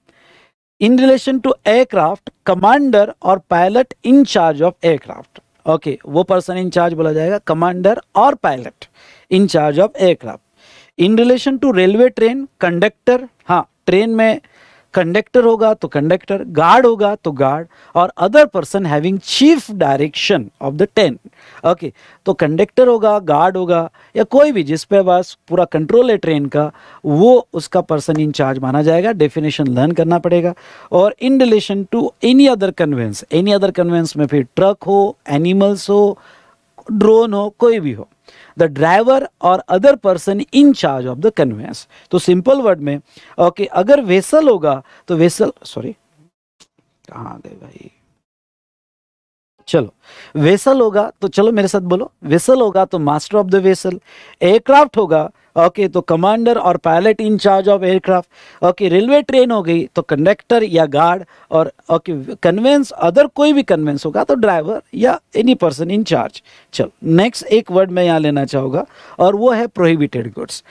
in relation to aircraft commander और pilot in charge of aircraft okay वो पर्सन इन चार्ज बोला जाएगा कमांडर और pilot in charge of aircraft in relation to railway train conductor हाँ ट्रेन में कंडक्टर होगा तो कंडक्टर गार्ड होगा तो गार्ड और other person having chief direction of the train okay तो कंडक्टर होगा गार्ड होगा या कोई भी जिस पे बस पूरा कंट्रोल है ट्रेन का वो उसका पर्सन इंचार्ज माना जाएगा डेफिनेशन लर्न करना पड़ेगा और in relation to any other conveyance any other conveyance में फिर ट्रक हो एनिमल्स हो ड्रोन हो कोई भी हो द ड्राइवर और other person in charge of the conveyance तो सिंपल वर्ड में ओके okay, अगर वेसल होगा तो वेसल सॉरी कहाँ गए भाई चलो वेसल होगा तो चलो मेरे साथ बोलो वेसल होगा तो master of the vessel aircraft होगा ओके तो कमांडर और pilot in charge of aircraft okay railway train हो गई तो कंडक्टर या गार्ड और ओके कन्वेंस अदर कोई भी कन्वेंस होगा तो ड्राइवर या एनी पर्सन इंचार्ज चलो नेक्स्ट एक वर्ड मैं यहाँ लेना चाहूँगा और वो है प्रोहिबिटेड गुड्स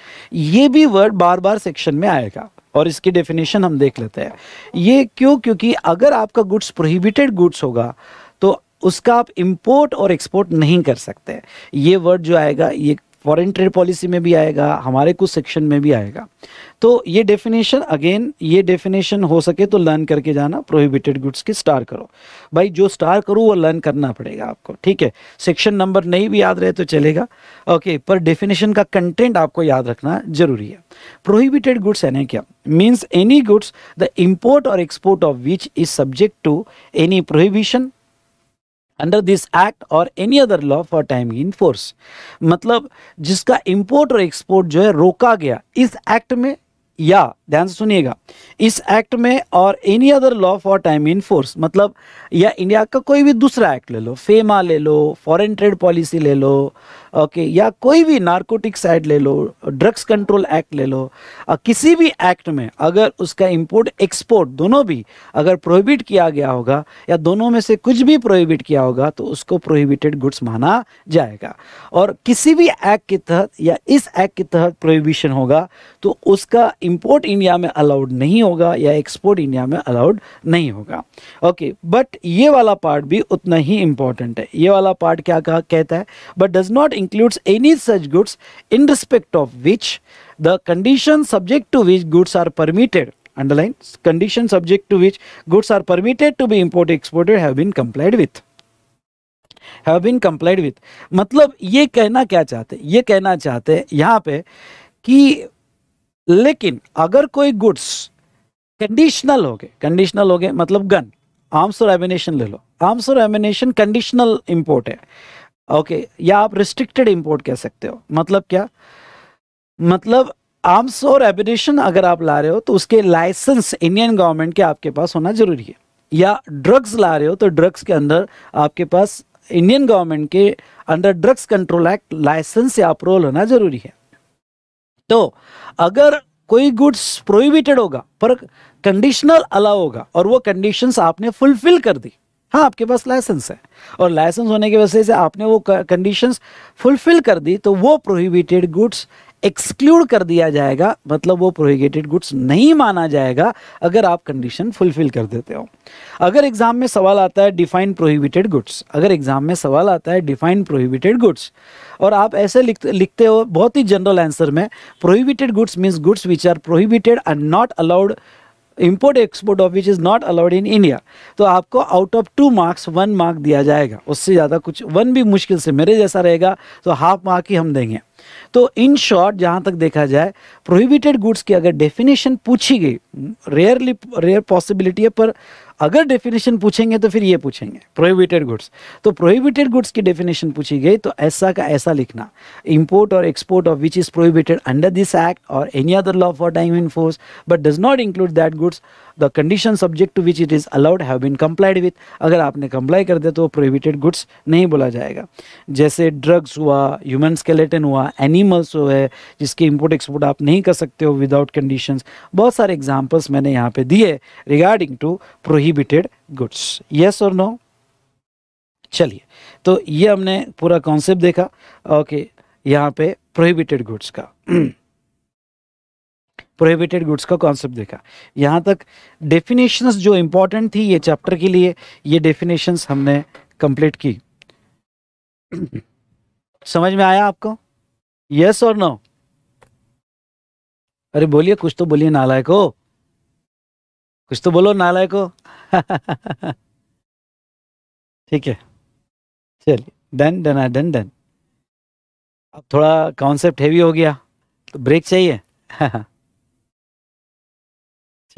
ये भी वर्ड बार बार सेक्शन में आएगा और इसकी डेफिनेशन हम देख लेते हैं ये क्यों क्योंकि अगर आपका गुड्स प्रोहिबिटेड गुड्स होगा उसका आप इम्पोर्ट और एक्सपोर्ट नहीं कर सकते ये वर्ड जो आएगा ये फॉरेन ट्रेड पॉलिसी में भी आएगा हमारे कुछ सेक्शन में भी आएगा तो ये डेफिनेशन अगेन ये डेफिनेशन हो सके तो लर्न करके जाना प्रोहिबिटेड गुड्स की स्टार करो भाई जो स्टार करो वो लर्न करना पड़ेगा आपको ठीक है सेक्शन नंबर नहीं भी याद रहे तो चलेगा ओके पर डेफिनेशन का कंटेंट आपको याद रखना जरूरी है प्रोहिबिटेड गुड्स यानी क्या means any goods the import और export of which is subject to any prohibition under this act और any other law for time in force मतलब जिसका इम्पोर्ट और एक्सपोर्ट जो है रोका गया इस एक्ट में या ध्यान से सुनिएगा इस एक्ट में और any other law for time in force मतलब या इंडिया का कोई भी दूसरा एक्ट ले लो फेमा ले लो फॉरेन ट्रेड पॉलिसी ले लो ओके या कोई भी नारकोटिक्स एक्ट ले लो ड्रग्स कंट्रोल एक्ट ले लो किसी भी एक्ट में अगर उसका इंपोर्ट एक्सपोर्ट दोनों भी अगर प्रोहिबिट किया गया होगा या दोनों में से कुछ भी प्रोहिबिट किया होगा तो उसको प्रोहिबिटेड गुड्स माना जाएगा और किसी भी एक्ट के तहत या इस एक्ट के तहत प्रोहिबिशन होगा तो उसका इम्पोर्ट इंडिया में अलाउड नहीं होगा या एक्सपोर्ट इंडिया में अलाउड नहीं होगा ओके बट ये वाला पार्ट भी उतना ही इम्पॉर्टेंट है ये वाला पार्ट क्या कहा कहता है but does not includes any such goods in respect of which the condition subject to which goods are permitted underline condition subject to which goods are permitted to be import exported have been complied with have been complied with मतलब ये कहना क्या चाहते ये कहना चाहते हैं यहाँ पे कि लेकिन अगर कोई गुड्स कंडीशनल हो गए कंडीशनल हो गए मतलब गन आर्म्स और एमिनेशन ले लो आर्म्स और एमिनेशन कंडीशनल इंपोर्ट है ओके okay, या आप रिस्ट्रिक्टेड इंपोर्ट कह सकते हो मतलब क्या मतलब आर्म्स और एबिनेशन अगर आप ला रहे हो तो उसके लाइसेंस इंडियन गवर्नमेंट के आपके पास होना जरूरी है या ड्रग्स ला रहे हो तो ड्रग्स के अंदर आपके पास इंडियन गवर्नमेंट के under drugs control act licence या अप्रूवल होना जरूरी है तो अगर कोई गुड्स प्रोहिबिटेड होगा पर कंडीशनल अलाउ होगा और वो कंडीशंस आपने फुलफिल कर दी हाँ आपके पास लाइसेंस है और लाइसेंस होने की वजह से आपने वो कंडीशंस फुलफिल कर दी तो वो प्रोहिबिटेड गुड्स एक्सक्लूड कर दिया जाएगा मतलब वो प्रोहिगेटेड गुड्स नहीं माना जाएगा अगर आप कंडीशन फुलफिल कर देते हो अगर एग्जाम में सवाल आता है डिफाइन प्रोहिबिटेड गुड्स अगर एग्जाम में सवाल आता है डिफाइन प्रोहिबिटेड गुड्स और आप ऐसे लिख, लिखते हो बहुत ही जनरल आंसर में prohibited goods means goods which are prohibited and not allowed import export of which is not allowed in India तो आपको out of two marks one mark दिया जाएगा उससे ज़्यादा कुछ वन भी मुश्किल से मेरे जैसा रहेगा तो हाफ मार्क ही हम देंगे तो इन शॉर्ट जहाँ तक देखा जाए प्रोहिबिटेड गुड्स की अगर डेफिनेशन पूछी गई रेयरली रेयर पॉसिबिलिटी है पर अगर डेफिनेशन पूछेंगे तो फिर ये पूछेंगे प्रोहिबिटेड गुड्स तो प्रोहिबिटेड गुड्स की डेफिनेशन पूछी गई तो ऐसा का ऐसा लिखना इंपोर्ट और export of which is prohibited under this act और any other law for time in force but does not include that goods the condition subject to which it is allowed have been complied with अगर आपने कम्प्लाई कर दिया तो प्रोहिबिटेड गुड्स नहीं बोला जाएगा जैसे ड्रग्स हुआ ह्यूमन स्केलेटन हुआ एनिमल्स हुए जिसकी इम्पोर्ट एक्सपोर्ट आप नहीं कर सकते हो विदाउट कंडीशन बहुत सारे एग्जाम्पल्स मैंने यहाँ पे दिए regarding to prohibited goods yes और नो चलिए तो ये हमने पूरा कॉन्सेप्ट देखा ओके यहाँ पे प्रोहिबिटेड गुड्स का प्रोहिबिटेड गुड्स का कॉन्सेप्ट देखा यहाँ तक डेफिनेशंस जो इम्पोर्टेंट थी ये चैप्टर के लिए ये डेफिनेशंस हमने कंप्लीट की समझ में आया आपको यस और नो अरे बोलिए कुछ तो बोलिए नालायको कुछ तो बोलो नालायको ठीक है चलिए डन डन डन डन अब थोड़ा कॉन्सेप्ट हैवी हो गया तो ब्रेक चाहिए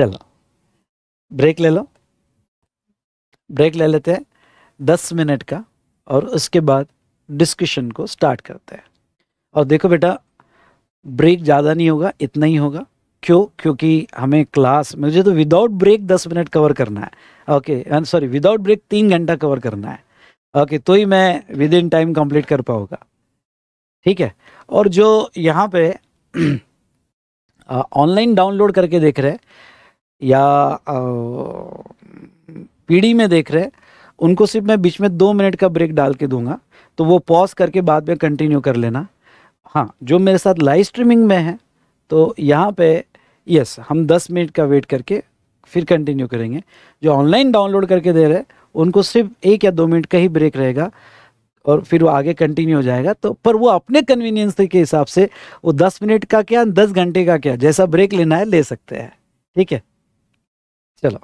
चलो ब्रेक ले लो ब्रेक ले लेते हैं दस मिनट का और उसके बाद डिस्कशन को स्टार्ट करते हैं और देखो बेटा ब्रेक ज़्यादा नहीं होगा इतना ही होगा क्यों क्योंकि हमें क्लास मुझे तो विदाउट ब्रेक दस मिनट कवर करना है ओके सॉरी विदाउट ब्रेक तीन घंटा कवर करना है ओके तो ही मैं विद इन टाइम कंप्लीट कर पाऊँगा ठीक है और जो यहाँ पे ऑनलाइन डाउनलोड करके देख रहे हैं या पीढ़ी में देख रहे उनको सिर्फ मैं बीच में दो मिनट का ब्रेक डाल के दूंगा तो वो पॉज करके बाद में कंटिन्यू कर लेना हाँ जो मेरे साथ लाइव स्ट्रीमिंग में है तो यहाँ पे यस हम 10 मिनट का वेट करके फिर कंटिन्यू करेंगे जो ऑनलाइन डाउनलोड करके दे रहे हैं उनको सिर्फ एक या दो मिनट का ही ब्रेक रहेगा और फिर वो आगे कंटिन्यू हो जाएगा तो पर वो अपने कन्वीनियंस के हिसाब से वो दस मिनट का क्या दस घंटे का क्या जैसा ब्रेक लेना है ले सकते हैं ठीक है 得了。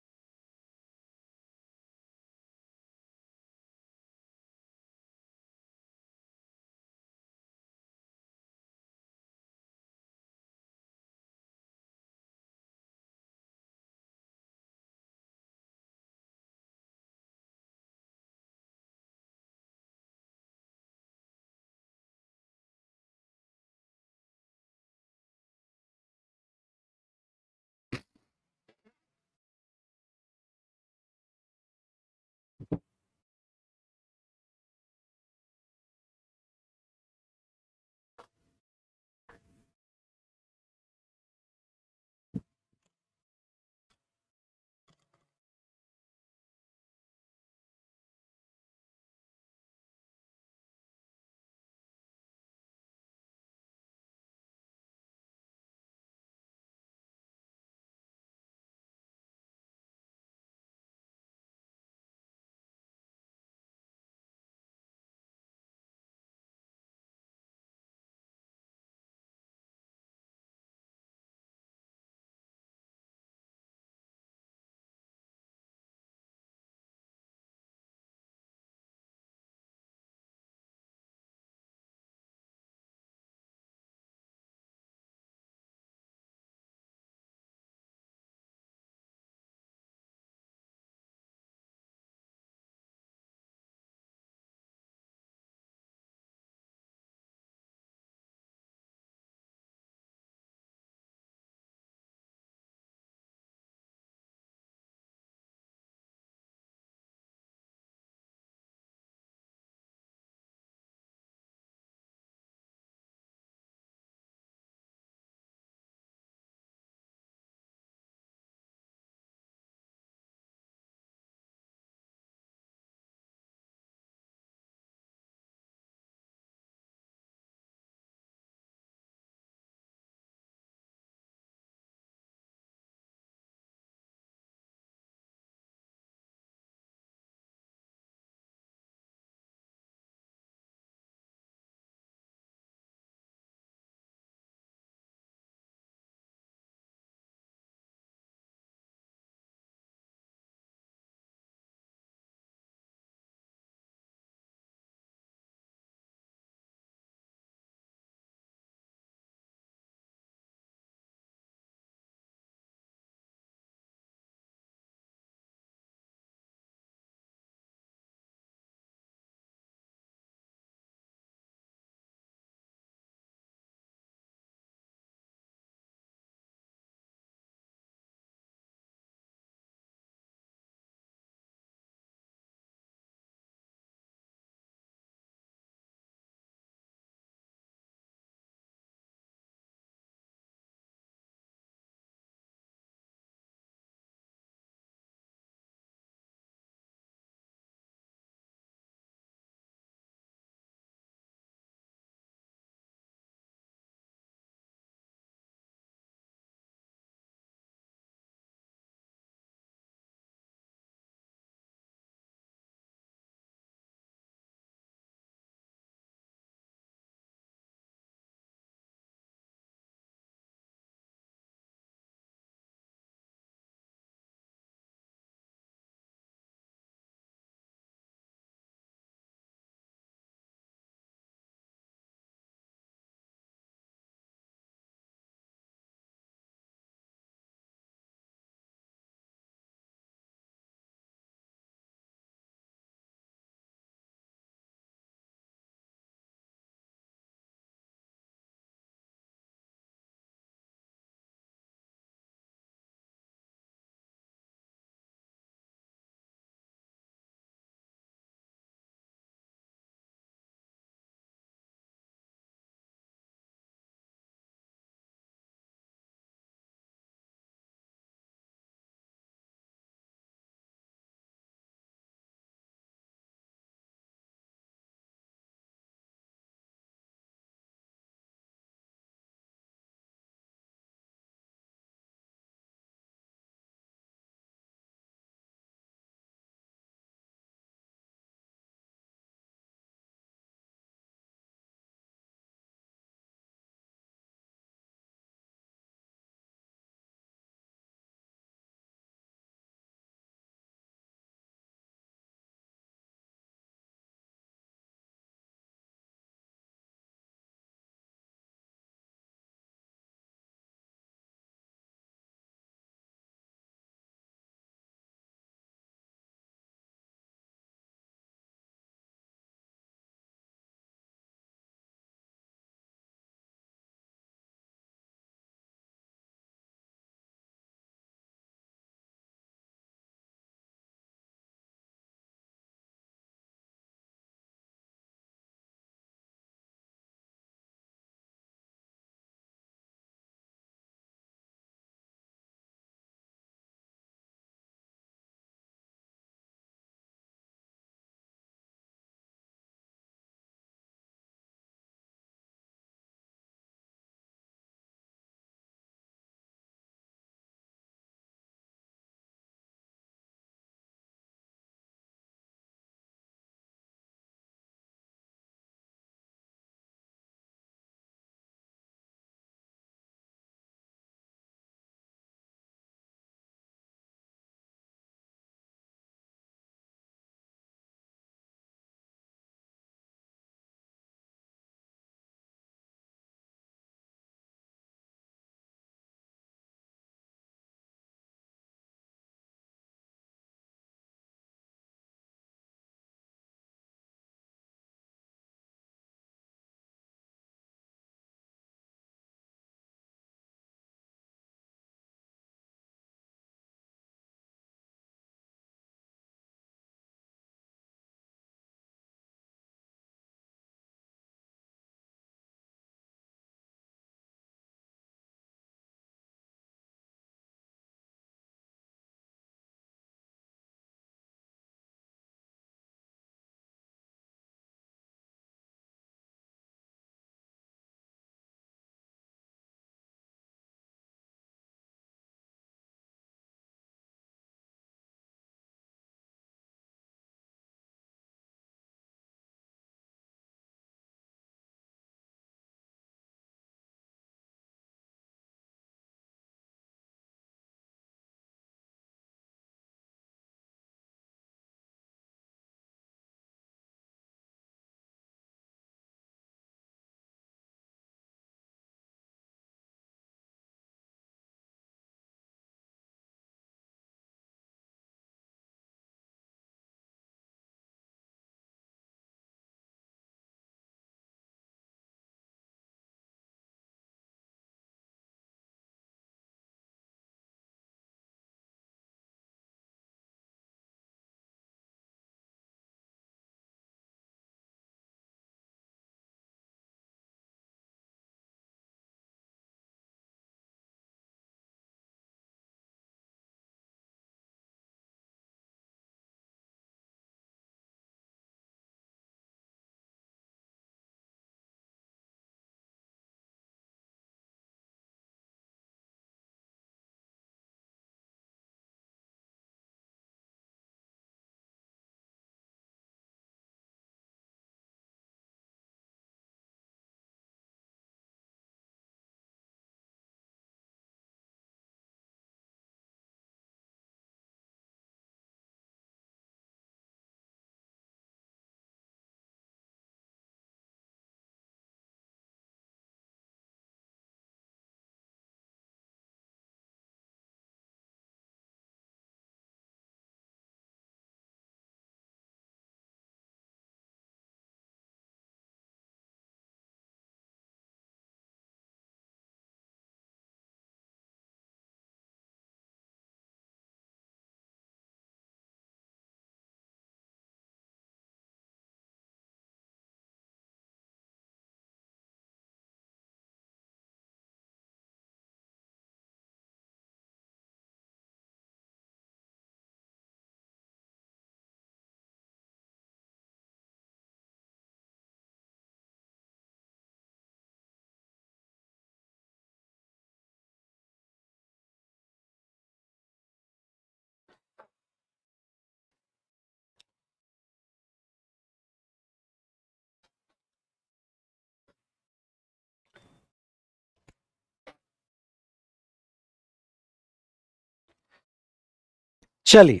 चलिए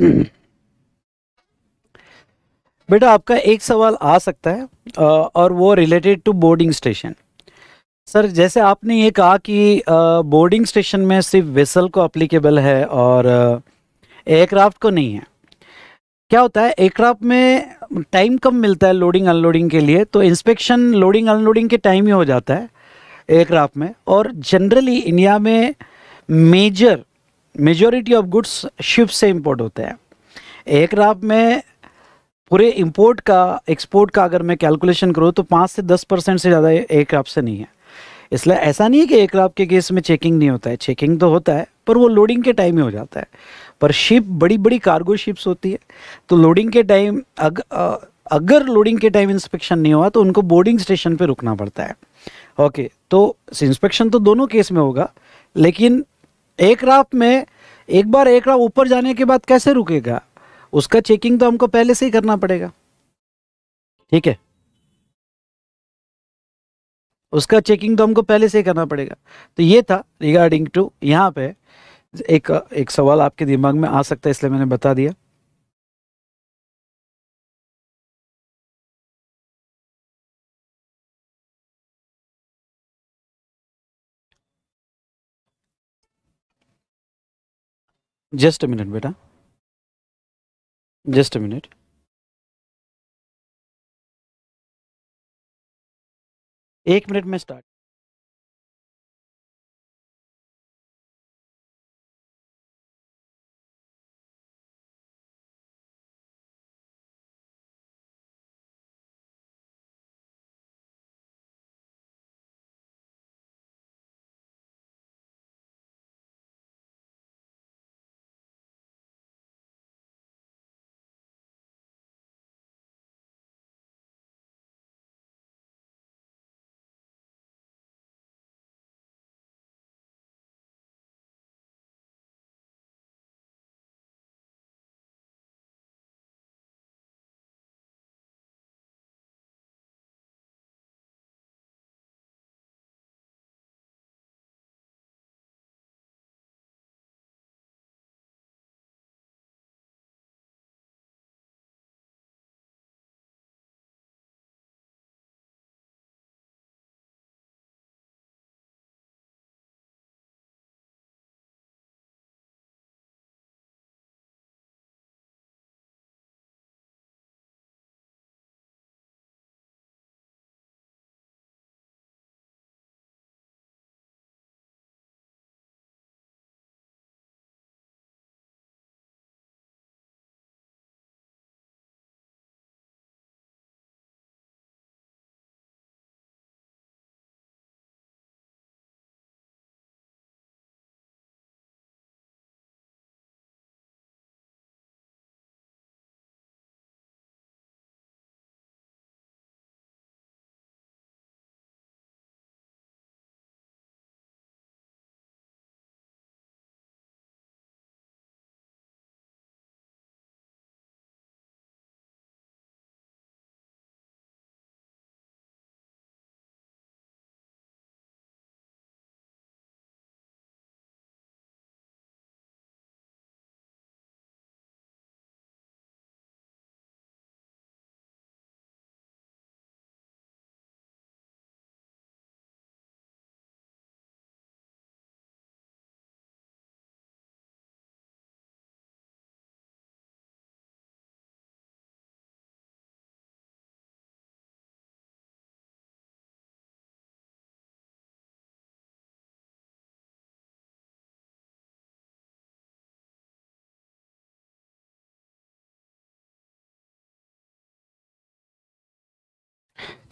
हम्म। बेटा आपका एक सवाल आ सकता है और वो related to boarding station sir जैसे आपने ये कहा कि बोर्डिंग स्टेशन में सिर्फ वेसल को अप्लीकेबल है और एयरक्राफ्ट को नहीं है क्या होता है एयरक्राफ्ट में टाइम कम मिलता है लोडिंग अनलोडिंग के लिए तो इंस्पेक्शन लोडिंग अनलोडिंग के टाइम ही हो जाता है एयरक्राफ्ट में और जनरली इंडिया में major majority of goods ship से इम्पोर्ट होते हैं एयरक्राफ्ट में पूरे इंपोर्ट का एक्सपोर्ट का अगर मैं कैलकुलेशन करूँ तो पाँच से दस परसेंट से ज़्यादा एयरक्राफ्ट से नहीं है इसलिए ऐसा नहीं है कि एयरक्राफ्ट के केस में चेकिंग नहीं होता है चेकिंग तो होता है पर वो लोडिंग के टाइम ही हो जाता है पर शिप बड़ी बड़ी कार्गो शिप्स होती है तो लोडिंग के टाइम अग, अगर लोडिंग के टाइम इंस्पेक्शन नहीं हुआ तो उनको बोर्डिंग स्टेशन पर रुकना पड़ता है ओके तो इंस्पेक्शन तो दोनों केस में होगा लेकिन एयरक्राफ्ट में एक बार एयरक्राफ्ट ऊपर जाने के बाद कैसे रुकेगा उसका चेकिंग तो हमको पहले से ही करना पड़ेगा ठीक है उसका चेकिंग तो हमको पहले से ही करना पड़ेगा तो ये था रिगार्डिंग टू यहाँ पे एक एक सवाल आपके दिमाग में आ सकता है इसलिए मैंने बता दिया जस्ट अ मिनट बेटा जस्ट अ मिनट एक मिनट में स्टार्ट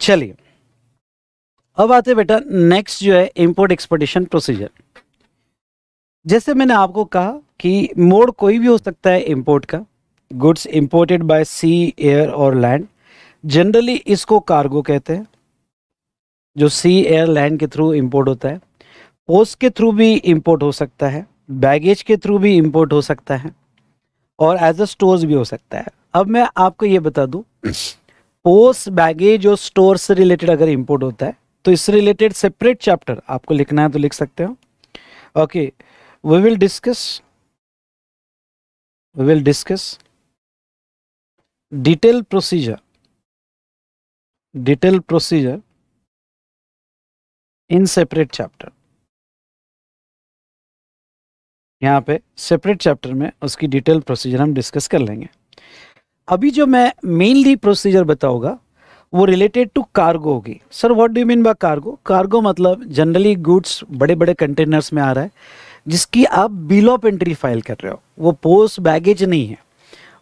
चलिए अब आते बेटा नेक्स्ट जो है इंपोर्ट एक्सपोर्टेशन प्रोसीजर जैसे मैंने आपको कहा कि मोड कोई भी हो सकता है इंपोर्ट का goods imported by sea air और लैंड जनरली इसको कार्गो कहते हैं जो सी एयर लैंड के थ्रू इंपोर्ट होता है पोस्ट के थ्रू भी इंपोर्ट हो सकता है बैगेज के थ्रू भी इंपोर्ट हो सकता है और एज अ स्टोर्स भी हो सकता है अब मैं आपको ये बता दूँ सपोज बैगेज और स्टोर से रिलेटेड अगर इम्पोर्ट होता है तो इससे रिलेटेड सेपरेट चैप्टर आपको लिखना है तो लिख सकते हो okay we will discuss we will discuss detail procedure detail procedure in separate chapter यहां पे सेपरेट चैप्टर में उसकी डिटेल प्रोसीजर हम डिस्कस कर लेंगे अभी जो मैं मेनली प्रोसीजर बताऊंगा वो रिलेटेड टू कार्गो होगी sir what do mean by cargo cargo मतलब जनरली गुड्स बड़े बड़े कंटेनर्स में आ रहा है जिसकी आप बिल ऑफ एंट्री फाइल कर रहे हो वो पोस्ट बैगेज नहीं है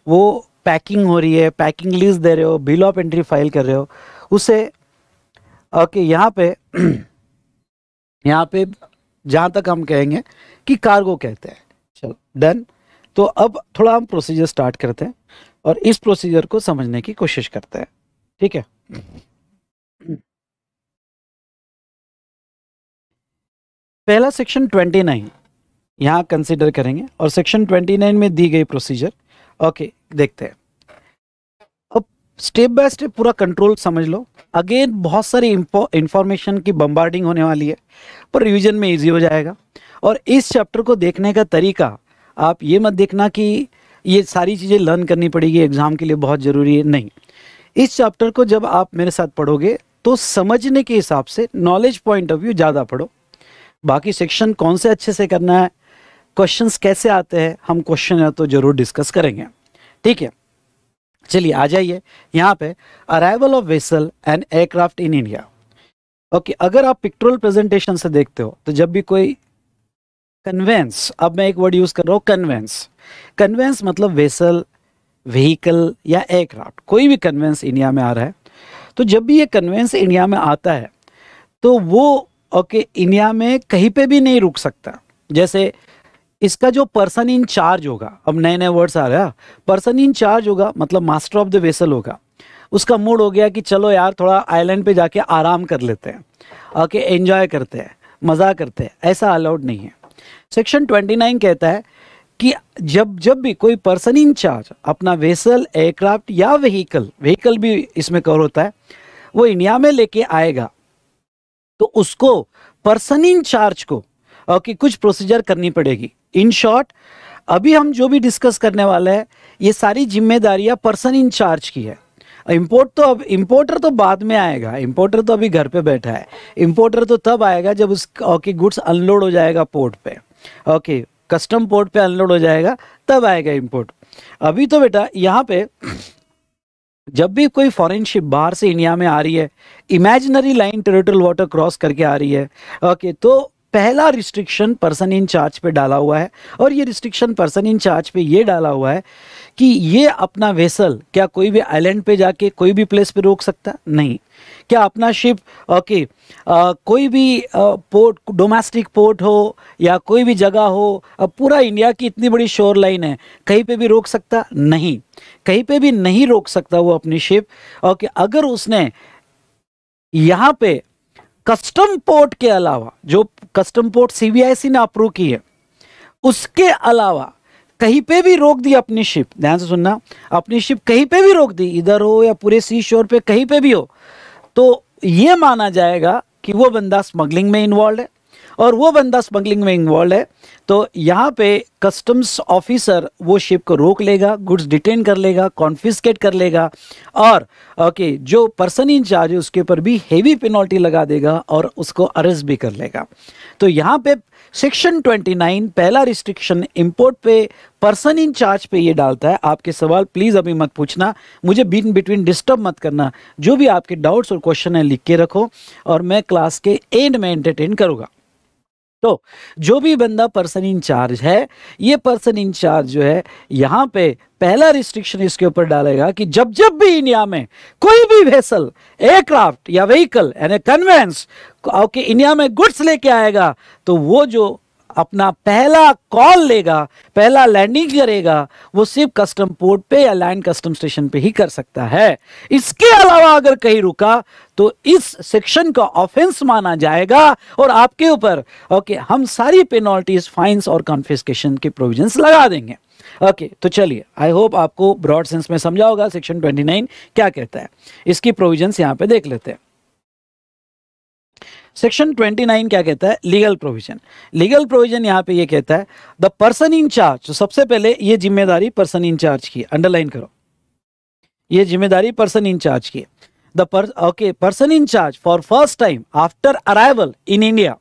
वो पैकिंग हो रही है पैकिंग लिस्ट दे रहे हो बिल ऑफ एंट्री फाइल कर रहे हो उसे ओके यहाँ पे यहाँ पे जहाँ तक हम कहेंगे कि कार्गो कहते हैं चलो डन तो अब थोड़ा हम प्रोसीजर स्टार्ट करते हैं और इस प्रोसीजर को समझने की कोशिश करते हैं ठीक है हम्म। पहला सेक्शन 29 नाइन यहाँ कंसिडर करेंगे और सेक्शन 29 में दी गई प्रोसीजर ओके देखते हैं अब स्टेप बाय स्टेप पूरा कंट्रोल समझ लो अगेन बहुत सारी इंफॉर्मेशन की बम्बार्डिंग होने वाली है पर रिवीजन में इजी हो जाएगा और इस चैप्टर को देखने का तरीका आप ये मत देखना कि ये सारी चीज़ें लर्न करनी पड़ेगी एग्ज़ाम के लिए बहुत ज़रूरी है नहीं इस चैप्टर को जब आप मेरे साथ पढ़ोगे तो समझने के हिसाब से नॉलेज पॉइंट ऑफ व्यू ज़्यादा पढ़ो बाकी सेक्शन कौन से अच्छे से करना है क्वेश्चंस कैसे आते हैं हम क्वेश्चन तो ज़रूर डिस्कस करेंगे ठीक है चलिए आ जाइए यहाँ पे arrival of vessel and aircraft in India okay अगर आप पिक्टोरल प्रेजेंटेशन से देखते हो तो जब भी कोई कन्वेंस अब मैं एक वर्ड यूज़ कर रहा हूँ कन्वेंस कन्वेंस मतलब वेसल व्हीकल या एयरक्राफ्ट कोई भी कन्वेंस इंडिया में आ रहा है तो जब भी ये कन्वेंस इंडिया में आता है तो वो ओके इंडिया में कहीं पे भी नहीं रुक सकता जैसे इसका जो पर्सन इन चार्ज होगा अब नए नए वर्ड्स आ रहे हैं पर्सन इन चार्ज होगा मतलब मास्टर ऑफ द वेसल होगा उसका मूड हो गया कि चलो यार थोड़ा आइलैंड पे जाके आराम कर लेते हैं ओके एंजॉय करते हैं मज़ा करते हैं ऐसा अलाउड नहीं है सेक्शन 29 कहता है कि जब जब भी कोई पर्सन इन चार्ज अपना वेसल एयरक्राफ्ट या व्हीकल व्हीकल भी इसमें कवर होता है वो इंडिया में लेके आएगा तो उसको पर्सन इन चार्ज को की कुछ प्रोसीजर करनी पड़ेगी इन शॉर्ट अभी हम जो भी डिस्कस करने वाले हैं ये सारी जिम्मेदारियां पर्सन इन चार्ज की है इम्पोर्ट तो अब इम्पोर्टर तो बाद में आएगा इम्पोर्टर तो अभी घर पे बैठा है इम्पोर्टर तो तब आएगा जब उस ओके गुड्स अनलोड हो जाएगा पोर्ट पे ओके कस्टम पोर्ट पे अनलोड हो जाएगा तब आएगा इंपोर्ट अभी तो बेटा यहाँ पे जब भी कोई फॉरेन शिप बाहर से इंडिया में आ रही है imaginary line territorial water cross करके आ रही है ओके तो पहला रिस्ट्रिक्शन पर्सन इन चार्ज पे डाला हुआ है और ये रिस्ट्रिक्शन पर्सन इन चार्ज पे ये डाला हुआ है कि ये अपना वेसल क्या कोई भी आइलैंड पे जाके कोई भी प्लेस पे रोक सकता नहीं क्या अपना शिप ओके कोई भी पोर्ट डोमेस्टिक पोर्ट हो या कोई भी जगह हो अब पूरा इंडिया की इतनी बड़ी शोर लाइन है कहीं पे भी रोक सकता नहीं कहीं पे भी नहीं रोक सकता वो अपनी शिप ओके अगर उसने यहाँ पे कस्टम पोर्ट के अलावा जो कस्टम पोर्ट सीबीआईसी ने अप्रूव की है उसके अलावा कहीं पे भी रोक दी अपनी शिप ध्यान से सुनना अपनी शिप कहीं पे भी रोक दी इधर हो या पूरे सी शोर पे कहीं पे भी हो तो ये माना जाएगा कि वो बंदा स्मगलिंग में इन्वॉल्व है और वो बंदा स्मगलिंग में इन्वॉल्व है तो यहाँ पे कस्टम्स ऑफिसर वो शिप को रोक लेगा गुड्स डिटेन कर लेगा कॉन्फिस्केट कर लेगा और ओके जो पर्सन इंचार्ज है उसके ऊपर भी हेवी पेनल्टी लगा देगा और उसको अरेस्ट भी कर लेगा तो यहाँ पे सेक्शन 29 पहला रिस्ट्रिक्शन इंपोर्ट पे पर्सन इन चार्ज पे ये डालता है आपके सवाल प्लीज़ अभी मत पूछना मुझे बीन बिटवीन डिस्टर्ब मत करना जो भी आपके डाउट्स और क्वेश्चन है लिख के रखो और मैं क्लास के एंड में एंटरटेन करूँगा तो जो भी बंदा पर्सन इंचार्ज है ये पर्सन इंचार्ज जो है यहाँ पे पहला रिस्ट्रिक्शन इसके ऊपर डालेगा कि जब जब भी इंडिया में कोई भी वेसल एयरक्राफ्ट या व्हीकल यानी कन्वेंस ओके इंडिया में गुड्स लेके आएगा तो वो जो अपना पहला कॉल लेगा पहला लैंडिंग करेगा वो सिर्फ कस्टम पोर्ट पे या लैंड कस्टम स्टेशन पे ही कर सकता है इसके अलावा अगर कहीं रुका तो इस सेक्शन का ऑफेंस माना जाएगा और आपके ऊपर ओके हम सारी पेनल्टीज फाइन्स और कॉन्फिस्केशन के प्रोविजंस लगा देंगे ओके okay, तो चलिए आई होप आपको ब्रॉड सेंस में समझा होगा सेक्शन 29 क्या कहता है इसकी प्रोविजंस यहां पे देख लेते हैं सेक्शन 29 क्या कहता है लीगल प्रोविजन लीगल प्रोविजन यहाँ पे ये कहता है द पर्सन इन चार्ज सबसे पहले ये जिम्मेदारी पर्सन इन चार्ज की अंडरलाइन करो ये जिम्मेदारी पर्सन इन चार्ज की द पर okay person in charge for first time after arrival in India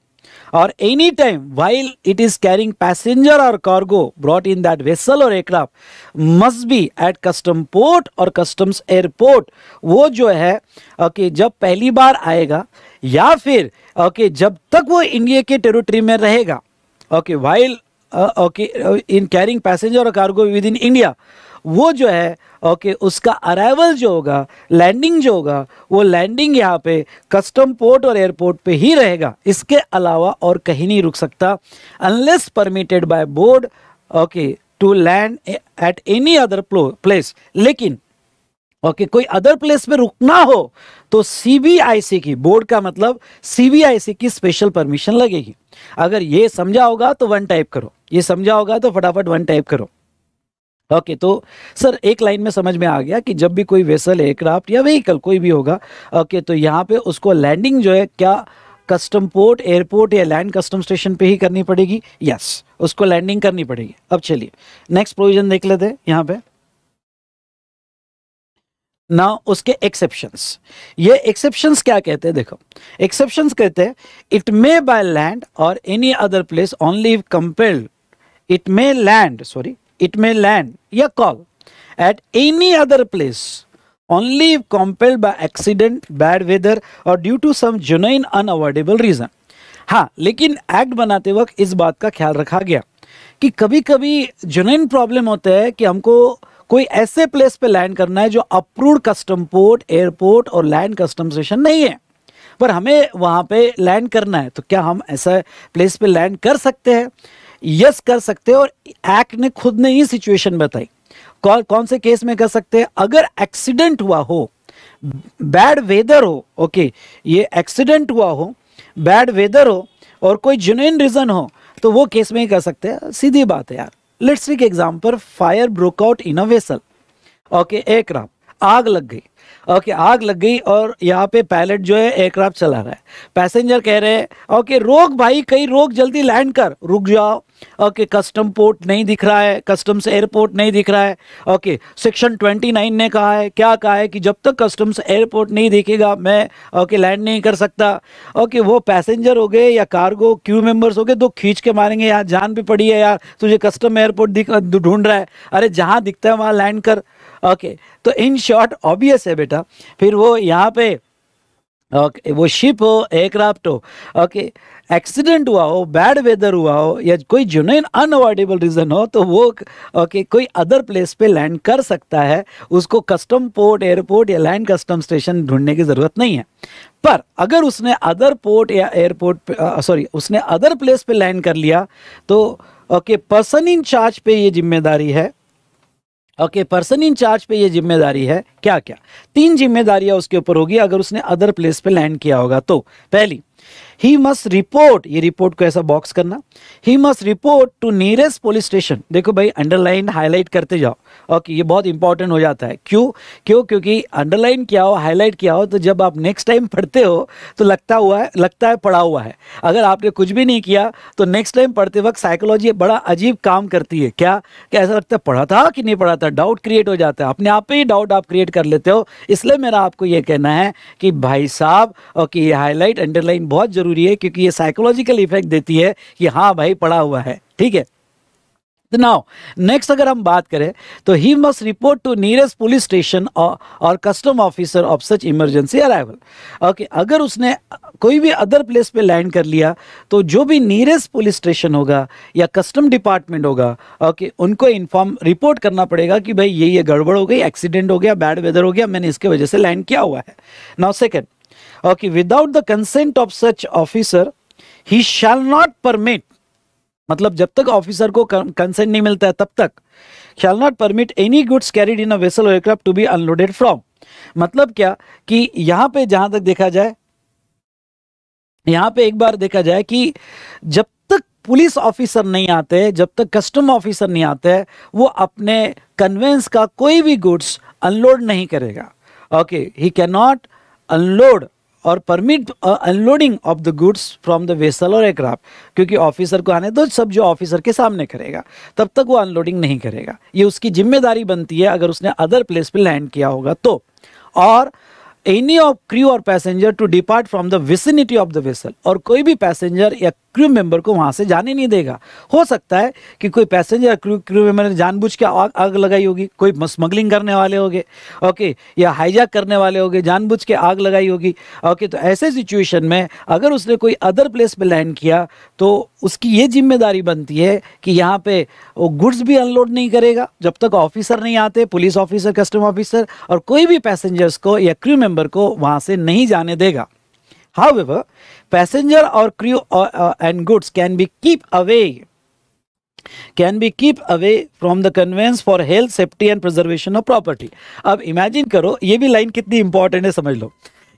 और any time while it is carrying passenger और cargo brought in that vessel और aircraft must be at custom port और कस्टम्स एयरपोर्ट वो जो है ओके okay, जब पहली बार आएगा या फिर ओके जब तक वो इंडिया के टेरिटरी में रहेगा okay while okay in carrying passenger और कार्गो विद इन इंडिया वो जो है ओके okay, उसका अराइवल जो होगा लैंडिंग जो होगा वो लैंडिंग यहाँ पे कस्टम पोर्ट और एयरपोर्ट पे ही रहेगा इसके अलावा और कहीं नहीं रुक सकता unless permitted by board okay to land at any other place लेकिन ओके okay, कोई अदर प्लेस पे रुकना हो तो सीबीआईसी की बोर्ड का मतलब सीबीआईसी की स्पेशल परमिशन लगेगी अगर ये समझा होगा तो वन टाइप करो ये समझा होगा तो फटाफट वन टाइप करो ओके तो सर एक लाइन में समझ में आ गया कि जब भी कोई वेसल एयरक्राफ्ट या व्हीकल कोई भी होगा ओके तो यहाँ पे उसको लैंडिंग जो है क्या कस्टम पोर्ट एयरपोर्ट या लैंड कस्टम स्टेशन पे ही करनी पड़ेगी यस उसको लैंडिंग करनी पड़ेगी अब चलिए नेक्स्ट प्रोविजन देख लेते हैं यहाँ पे ना उसके एक्सेप्शंस ये एक्सेप्शंस क्या कहते हैं देखो एक्सेप्शंस कहते हैं इट मे बाय लैंड और any other place only compelled it may land sorry it may land या call at any other place only compelled by accident bad weather और due to some genuine unavoidable reason हाँ लेकिन एक्ट बनाते वक्त इस बात का ख्याल रखा गया कि कभी कभी जुनैन प्रॉब्लम होता है कि हमको कोई ऐसे प्लेस पे लैंड करना है जो अप्रूव्ड कस्टम पोर्ट एयरपोर्ट और लैंड कस्टम स्टेशन नहीं है पर हमें वहाँ पे लैंड करना है तो क्या हम ऐसा प्लेस पे लैंड कर सकते हैं यस कर सकते हैं और एक्ट ने खुद ने ही सिचुएशन बताई कौन कौन से केस में कर सकते हैं अगर एक्सीडेंट हुआ हो बैड वेदर हो ओके ये एक्सीडेंट हुआ हो बैड वेदर हो और कोई जुनून रीज़न हो तो वो केस में ही कर सकते हैं सीधी बात है यार let's take example fire broke out in a vessel okay aircraft आग लग गई ओके okay, आग लग गई और यहाँ पे पायलट जो है एयरक्राफ्ट चला रहा है पैसेंजर कह रहे हैं ओके okay, रोक भाई कहीं रोक जल्दी लैंड कर रुक जाओ ओके कस्टम पोर्ट नहीं दिख रहा है कस्टम्स एयरपोर्ट नहीं दिख रहा है ओके सेक्शन 29 ने कहा है क्या कहा है कि जब तक कस्टम्स एयरपोर्ट नहीं दिखेगा मैं ओके लैंड नहीं कर सकता ओके वो पैसेंजर हो गए या कार्गो क्यू मेंबर्स हो गए तो खींच के मारेंगे यार जान भी पड़ी है यार तुझे कस्टम एयरपोर्ट ढूंढ रहा है अरे जहाँ दिखता है वहाँ लैंड कर ओके तो इन शॉर्ट ऑबियस है बेटा फिर वो यहाँ पे ओके वो शिप हो एयरक्राफ्ट हो ओके एक्सीडेंट हुआ हो बैड वेदर हुआ हो या कोई जुनैन अनअवॉर्डेबल रीज़न हो तो वो ओके कोई अदर प्लेस पे लैंड कर सकता है उसको कस्टम पोर्ट एयरपोर्ट या लैंड कस्टम स्टेशन ढूंढने की ज़रूरत नहीं है पर अगर उसने अदर पोर्ट या एयरपोर्ट सॉरी उसने अदर प्लेस पे लैंड कर लिया तो ओके पर्सन इन चार्ज पे ये जिम्मेदारी है ओके पर्सन इन चार्ज पे ये जिम्मेदारी है क्या क्या तीन जिम्मेदारियां उसके ऊपर होगी अगर उसने अदर प्लेस पे लैंड किया होगा तो पहली ही मस्ट रिपोर्ट ये रिपोर्ट को ऐसा बॉक्स करना he must report to nearest police station देखो भाई अंडरलाइन हाईलाइट करते जाओ ओके ये बहुत इंपॉर्टेंट हो जाता है क्यों क्यों क्योंकि अंडरलाइन किया हो हाईलाइट किया हो तो जब आप नेक्स्ट टाइम पढ़ते हो तो लगता हुआ है लगता है पढ़ा हुआ है अगर आपने कुछ भी नहीं किया तो नेक्स्ट टाइम पढ़ते वक्त साइकोलॉजी बड़ा अजीब काम करती है क्या क्या ऐसा लगता है पढ़ा था कि नहीं पढ़ा था डाउट क्रिएट हो जाता है अपने आप पर ही डाउट आप क्रिएट कर लेते हो इसलिए मेरा आपको ये कहना है कि भाई साहब ओके ये हाईलाइट अंडरलाइन बहुत बहुत ज़रूरी है क्योंकि ये साइकोलॉजिकल इफेक्ट देती है कि हाँ भाई पड़ा हुआ है ठीक है नाउ नेक्स्ट अगर हम बात करें तो he must report to nearest police station और custom officer of such emergency arrival okay अगर उसने कोई भी अदर प्लेस पे लैंड कर लिया तो जो भी नियरेस्ट पुलिस स्टेशन होगा या कस्टम डिपार्टमेंट होगा ओके okay, उनको इन्फॉर्म रिपोर्ट करना पड़ेगा कि भाई ये ये गड़बड़ हो गई एक्सीडेंट हो गया बैड वेदर हो गया मैंने इसके वजह से लैंड किया हुआ है now second okay without the consent of such officer he shall not permit मतलब जब तक ऑफिसर को कंसेंट नहीं मिलता है तब तक shall not permit any goods carried in a vessel aircraft to be unloaded from मतलब क्या कि यहां पे जहां तक देखा जाए यहां पे एक बार देखा जाए कि जब तक पुलिस ऑफिसर नहीं आते जब तक कस्टम ऑफिसर नहीं आते वो अपने कन्वेंस का कोई भी गुड्स अनलोड नहीं करेगा okay he can not unload और permit unloading of the goods from the vessel और एयरक्राफ्ट क्योंकि ऑफिसर को आने दो सब जो ऑफिसर के सामने करेगा तब तक वो अनलोडिंग नहीं करेगा ये उसकी जिम्मेदारी बनती है अगर उसने अदर प्लेस पर लैंड किया होगा तो और एनी ऑफ क्रू और passenger to depart from the vicinity of the vessel और कोई भी पैसेंजर या क्रू मेंबर को वहाँ से जाने नहीं देगा हो सकता है कि कोई पैसेंजर क्रू क्रू मेंबर ने जानबूझ के आग आग लगाई होगी कोई स्मगलिंग करने वाले होंगे ओके या हाईजैक करने वाले होंगे जानबूझ के आग लगाई होगी ओके तो ऐसे सिचुएशन में अगर उसने कोई अदर प्लेस पर लैंड किया तो उसकी ये जिम्मेदारी बनती है कि यहाँ पे वो गुड्स भी अनलोड नहीं करेगा जब तक ऑफिसर नहीं आते पुलिस ऑफिसर कस्टम ऑफिसर और कोई भी पैसेंजर्स को या क्रू मेंबर को वहाँ से नहीं जाने देगा हाउ पैसेंजर और crew and goods can be keep away can be keep away from the conveyance for health safety and preservation of property अब इमेजिन करो ये भी लाइन कितनी इंपॉर्टेंट है समझ लो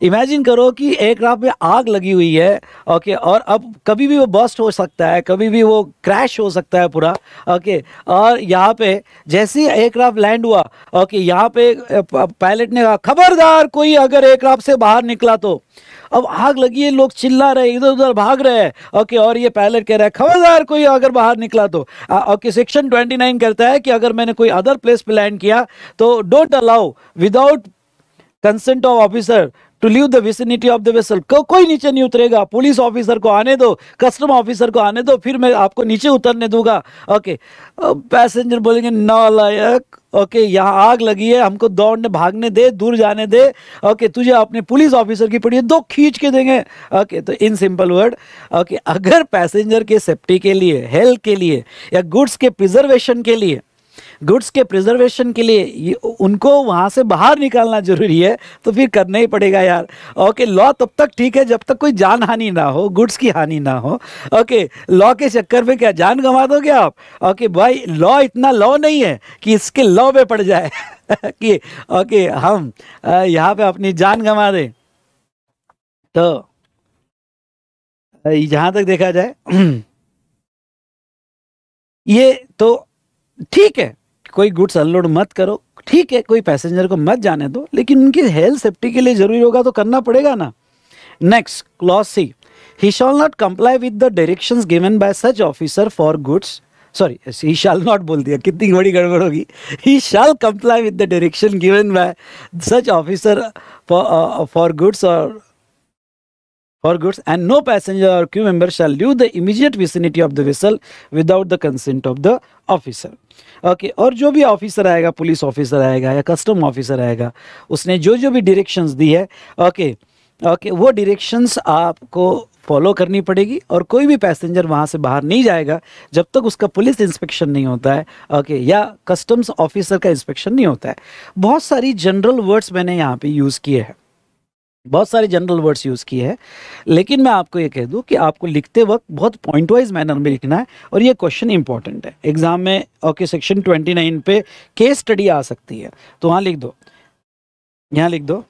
इमेजिन करो कि एयरक्राफ्ट में आग लगी हुई है ओके okay, और अब कभी भी वो बस्ट हो सकता है कभी भी वो क्रैश हो सकता है पूरा ओके okay, और यहाँ पे जैसे ही एयरक्राफ्ट लैंड हुआ ओके okay, यहाँ पे पायलट ने कहा खबरदार कोई अगर एयरक्राफ्ट से बाहर निकला तो अब आग लगी है लोग चिल्ला रहे इधर उधर भाग रहे हैं ओके और ये पायलट कह रहा है खबरदार कोई अगर बाहर निकला तो ओके सेक्शन 29 कहता है कि अगर मैंने कोई अदर प्लेस पे लैंड किया तो don't allow without consent of officer to leave the vicinity of the vessel कोई नीचे नहीं उतरेगा पुलिस ऑफिसर को आने दो कस्टम ऑफिसर को आने दो फिर मैं आपको नीचे उतरने दूंगा ओके पैसेंजर बोलेंगे नालायक ओके यहाँ आग लगी है हमको दौड़ने भागने दे दूर जाने दे ओके तुझे अपने पुलिस ऑफिसर की पड़ी है दो खींच के देंगे ओके तो इन सिंपल वर्ड ओके अगर पैसेंजर के सेफ्टी के लिए हेल्थ के लिए या गुड्स के प्रिजर्वेशन के लिए गुड्स के प्रिजर्वेशन के लिए उनको वहाँ से बाहर निकालना ज़रूरी है तो फिर करना ही पड़ेगा यार ओके लॉ तब तक ठीक है जब तक कोई जान हानि ना हो गुड्स की हानि ना हो ओके लॉ के चक्कर में क्या जान गंवा दोगे आप ओके भाई लॉ इतना लॉ नहीं है कि इसके लॉ पे पड़ जाए कि ओके हम यहाँ पे अपनी जान गंवा दें तो जहाँ तक देखा जाए ये तो ठीक है कोई गुड्स अनलोड मत करो ठीक है कोई पैसेंजर को मत जाने दो लेकिन उनकी हेल्थ सेफ्टी के लिए जरूरी होगा तो करना पड़ेगा ना next clause C he shall not comply with the direction given by such officer for goods sorry he shall not बोल दिया कितनी बड़ी गड़बड़ होगी he shall comply with the direction given by such officer for goods और for goods and no passenger और crew member shall leave the immediate vicinity of the vessel without the consent of the officer okay और जो भी ऑफिसर आएगा पुलिस ऑफिसर आएगा या कस्टम ऑफिसर आएगा उसने जो जो भी डायरेक्शंस दी है ओके ओके वो डायरेक्शंस आपको फॉलो करनी पड़ेगी और कोई भी पैसेंजर वहाँ से बाहर नहीं जाएगा जब तक उसका पुलिस इंस्पेक्शन नहीं होता है ओके या कस्टम्स ऑफिसर का इंस्पेक्शन नहीं होता है बहुत सारी जनरल वर्ड्स मैंने यहाँ पे यूज़ किए हैं बहुत सारे जनरल वर्ड्स यूज़ किए हैं लेकिन मैं आपको ये कह दूँ कि आपको लिखते वक्त बहुत पॉइंट वाइज मैनर में लिखना है और ये क्वेश्चन इंपॉर्टेंट है एग्ज़ाम में ओके सेक्शन ट्वेंटी नाइन पे केस स्टडी आ सकती है तो वहाँ लिख दो यहाँ लिख दो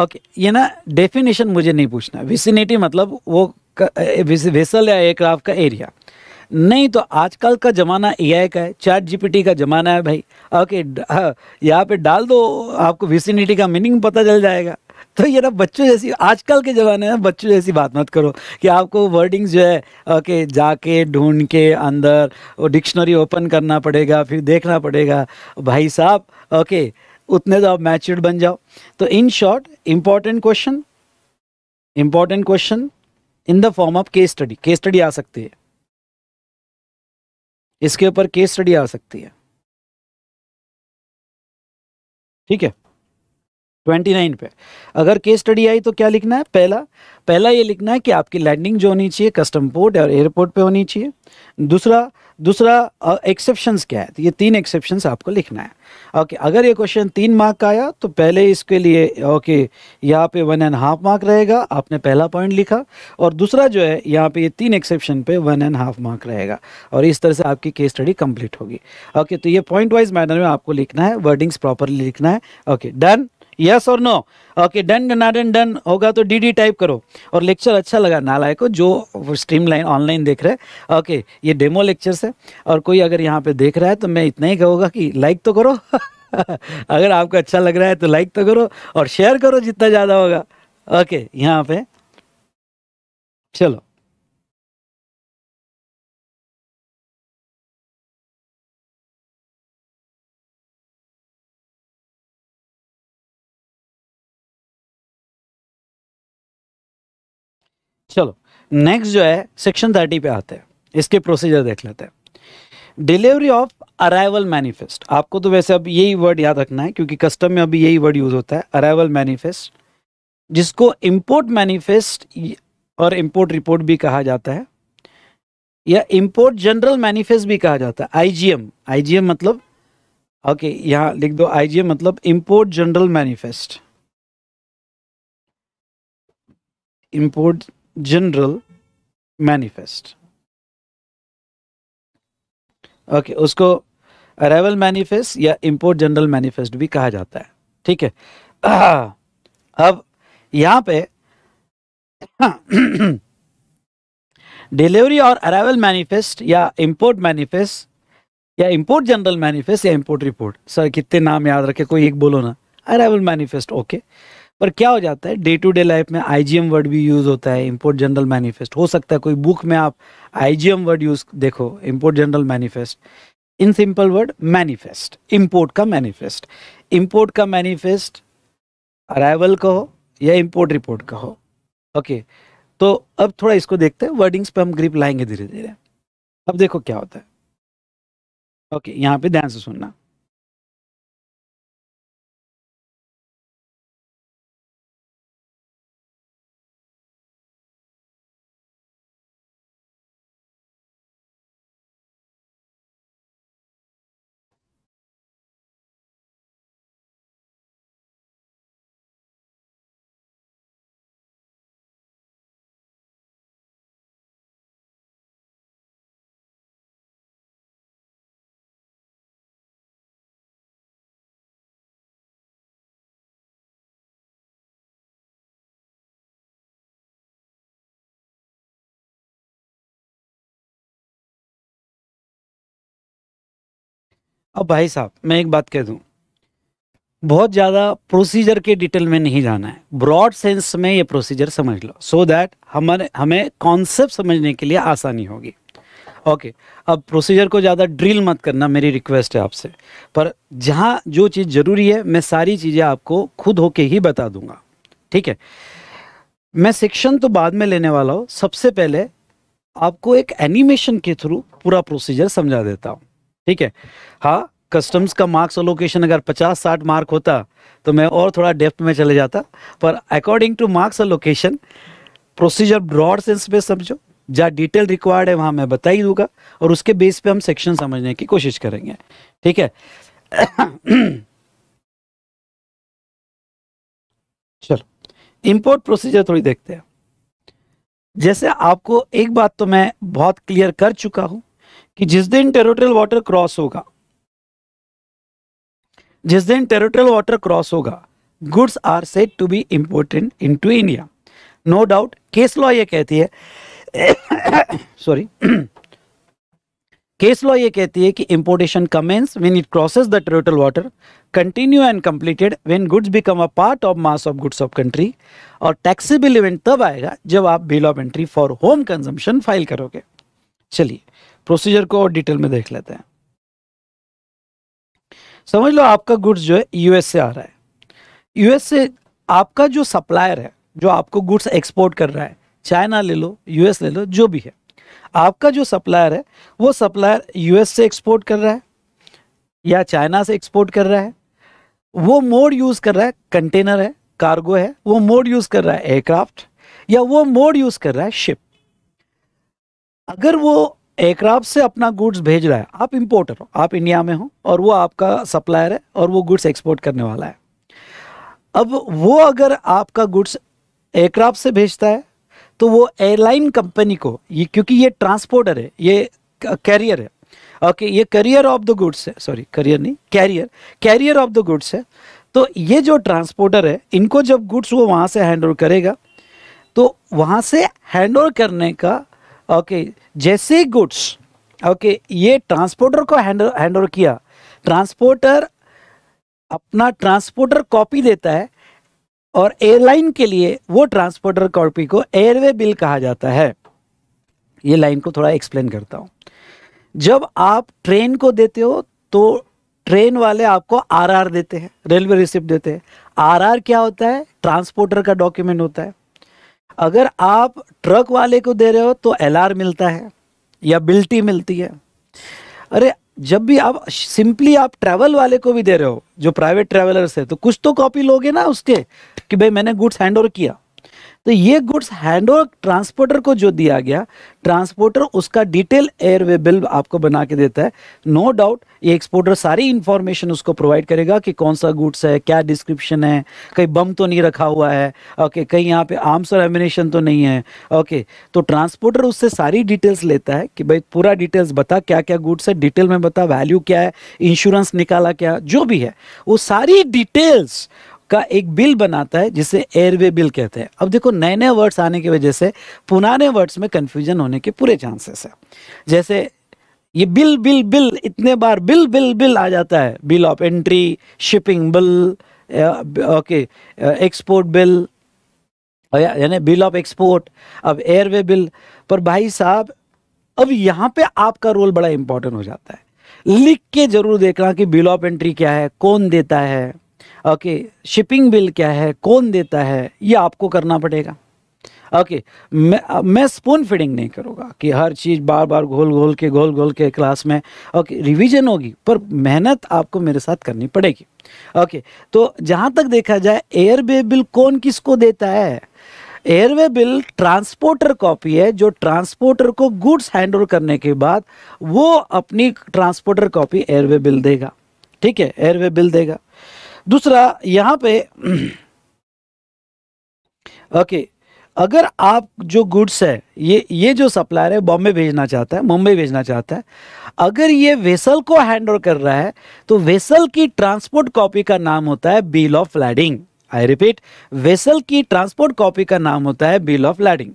ओके ये ना डेफिनेशन मुझे नहीं पूछना विसिनिटी मतलब वो वेसल या एयरक्राफ्ट का एरिया नहीं तो आजकल का ज़माना ए का है चैट जीपीटी का ज़माना है भाई ओके हाँ, यहाँ पे डाल दो आपको विसिनिटी का मीनिंग पता चल जाएगा तो ये ना बच्चों जैसी आजकल के ज़माने में बच्चों जैसी बात मत करो कि आपको वर्डिंग्स जो है ओके जाके ढूंढ के अंदर वो डिक्शनरी ओपन करना पड़ेगा फिर देखना पड़ेगा भाई साहब ओके उतने तो आप मैच्योर बन जाओ तो in short important question important question in the form of case study case study आ सकती है इसके ऊपर केस स्टडी आ सकती है ठीक है ट्वेंटी नाइन पे अगर केस स्टडी आई तो क्या लिखना है पहला पहला ये लिखना है कि आपकी लैंडिंग जो होनी चाहिए कस्टम पोर्ट और एयरपोर्ट पे होनी चाहिए दूसरा दूसरा एक्सेप्शंस क्या है तो ये तीन एक्सेप्शंस आपको लिखना है ओके अगर ये क्वेश्चन तीन मार्क का आया तो पहले इसके लिए ओके यहाँ पे वन एंड हाफ मार्क रहेगा आपने पहला पॉइंट लिखा और दूसरा जो है यहाँ पे ये तीन एक्सेप्शन पे वन एंड हाफ मार्क रहेगा और इस तरह से आपकी केस स्टडी कंप्लीट होगी ओके तो ये पॉइंट वाइज मैनर में आपको लिखना है वर्डिंग्स प्रॉपरली लिखना है ओके डन यस और no okay done done done होगा तो डीडी टाइप करो और लेक्चर अच्छा लगा नालायक को जो स्ट्रीम लाइन ऑनलाइन देख रहे हैं ओके ये डेमो लेक्चर है और कोई अगर यहाँ पे देख रहा है तो मैं इतना ही कहूँगा कि लाइक तो करो अगर आपको अच्छा लग रहा है तो लाइक तो करो और शेयर करो जितना ज़्यादा होगा ओके यहाँ पे चलो चलो नेक्स्ट जो है सेक्शन थर्टी पे आते हैं इसके प्रोसीजर देख लेते हैं डिलीवरी ऑफ अराइवल मैनिफेस्ट आपको तो वैसे अब यही वर्ड याद रखना है क्योंकि कस्टम में अभी यही वर्ड यूज होता है अराइवल मैनिफेस्ट जिसको इम्पोर्ट मैनिफेस्ट और इम्पोर्ट रिपोर्ट भी कहा जाता है या इम्पोर्ट जनरल मैनिफेस्ट भी कहा जाता है आईजीएम आईजीएम मतलब ओके यहाँ लिख दो आईजीएम मतलब import general manifest import general manifest okay उसको अराइवल मैनिफेस्ट या इंपोर्ट जनरल मैनिफेस्ट भी कहा जाता है ठीक है अब यहां पे डिलीवरी और अराइवल मैनिफेस्ट या इंपोर्ट मैनिफेस्ट या इंपोर्ट जनरल मैनिफेस्ट या इंपोर्ट रिपोर्ट सर कितने नाम याद रखे कोई एक बोलो ना अराइवल मैनिफेस्ट ओके okay. पर क्या हो जाता है डे टू डे लाइफ में आईजीएम वर्ड भी यूज होता है इम्पोर्ट जनरल मैनिफेस्ट हो सकता है कोई बुक में आप आईजीएम वर्ड यूज देखो import general manifest in simple word manifest import का मैनिफेस्ट इम्पोर्ट का मैनिफेस्ट अराइवल का हो या इम्पोर्ट रिपोर्ट का हो ओके तो अब थोड़ा इसको देखते हैं वर्डिंग्स पर हम ग्रिप लाएंगे धीरे धीरे अब देखो क्या होता है ओके यहाँ पे ध्यान से सुनना अब भाई साहब मैं एक बात कह दूं बहुत ज़्यादा प्रोसीजर के डिटेल में नहीं जाना है ब्रॉड सेंस में ये प्रोसीजर समझ लो सो so दैट हमारे हमें कॉन्सेप्ट समझने के लिए आसानी होगी ओके okay, अब प्रोसीजर को ज़्यादा ड्रिल मत करना मेरी रिक्वेस्ट है आपसे पर जहाँ जो चीज़ ज़रूरी है मैं सारी चीज़ें आपको खुद होके ही बता दूंगा ठीक है मैं सेक्शन तो बाद में लेने वाला हूँ सबसे पहले आपको एक एनिमेशन के थ्रू पूरा प्रोसीजर समझा देता हूँ ठीक है हाँ कस्टम्स का मार्क्स अलोकेशन अगर 50-60 मार्क होता तो मैं और थोड़ा डेप्थ में चले जाता पर according to marks allocation procedure broad sense में समझो जहाँ डिटेल रिक्वायर्ड है वहाँ मैं बता ही दूंगा और उसके बेस पे हम सेक्शन समझने की कोशिश करेंगे ठीक है चलो इम्पोर्ट प्रोसीजर थोड़ी देखते हैं जैसे आपको एक बात तो मैं बहुत क्लियर कर चुका हूँ कि जिस दिन टेरिटोरियल वाटर क्रॉस होगा जिस दिन टेरिटोरियल वाटर क्रॉस होगा goods are said to be important in to India no doubt case law ये कहती है सॉरी केस लॉ ये कहती है कि importation commence when it crosses the territorial water continue and completed when goods become a part of mass of goods of country और टैक्सेबल इवेंट तब आएगा जब आप bill of entry for home consumption file करोगे चलिए प्रोसीजर को और डिटेल में देख लेते हैं समझ लो आपका गुड्स जो है यूएस से आ रहा है यूएस से आपका जो सप्लायर है जो आपको गुड्स एक्सपोर्ट कर रहा है चाइना ले लो यूएस ले लो जो भी है आपका जो सप्लायर है वो सप्लायर यूएस से एक्सपोर्ट कर रहा है या चाइना से एक्सपोर्ट कर रहा है वो मोड यूज़ कर रहा है कंटेनर है कार्गो है वो मोड यूज़ कर रहा है एयरक्राफ्ट या वो मोड यूज़ कर रहा है शिप अगर वो एयरक्राफ्ट से अपना गुड्स भेज रहा है आप इम्पोर्टर हो आप इंडिया में हो और वो आपका सप्लायर है और वो गुड्स एक्सपोर्ट करने वाला है अब वो अगर आपका गुड्स एयरक्राफ्ट से भेजता है तो वो एयरलाइन कंपनी को ये क्योंकि ये ट्रांसपोर्टर है ये कैरियर है ओके ये करियर ऑफ द गुड्स है सॉरी करियर नहीं carrier carrier of the goods है तो ये जो ट्रांसपोर्टर है इनको जब गुड्स वो वहाँ से हैंड ओवर करेगा तो वहाँ से हैंड ओवर करने का ओके जैसे गुड्स ओके ये ट्रांसपोर्टर को हैंड हैंडओवर किया ट्रांसपोर्टर अपना ट्रांसपोर्टर कॉपी देता है और एयरलाइन के लिए वो ट्रांसपोर्टर कॉपी को एयरवे बिल कहा जाता है ये लाइन को थोड़ा एक्सप्लेन करता हूँ जब आप ट्रेन को देते हो तो ट्रेन वाले आपको आरआर देते हैं रेलवे रिसिप्ट देते हैं आरआर क्या होता है ट्रांसपोर्टर का डॉक्यूमेंट होता है अगर आप ट्रक वाले को दे रहे हो तो एल मिलता है या बिल्टी मिलती है अरे जब भी आप सिंपली आप ट्रैवल वाले को भी दे रहे हो जो प्राइवेट ट्रैवलर्स है तो कुछ तो कॉपी लोगे ना उसके कि भाई मैंने गुड्स हैंड ओवर किया तो ये गुड्स हैंड ओवर ट्रांसपोर्टर को जो दिया गया ट्रांसपोर्टर उसका डिटेल एयरवे बिल आपको बना के देता है नो no डाउट ये एक्सपोर्टर सारी इन्फॉर्मेशन उसको प्रोवाइड करेगा कि कौन सा गुड्स है क्या डिस्क्रिप्शन है कहीं बम तो नहीं रखा हुआ है ओके कहीं यहाँ पे आर्म्स और एमिनेशन तो नहीं है ओके तो ट्रांसपोर्टर उससे सारी डिटेल्स लेता है कि भाई पूरा डिटेल्स बता क्या क्या गुड्स है डिटेल में बता वैल्यू क्या है इंश्योरेंस निकाला क्या जो भी है वो सारी डिटेल्स का एक बिल बनाता है जिसे एयरवे बिल कहते हैं अब देखो नए नए वर्ड्स आने की वजह से पुराने वर्ड्स में कन्फ्यूजन होने के पूरे चांसेस है जैसे ये बिल बिल बिल इतने बार बिल बिल बिल आ जाता है bill of entry shipping bill okay export bill यानी बिल ऑफ एक्सपोर्ट अब एयरवे बिल पर भाई साहब अब यहाँ पे आपका रोल बड़ा इंपॉर्टेंट हो जाता है लिख के जरूर देखना कि बिल ऑफ एंट्री क्या है कौन देता है ओके शिपिंग बिल क्या है कौन देता है ये आपको करना पड़ेगा ओके मैं मैं स्पून फीडिंग नहीं करूँगा कि हर चीज़ बार बार घोल घोल के घोल घोल के क्लास में ओके रिवीजन होगी पर मेहनत आपको मेरे साथ करनी पड़ेगी ओके तो जहाँ तक देखा जाए एयरवे बिल कौन किसको देता है एयरवे बिल ट्रांसपोर्टर कॉपी है जो ट्रांसपोर्टर को गुड्स हैंडल करने के बाद वो अपनी ट्रांसपोर्टर कॉपी एयरवे बिल देगा ठीक है एयरवे बिल देगा दूसरा यहाँ पे ओके अगर आप जो गुड्स है ये ये जो सप्लायर है बॉम्बे भेजना चाहता है मुंबई भेजना चाहता है अगर ये वेसल को हैंड ओवर कर रहा है तो वेसल की ट्रांसपोर्ट कॉपी का नाम होता है bill of lading I repeat vessel की ट्रांसपोर्ट कॉपी का नाम होता है बिल ऑफ लैडिंग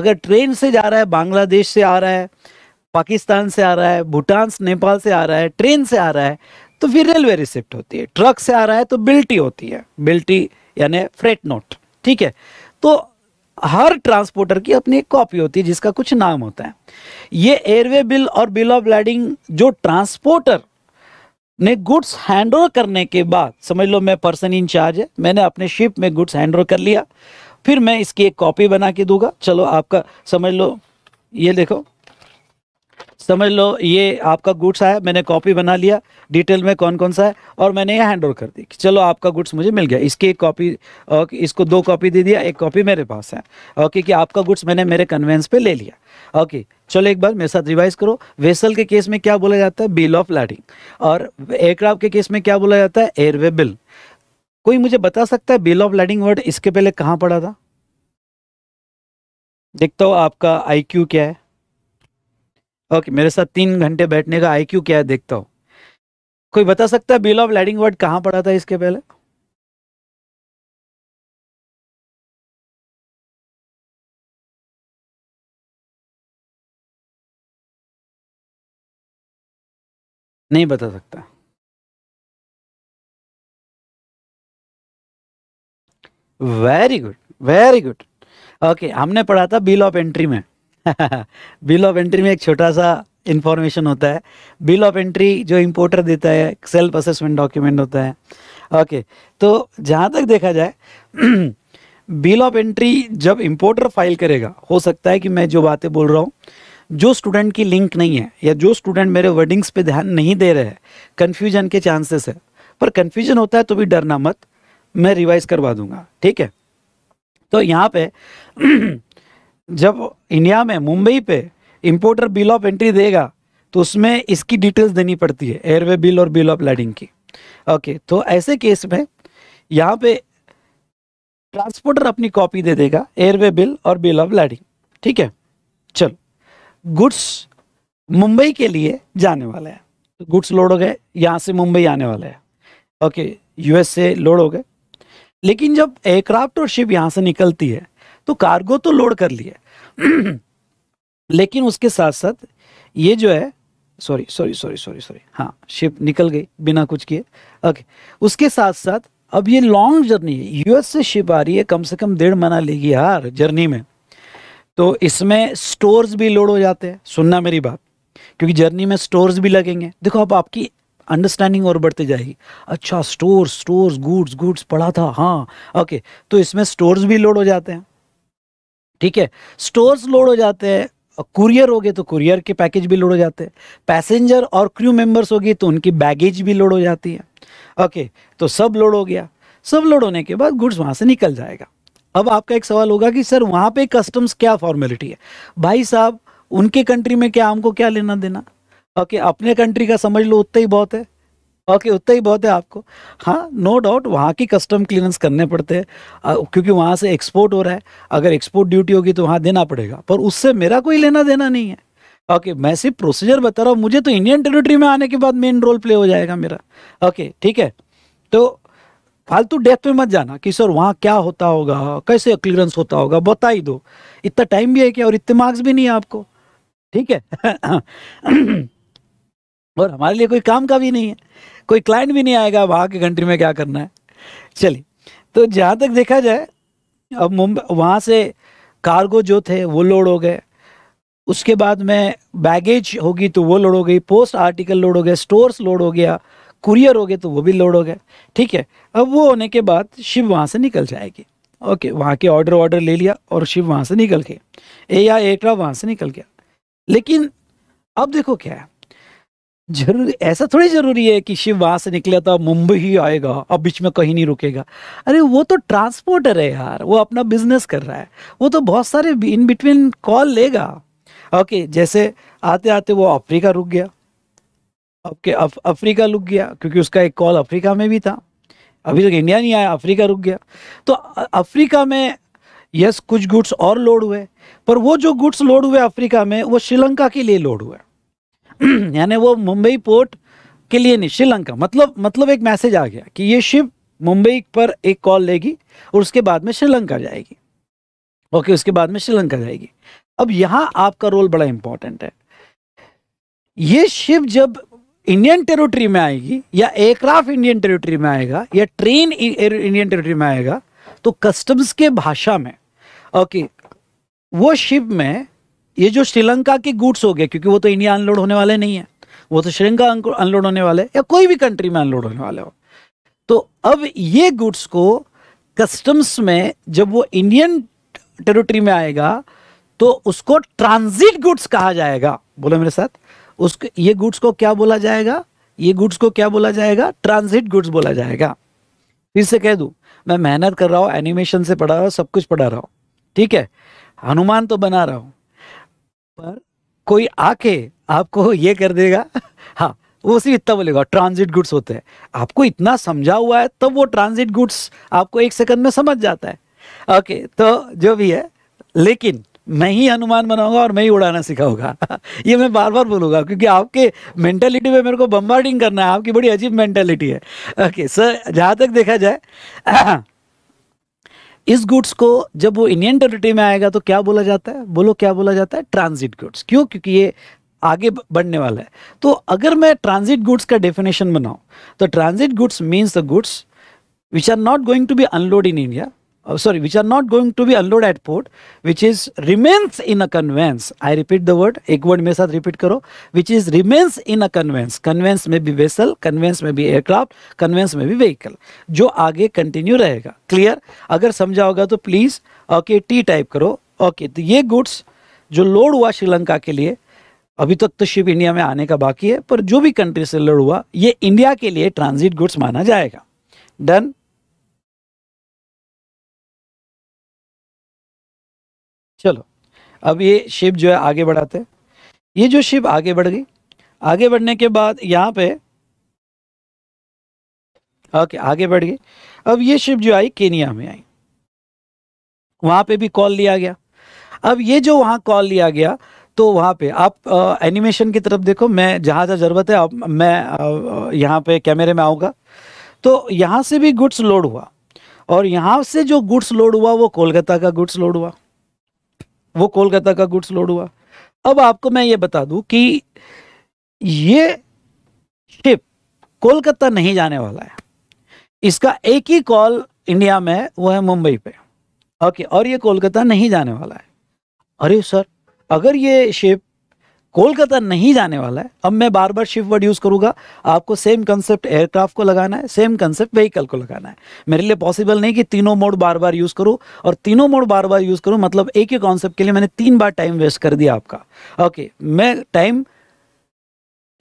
अगर ट्रेन से जा रहा है बांग्लादेश से आ रहा है पाकिस्तान से आ रहा है भूटान नेपाल से आ रहा है ट्रेन से आ रहा है तो फिर रेलवे रिसिप्ट होती है ट्रक से आ रहा है तो बिल्टी होती है बिल्टी यानी फ्रेट नोट ठीक है तो हर ट्रांसपोर्टर की अपनी एक कॉपी होती है जिसका कुछ नाम होता है ये एयरवे बिल और बिल ऑफ लैडिंग जो ट्रांसपोर्टर ने गुड्स हैंड ओवर करने के बाद समझ लो मैं पर्सन इंचार्ज है मैंने अपने शिप में गुड्स हैंड ओवर कर लिया फिर मैं इसकी एक कॉपी बना के दूंगा चलो आपका समझ लो ये देखो समझ लो ये आपका गुड्स आया मैंने कॉपी बना लिया डिटेल में कौन कौन सा है और मैंने ये हैंड ओवर कर दी कि चलो आपका गुड्स मुझे मिल गया इसकी एक कॉपी ओके इसको दो कॉपी दे दिया एक कॉपी मेरे पास है ओके कि आपका गुड्स मैंने मेरे कन्वेंस पे ले लिया ओके चलो एक बार मेरे साथ रिवाइज करो वेसल के केस में क्या बोला जाता है बिल ऑफ लैडिंग और एयरक्राफ्ट के केस में क्या बोला जाता है एयरवे बिल कोई मुझे बता सकता है बिल ऑफ लैडिंग वर्ड इसके पहले कहाँ पड़ा था देखता हो आपका आई क्या है ओके मेरे साथ तीन घंटे बैठने का आई क्या है देखता हो कोई बता सकता है बिल ऑफ लैडिंग वर्ड कहाँ पड़ा था इसके पहले नहीं बता सकता very good very good okay हमने पढ़ा था बिल ऑफ एंट्री में बिल ऑफ एंट्री में एक छोटा सा इन्फॉर्मेशन होता है बिल ऑफ एंट्री जो इम्पोर्टर देता है सेल्फ असेसमेंट डॉक्यूमेंट होता है ओके okay, तो जहाँ तक देखा जाए बिल ऑफ एंट्री जब इम्पोर्टर फाइल करेगा हो सकता है कि मैं जो बातें बोल रहा हूँ जो स्टूडेंट की लिंक नहीं है या जो स्टूडेंट मेरे वर्डिंग्स पे ध्यान नहीं दे रहे हैं कन्फ्यूजन के चांसेस है पर कन्फ्यूजन होता है तो भी डरना मत मैं रिवाइज करवा दूंगा ठीक है तो यहाँ पे जब इंडिया में मुंबई पे इम्पोर्टर बिल ऑफ एंट्री देगा तो उसमें इसकी डिटेल्स देनी पड़ती है एयरवे बिल और बिल ऑफ लैडिंग की ओके तो ऐसे केस में यहाँ पे ट्रांसपोर्टर अपनी कॉपी दे देगा एयरवे बिल और बिल ऑफ लैडिंग ठीक है चलो गुड्स मुंबई के लिए जाने वाला है तो गुड्स लोड हो गए यहाँ से मुंबई आने वाला है ओके यूएस से लोड हो गए लेकिन जब एयरक्राफ्ट और शिप यहाँ से निकलती है तो कार्गो तो लोड कर लिया लेकिन उसके साथ साथ ये जो है sorry sorry sorry sorry sorry हाँ शिप निकल गई बिना कुछ किए ओके उसके साथ साथ अब ये लॉन्ग जर्नी है यूएस से शिप आ रही है कम से कम डेढ़ महीना लेगी यार जर्नी में तो इसमें स्टोर्स भी लोड हो जाते हैं सुनना मेरी बात क्योंकि जर्नी में स्टोर्स भी लगेंगे देखो अब आपकी अंडरस्टैंडिंग और बढ़ती जाएगी अच्छा स्टोर स्टोर्स गुड्स गुड्स पढ़ा था हाँ ओके तो इसमें स्टोर्स भी लोड हो जाते हैं ठीक है स्टोर्स लोड हो जाते हैं कुरियर हो गए तो कुरियर के पैकेज भी लोड हो जाते हैं पैसेंजर और क्रू मेंबर्स हो गए तो उनकी बैगेज भी लोड हो जाती है ओके तो सब लोड हो गया सब लोड होने के बाद गुड्स वहाँ से निकल जाएगा अब आपका एक सवाल होगा कि सर वहाँ पे कस्टम्स क्या फॉर्मेलिटी है भाई साहब उनके कंट्री में क्या हमको क्या लेना देना ओके अपने कंट्री का समझ लो उतना ही बहुत है ओके उतना ही बहुत है आपको हाँ नो डाउट वहाँ की कस्टम क्लियरेंस करने पड़ते हैं क्योंकि वहाँ से एक्सपोर्ट हो रहा है अगर एक्सपोर्ट ड्यूटी होगी तो वहाँ देना पड़ेगा पर उससे मेरा कोई लेना देना नहीं है ओके मैं सिर्फ प्रोसीजर बता रहा हूँ मुझे तो इंडियन टेरिटरी में आने के बाद मेन रोल प्ले हो जाएगा मेरा ओके ठीक है तो फालतू डेथ में मत जाना कि सर वहाँ क्या होता होगा कैसे क्लियरेंस होता होगा बता ही दो इतना टाइम भी है क्या और इतने मार्क्स भी नहीं है आपको ठीक है और हमारे लिए कोई काम का भी नहीं है कोई क्लाइंट भी नहीं आएगा वहाँ की कंट्री में क्या करना है चलिए तो जहाँ तक देखा जाए अब मुंबई वहाँ से कार्गो जो थे वो लोड हो गए उसके बाद में बैगेज होगी तो वो लोड हो गई पोस्ट आर्टिकल लोड हो गए स्टोर्स लोड हो गया कुरियर हो गए तो वो भी लोड हो गए ठीक है अब वो होने के बाद शिव वहाँ से निकल जाएगी ओके वहाँ के ऑर्डर ऑर्डर ले लिया और शिव वहाँ से निकल गए ए या एयरक्राफ्ट वहाँ से निकल गया लेकिन अब देखो क्या है जरूर ऐसा थोड़ी जरूरी है कि शिव वहां से निकले तो मुंबई ही आएगा अब बीच में कहीं नहीं रुकेगा अरे वो तो ट्रांसपोर्टर है यार वो अपना बिजनेस कर रहा है वो तो बहुत सारे इन बिटवीन कॉल लेगा ओके जैसे आते आते वो अफ्रीका रुक गया ओके अफ, अफ्रीका रुक गया क्योंकि उसका एक कॉल अफ्रीका में भी था अभी तक इंडिया नहीं आया अफ्रीका रुक गया तो अफ्रीका में यस कुछ गुड्स और लोड हुए पर वो जो गुड्स लोड हुए अफ्रीका में वो श्रीलंका के लिए लोड हुआ यानी वो मुंबई पोर्ट के लिए नहीं श्रीलंका मतलब मतलब एक मैसेज आ गया कि ये शिप मुंबई पर एक कॉल लेगी और उसके बाद में श्रीलंका जाएगी ओके उसके बाद में श्रीलंका जाएगी अब यहाँ आपका रोल बड़ा इंपॉर्टेंट है ये शिप जब इंडियन टेरिटरी में आएगी या एयरक्राफ्ट इंडियन टेरिटरी में आएगा या ट्रेन इंडियन टेरिटरी में आएगा तो कस्टम्स के भाषा में ओके वो शिप में ये जो श्रीलंका के गुड्स हो गए क्योंकि वो तो इंडिया अनलोड होने वाले नहीं है वो तो श्रीलंका अनलोड होने वाले या कोई भी कंट्री में अनलोड होने वाले हो तो अब ये गुड्स को कस्टम्स में जब वो इंडियन टेरिटरी में आएगा तो उसको ट्रांजिट गुड्स कहा जाएगा बोलो मेरे साथ उसको ये गुड्स को क्या बोला जाएगा ये गुड्स को क्या बोला जाएगा ट्रांजिट गुड्स बोला जाएगा फिर से कह दूं मैं मेहनत कर रहा हूं एनिमेशन से पढ़ा रहा हूँ सब कुछ पढ़ा रहा हूँ ठीक है हनुमान तो बना रहा हूँ पर कोई आके आपको ये कर देगा हाँ वो सिर्फ इतना बोलेगा ट्रांजिट गुड्स होते हैं आपको इतना समझा हुआ है तब तो वो ट्रांजिट गुड्स आपको एक सेकंड में समझ जाता है ओके तो जो भी है लेकिन मैं ही अनुमान बनाऊंगा और मैं ही उड़ाना सिखाऊंगा ये मैं बार बार बोलूंगा क्योंकि आपके मेंटेलिटी में मेरे को बम्बार्डिंग करना है आपकी बड़ी अजीब मेंटेलिटी है ओके सर जहाँ तक देखा जाए इस गुड्स को जब वो इंडियन टेरिटरी में आएगा तो क्या बोला जाता है बोलो क्या बोला जाता है ट्रांजिट गुड्स क्यों क्योंकि ये आगे बढ़ने वाला है तो अगर मैं ट्रांजिट गुड्स का डेफिनेशन बनाऊँ तो transit goods means the goods which are not going to be unload in India uh, sorry, which are not going to be unloaded at port, which is remains in a conveyance. I repeat the word, एक word मेरे साथ repeat करो, which is remains in a conveyance. Conveyance may be vessel, conveyance may be aircraft, conveyance may be vehicle, जो आगे continue रहेगा. Clear? अगर समझा होगा तो please, okay, T type करो. Okay, तो ये goods जो load हुआ श्रीलंका के लिए, अभी तक तो शिप इंडिया में आने का बाकी है पर जो भी कंट्री से लोड हुआ ये इंडिया के लिए ट्रांजिट गुड्स माना जाएगा डन चलो अब ये शिप जो है आगे बढ़ाते हैं ये जो शिप आगे बढ़ गई आगे बढ़ने के बाद यहाँ पे ओके आगे बढ़ गई अब ये शिप जो आई केनिया में आई वहाँ पे भी कॉल लिया गया अब ये जो वहाँ कॉल लिया गया तो वहाँ पे आप आ, एनिमेशन की तरफ देखो मैं जहाँ जहाँ ज़रूरत है आप, मैं यहाँ पे कैमरे में आऊँगा तो यहाँ से भी गुड्स लोड हुआ और यहाँ से जो गुड्स लोड हुआ वो कोलकाता का गुड्स लोड हुआ वो कोलकाता का गुड्स लोड हुआ अब आपको मैं ये बता दूं कि ये शिप कोलकाता नहीं जाने वाला है इसका एक ही कॉल इंडिया में है वो है मुंबई पे ओके और ये कोलकाता नहीं जाने वाला है अरे सर अगर ये शिप कोलकाता नहीं जाने वाला है अब मैं बार बार शिफ्ट वर्ड यूज़ करूँगा आपको सेम कंसेप्ट एयरक्राफ्ट को लगाना है सेम कंसेप्ट व्हीकल को लगाना है मेरे लिए पॉसिबल नहीं कि तीनों मोड बार बार यूज़ करूँ और तीनों मोड बार बार यूज़ करूँ मतलब एक ही कॉन्सेप्ट के लिए मैंने तीन बार टाइम वेस्ट कर दिया आपका ओके मैं टाइम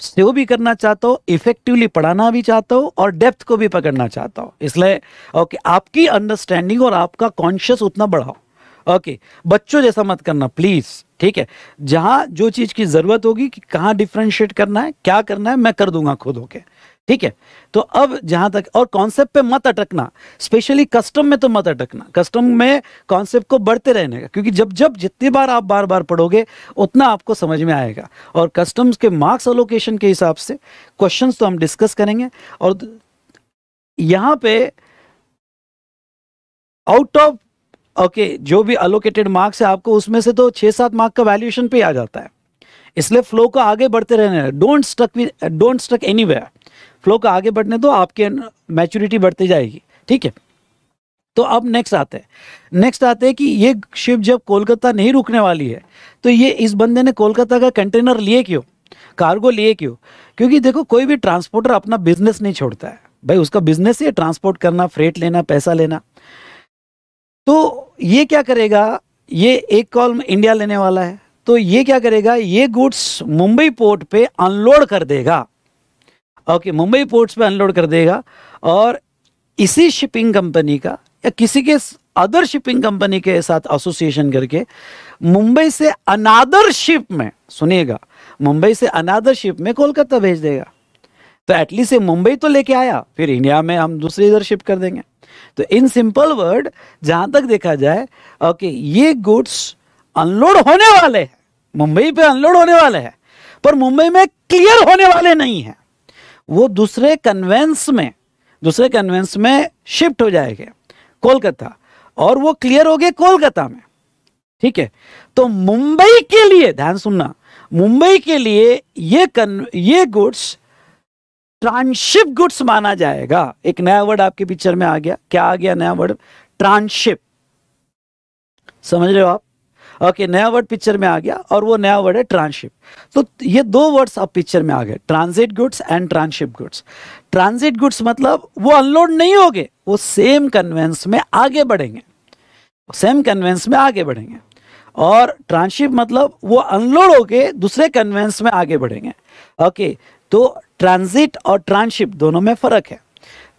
सेव भी करना चाहता हूँ इफेक्टिवली पढ़ाना भी चाहता हूँ और डेप्थ को भी पकड़ना चाहता हूँ इसलिए ओके आपकी अंडरस्टैंडिंग और आपका कॉन्शियस उतना बढ़ाओ ओके बच्चों जैसा मत करना प्लीज ठीक है जहां जो चीज की जरूरत होगी कि कहां डिफ्रेंशिएट करना है क्या करना है मैं कर दूंगा खुद होके ठीक है तो अब जहां तक और कॉन्सेप्ट पे मत अटकना स्पेशली कस्टम में तो मत अटकना कस्टम में कॉन्सेप्ट को बढ़ते रहने का क्योंकि जब जब जितनी बार आप बार बार पढ़ोगे उतना आपको समझ में आएगा और कस्टम्स के मार्क्स एलोकेशन के हिसाब से क्वेश्चंस तो हम डिस्कस करेंगे और यहां पे आउट ऑफ ओके okay, जो भी अलोकेटेड मार्क्स है आपको उसमें से तो छः सात मार्क का वैल्यूएशन पे आ जाता है इसलिए फ्लो को आगे बढ़ते रहने don't stuck don't stuck any flow का आगे बढ़ने दो आपके मैच्योरिटी बढ़ती जाएगी ठीक है तो अब नेक्स्ट आते हैं नेक्स्ट आते हैं कि ये शिप जब कोलकाता नहीं रुकने वाली है तो ये इस बंदे ने कोलकाता का कंटेनर लिए क्यों कार्गो लिए क्यों क्योंकि देखो कोई भी ट्रांसपोर्टर अपना बिजनेस नहीं छोड़ता है भाई उसका बिजनेस ही है ट्रांसपोर्ट करना फ्रेट लेना पैसा लेना तो ये क्या करेगा ये एक कॉल इंडिया लेने वाला है तो ये क्या करेगा ये गुड्स मुंबई पोर्ट पे अनलोड कर देगा ओके मुंबई पोर्ट्स पे अनलोड कर देगा और इसी शिपिंग कंपनी का या किसी के अदर शिपिंग कंपनी के साथ एसोसिएशन करके मुंबई से अनादर शिप में सुनिएगा मुंबई से अनादर शिप में कोलकाता भेज देगा तो एटलीस्ट ये मुंबई तो लेके आया फिर इंडिया में हम दूसरे इधर शिफ्ट कर देंगे तो इन सिंपल वर्ड जहां तक देखा जाए ओके ये गुड्स अनलोड होने वाले हैं मुंबई पे अनलोड होने वाले हैं पर मुंबई में क्लियर होने वाले नहीं है वो दूसरे कन्वेंस में दूसरे कन्वेंस में शिफ्ट हो जाएंगे कोलकाता और वो क्लियर हो गए कोलकाता में ठीक है तो मुंबई के लिए ध्यान सुनना मुंबई के लिए ये कन ये गुड्स ट्रांसशिप गुड्स माना जाएगा एक नया वर्ड आपके पिक्चर में आ गया क्या आ गया नया वर्ड ट्रांसशिप समझ रहे हो आप ओके नया वर्ड पिक्चर में आ गया और वो नया वर्ड है ट्रांसशिप तो ये दो वर्ड्स अब पिक्चर में आ गए transit goods and tranship goods transit goods मतलब वो अनलोड नहीं हो गए वो सेम कन्वेंस में आगे बढ़ेंगे सेम कन्वेंस में आगे बढ़ेंगे और ट्रांसशिप मतलब वो अनलोड होके दूसरे कन्वेंस में आगे बढ़ेंगे ओके okay, तो ट्रांजिट और ट्रांसशिप दोनों में फ़र्क है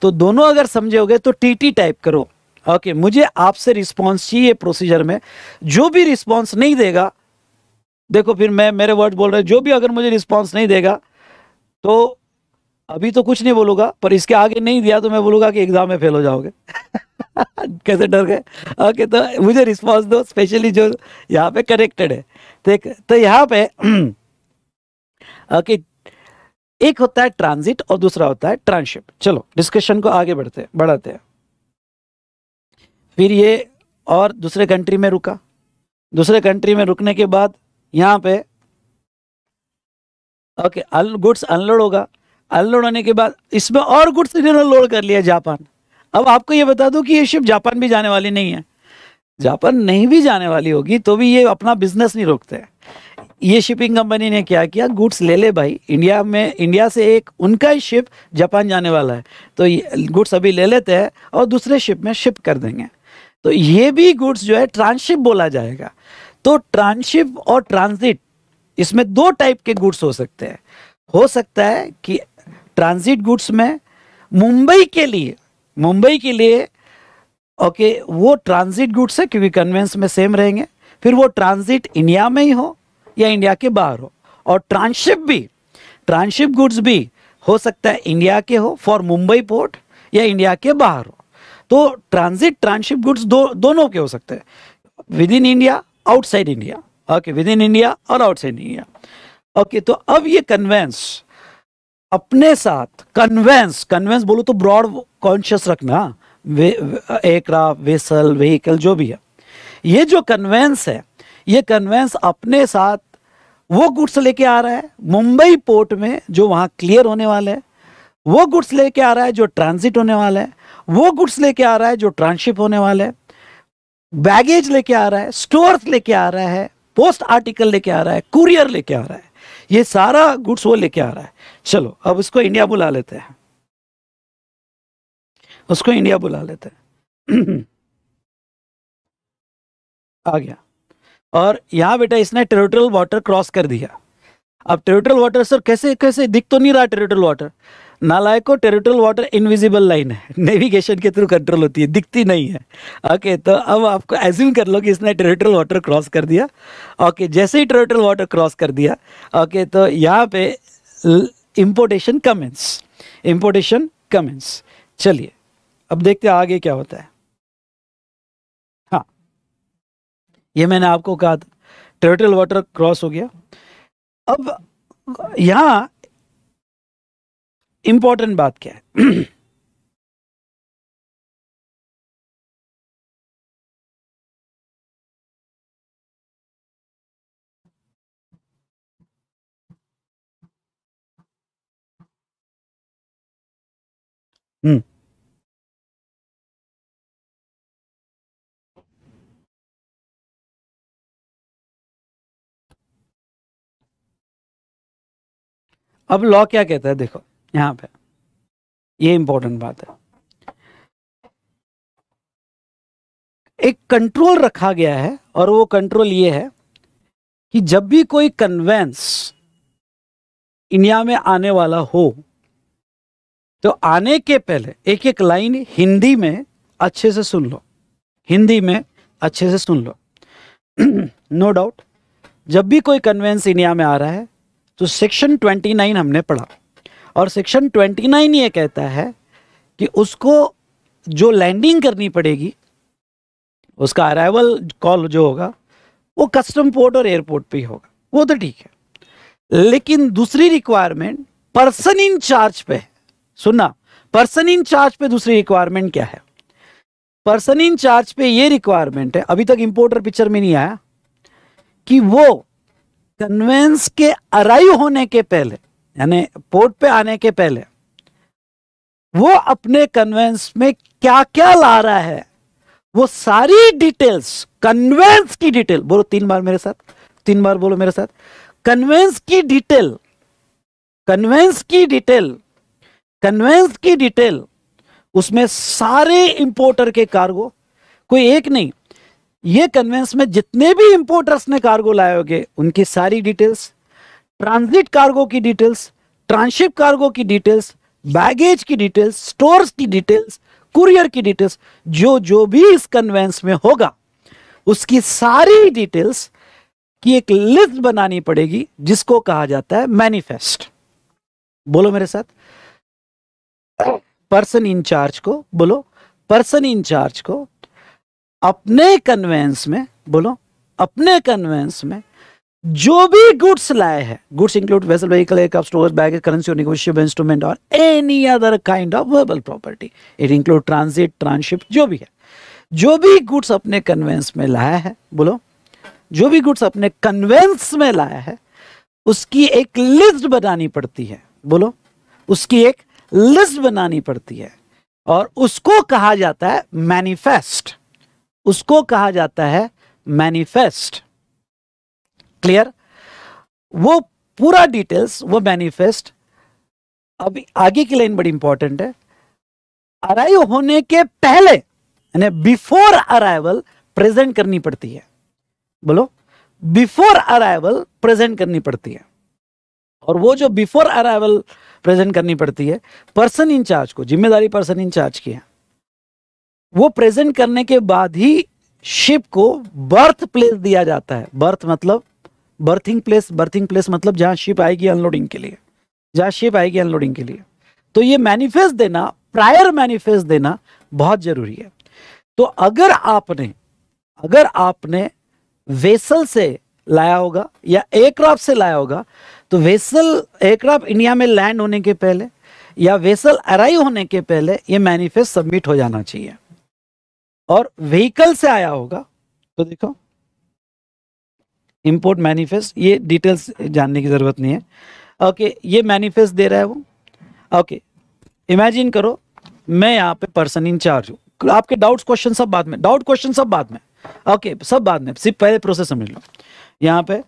तो दोनों अगर समझोगे तो टीटी टाइप करो ओके मुझे आपसे रिस्पांस चाहिए प्रोसीजर में जो भी रिस्पांस नहीं देगा देखो फिर मैं मेरे वर्ड बोल रहे जो भी अगर मुझे रिस्पांस नहीं देगा तो अभी तो कुछ नहीं बोलूंगा पर इसके आगे नहीं दिया तो मैं बोलूँगा कि एग्ज़ाम में फेल हो जाओगे कैसे डर गए ओके तो मुझे रिस्पांस दो स्पेशली जो यहाँ पे कनेक्टेड है तो यहाँ पे ओके एक होता है ट्रांजिट और दूसरा होता है ट्रांसशिप चलो डिस्कशन को आगे बढ़ते बढ़ाते हैं फिर ये और दूसरे कंट्री में रुका दूसरे कंट्री में रुकने के बाद यहाँ पे ओके गुड्स अनलोड होगा अनलोड होने के बाद इसमें और गुड्स इन्होंने लोड कर लिया जापान अब आपको ये बता दूं कि ये शिप जापान भी जाने वाली नहीं है जापान नहीं भी जाने वाली होगी तो भी ये अपना बिजनेस नहीं रोकते हैं ये शिपिंग कंपनी ने क्या किया गुड्स ले ले भाई इंडिया में इंडिया से एक उनका ही शिप जापान जाने वाला है तो गुड्स अभी ले लेते हैं और दूसरे शिप में शिप कर देंगे तो ये भी गुड्स जो है ट्रांसशिप बोला जाएगा तो ट्रांसशिप और ट्रांजिट इसमें दो टाइप के गुड्स हो सकते हैं हो सकता है कि ट्रांजिट गुड्स में मुंबई के लिए मुंबई के लिए ओके वो ट्रांजिट गुड्स है क्योंकि कन्वेंस में सेम रहेंगे फिर वो ट्रांजिट इंडिया में ही हो या इंडिया के बाहर हो और ट्रांसशिप भी ट्रांसशिप गुड्स भी हो सकता है इंडिया के हो फॉर मुंबई पोर्ट या इंडिया के बाहर हो तो ट्रांजिट ट्रांसशिप गुड्स दो दोनों के हो सकते हैं within India outside India okay within India और आउटसाइड इंडिया ओके तो अब ये कन्वेंस अपने साथ कन्वेंस कन्वेंस बोलो तो ब्रॉड कॉन्शियस रखना एयरक्राफ्ट वेसल व्हीकल जो भी है ये जो कन्वेंस है ये कन्वेंस अपने साथ वो गुड्स लेके आ रहा है मुंबई पोर्ट में जो वहाँ क्लियर होने वाला है वो गुड्स लेके आ रहा है जो ट्रांजिट होने वाला है वो गुड्स लेके आ रहा है जो ट्रांसशिप होने वाला है बैगेज लेके आ रहा है स्टोर्स लेके आ रहा है पोस्ट आर्टिकल लेके आ रहा है कुरियर लेके आ रहा है ये सारा गुड्स वो लेके आ रहा है चलो अब उसको इंडिया बुला लेते हैं उसको इंडिया बुला लेते हैं आ गया और यहाँ बेटा इसने टेरिटोरियल वाटर क्रॉस कर दिया अब टेरिटोरियल वाटर सर कैसे कैसे दिख तो नहीं रहा टेरिटोरियल वाटर नालायक को टेरिटोरियल वाटर इनविजिबल लाइन है नेविगेशन के थ्रू कंट्रोल होती है दिखती नहीं है ओके तो अब आपको एज्यूम कर लो कि इसने टेरिटोरियल वाटर क्रॉस कर दिया ओके जैसे ही टेरिटोरियल वाटर क्रॉस कर दिया ओके तो यहाँ पे इम्पोर्टेशन कमेंस इम्पोर्टेशन कमेंस चलिए अब देखते हैं आगे क्या होता है ये मैंने आपको कहा था टर्टल वाटर क्रॉस हो गया अब यहां इंपॉर्टेंट बात क्या है हम्म अब लॉ क्या कहता है देखो यहां पे ये इंपॉर्टेंट बात है एक कंट्रोल रखा गया है और वो कंट्रोल ये है कि जब भी कोई कन्वेंस इंडिया में आने वाला हो तो आने के पहले एक एक लाइन हिंदी में अच्छे से सुन लो हिंदी में अच्छे से सुन लो नो no डाउट जब भी कोई कन्वेंस इंडिया में आ रहा है तो सेक्शन 29 हमने पढ़ा और सेक्शन 29 ये कहता है कि उसको जो लैंडिंग करनी पड़ेगी उसका अराइवल कॉल जो होगा वो कस्टम पोर्ट और एयरपोर्ट पे ही होगा वो तो ठीक है लेकिन दूसरी रिक्वायरमेंट पर्सन इन चार्ज पे है सुनना पर्सन इन चार्ज पे दूसरी रिक्वायरमेंट क्या है पर्सन इन चार्ज पे ये रिक्वायरमेंट है अभी तक इंपोर्टर पिक्चर में नहीं आया कि वो कन्वेंस के अराइव होने के पहले यानी पोर्ट पे आने के पहले वो अपने कन्वेंस में क्या क्या ला रहा है वो सारी डिटेल्स कन्वेंस की डिटेल बोलो तीन बार मेरे साथ तीन बार बोलो मेरे साथ कन्वेंस की डिटेल कन्वेंस की डिटेल कन्वेंस की डिटेल उसमें सारे इंपोर्टर के कार्गो कोई एक नहीं ये कन्वेंस में जितने भी इंपोर्टर्स ने कार्गो लाए होंगे उनकी सारी डिटेल्स ट्रांजिट कार्गो की डिटेल्स ट्रांसशिप कार्गो की डिटेल्स बैगेज की डिटेल्स स्टोर्स की डिटेल्स कुरियर की डिटेल्स जो जो भी इस कन्वेंस में होगा उसकी सारी डिटेल्स की एक लिस्ट बनानी पड़ेगी जिसको कहा जाता है मैनिफेस्ट बोलो मेरे साथ पर्सन इंचार्ज को बोलो पर्सन इंचार्ज को अपने कन्वेंस में बोलो अपने कन्वेंस में जो भी गुड्स लाए हैं goods include vessel vehicle aircraft stores bag currency और निगोशियबल इंस्ट्रूमेंट और any other kind of verbal property it include transit tranship जो भी है जो भी गुड्स अपने कन्वेंस में लाया है बोलो जो भी गुड्स अपने कन्वेंस में लाया है उसकी एक लिस्ट बनानी पड़ती है बोलो उसकी एक लिस्ट बनानी पड़ती है और उसको कहा जाता है मैनिफेस्ट उसको कहा जाता है मैनिफेस्ट क्लियर वो पूरा डिटेल्स वो मैनिफेस्ट अभी आगे की लाइन बड़ी इंपॉर्टेंट है अराइव होने के पहले यानी बिफोर अराइवल प्रेजेंट करनी पड़ती है बोलो बिफोर अराइवल प्रेजेंट करनी पड़ती है और वो जो बिफोर अराइवल प्रेजेंट करनी पड़ती है पर्सन इंचार्ज को जिम्मेदारी पर्सन इंचार्ज की है वो प्रेजेंट करने के बाद ही शिप को बर्थ प्लेस दिया जाता है बर्थ मतलब बर्थिंग प्लेस बर्थिंग प्लेस मतलब जहाँ शिप आएगी अनलोडिंग के लिए जहाँ शिप आएगी अनलोडिंग के लिए तो ये मैनिफेस्ट देना प्रायर मैनिफेस्ट देना बहुत जरूरी है तो अगर आपने अगर आपने वेसल से लाया होगा या एयरक्राफ्ट से लाया होगा तो वेसल एयरक्राफ्ट इंडिया में लैंड होने के पहले या वेसल अराइव होने के पहले ये मैनिफेस्ट सबमिट हो जाना चाहिए और व्हीकल से आया होगा तो देखो इम्पोर्ट मैनिफेस्ट ये डिटेल्स जानने की ज़रूरत नहीं है ओके ये मैनिफेस्ट दे रहा है वो ओके इमेजिन करो मैं यहाँ पे पर्सन इंचार्ज हूँ आपके डाउट्स क्वेश्चन सब बाद में डाउट क्वेश्चन सब बाद में ओके सब बाद में सिर्फ पहले प्रोसेस समझ लो यहाँ पे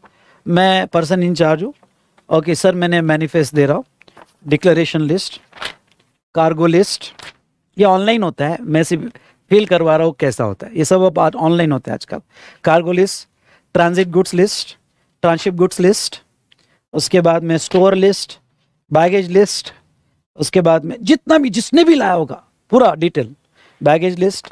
मैं पर्सन इंचार्ज हूँ ओके सर मैंने मैनिफेस्ट दे रहा हूँ डिक्लेरेशन लिस्ट कार्गो लिस्ट ये ऑनलाइन होता है मैं सिर्फ फील करवा रहा हूँ कैसा होता है ये सब अब ऑनलाइन होता है आजकल cargo list transit goods list tranship goods list उसके बाद में स्टोर लिस्ट बैगेज लिस्ट उसके बाद में जितना भी जिसने भी लाया होगा पूरा डिटेल बैगेज लिस्ट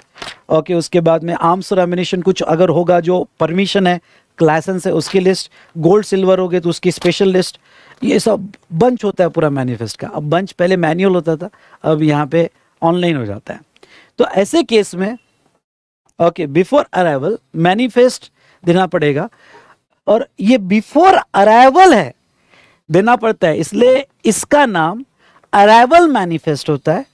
ओके उसके बाद में आर्म्स और एमिनेशन कुछ अगर होगा जो परमिशन है लाइसेंस है उसकी लिस्ट गोल्ड सिल्वर हो गए तो उसकी स्पेशल लिस्ट ये सब बंच होता है पूरा मैनिफेस्ट का अब बंच पहले मैनुअल होता था अब यहाँ पे ऑनलाइन हो जाता है तो ऐसे केस में ओके बिफोर अराइवल मैनिफेस्ट देना पड़ेगा और ये बिफोर अराइवल है देना पड़ता है इसलिए इसका नाम अराइवल मैनिफेस्ट होता है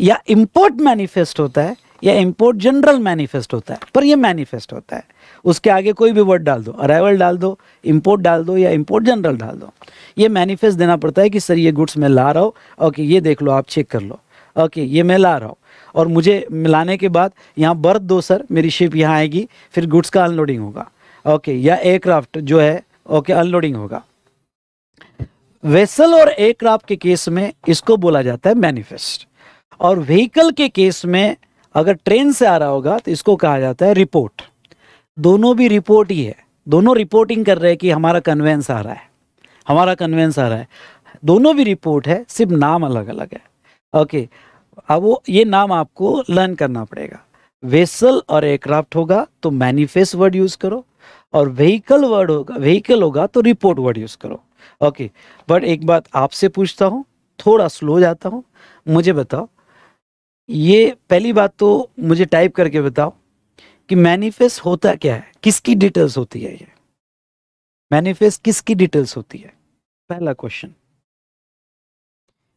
या इंपोर्ट मैनिफेस्ट होता है या इंपोर्ट जनरल मैनिफेस्ट होता है पर ये मैनिफेस्ट होता है उसके आगे कोई भी वर्ड डाल दो अराइवल डाल दो इंपोर्ट डाल दो या इंपोर्ट जनरल डाल दो ये मैनिफेस्ट देना पड़ता है कि सर ये गुड्स मैं ला रहा हूँ ओके ये देख लो आप चेक कर लो ओके ये मैं ला रहा हूँ और मुझे मिलाने के बाद यहाँ बर्थ दो सर मेरी शिप यहाँ आएगी फिर गुड्स का अनलोडिंग होगा ओके या एयरक्राफ्ट जो है ओके अनलोडिंग होगा वेसल और एयरक्राफ्ट के केस में इसको बोला जाता है मैनिफेस्ट और व्हीकल के केस में अगर ट्रेन से आ रहा होगा तो इसको कहा जाता है रिपोर्ट दोनों भी रिपोर्ट ही है दोनों रिपोर्टिंग कर रहे हैं कि हमारा कन्वेंस आ रहा है हमारा कन्वेंस आ रहा है दोनों भी रिपोर्ट है सिर्फ नाम अलग अलग है ओके अब वो ये नाम आपको लर्न करना पड़ेगा वेसल और एयरक्राफ्ट होगा तो मैनिफेस्ट वर्ड यूज करो और व्हीकल वर्ड होगा व्हीकल होगा तो रिपोर्ट वर्ड यूज करो ओके बट एक बात आपसे पूछता हूँ थोड़ा स्लो जाता हूँ मुझे बताओ ये पहली बात तो मुझे टाइप करके बताओ कि मैनिफेस्ट होता क्या है किसकी डिटेल्स होती है ये मैनिफेस्ट किसकी डिटेल्स होती है पहला क्वेश्चन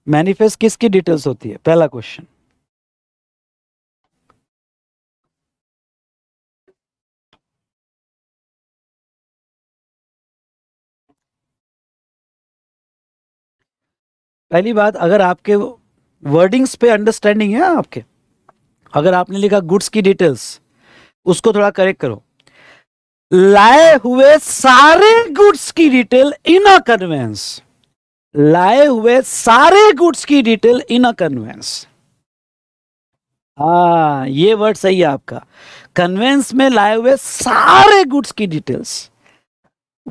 मैनिफेस्ट किसकी डिटेल्स होती है पहला क्वेश्चन पहली बात अगर आपके वर्डिंग्स पे अंडरस्टैंडिंग है आपके अगर आपने लिखा गुड्स की डिटेल्स उसको थोड़ा करेक्ट करो लाए हुए सारे गुड्स की डिटेल इन अ कन्वेंस लाए हुए सारे गुड्स की डिटेल इन अ कन्वेंस हा ये वर्ड सही है आपका कन्वेंस में लाए हुए सारे गुड्स की डिटेल्स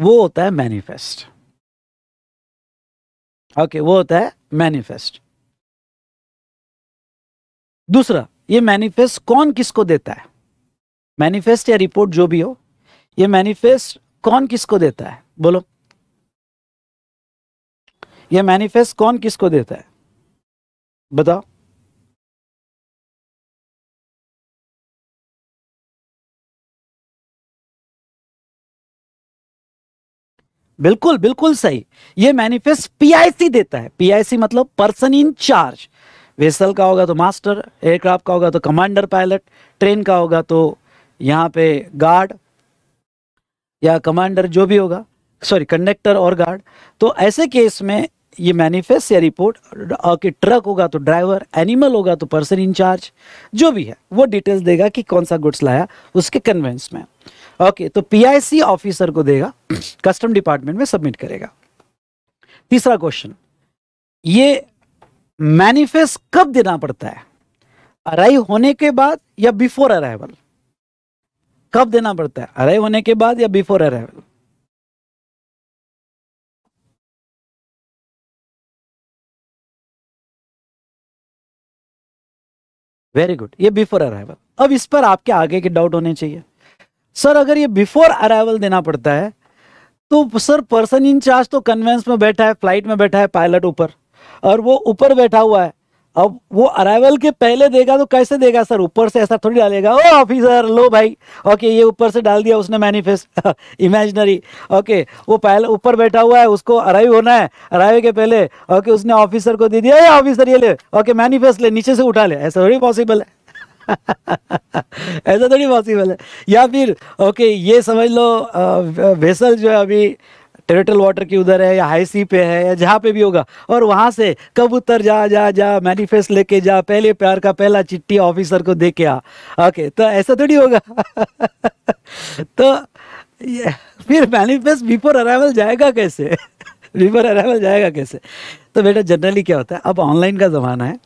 वो होता है मैनिफेस्ट ओके okay, वो होता है मैनिफेस्ट दूसरा ये मैनिफेस्ट कौन किसको देता है मैनिफेस्ट या रिपोर्ट जो भी हो ये मैनिफेस्ट कौन किसको देता है बोलो यह मैनिफेस्ट कौन किसको देता है बताओ बिल्कुल बिल्कुल सही ये मैनिफेस्ट पीआईसी देता है पीआईसी मतलब पर्सन इन चार्ज वेसल का होगा तो मास्टर एयरक्राफ्ट का होगा तो कमांडर पायलट ट्रेन का होगा तो यहाँ पे गार्ड या कमांडर जो भी होगा सॉरी कंडक्टर और गार्ड तो ऐसे केस में ये मैनिफेस्ट या रिपोर्ट कि ट्रक होगा तो ड्राइवर एनिमल होगा तो पर्सन इंचार्ज जो भी है वो डिटेल्स देगा कि कौन सा गुड्स लाया उसके कन्वेंस में ओके तो पीआईसी ऑफिसर को देगा कस्टम डिपार्टमेंट में सबमिट करेगा तीसरा क्वेश्चन ये मैनिफेस्ट कब देना पड़ता है अराइव होने के बाद या बिफोर अराइवल कब देना पड़ता है अराइव होने के बाद या बिफोर अराइवल वेरी गुड ये बिफोर अराइवल अब इस पर आपके आगे के डाउट होने चाहिए सर अगर ये बिफोर अराइवल देना पड़ता है तो सर पर्सन इंचार्ज तो कन्वेंस में बैठा है फ्लाइट में बैठा है पायलट ऊपर और वो ऊपर बैठा हुआ है अब वो अराइवल के पहले देगा तो कैसे देगा सर ऊपर से ऐसा थोड़ी डालेगा ओ ऑफिसर लो भाई ओके ये ऊपर से डाल दिया उसने मैनिफेस्ट इमेजनरी ओके वो पहले ऊपर बैठा हुआ है उसको अराइव होना है अराइव के पहले ओके उसने ऑफिसर को दे दिया ये ऑफिसर ये ले ओके मैनिफेस्ट ले नीचे से उठा ले ऐसा थोड़ी पॉसिबल है ऐसा थोड़ी पॉसिबल है या फिर ओके ये समझ लो वेसल जो है अभी एयरटेल वाटर की उधर है या हाई सी पे है या जहाँ पे भी होगा और वहाँ से कबूतर जा जा जा मैनिफेस्ट लेके जा पहले प्यार का पहला चिट्ठी ऑफिसर को दे के आ ओके तो ऐसा थोड़ी होगा तो फिर मैनिफेस्ट बिफोर अराइवल जाएगा कैसे बिफोर अराइवल जाएगा कैसे तो बेटा जनरली क्या होता है अब ऑनलाइन का ज़माना है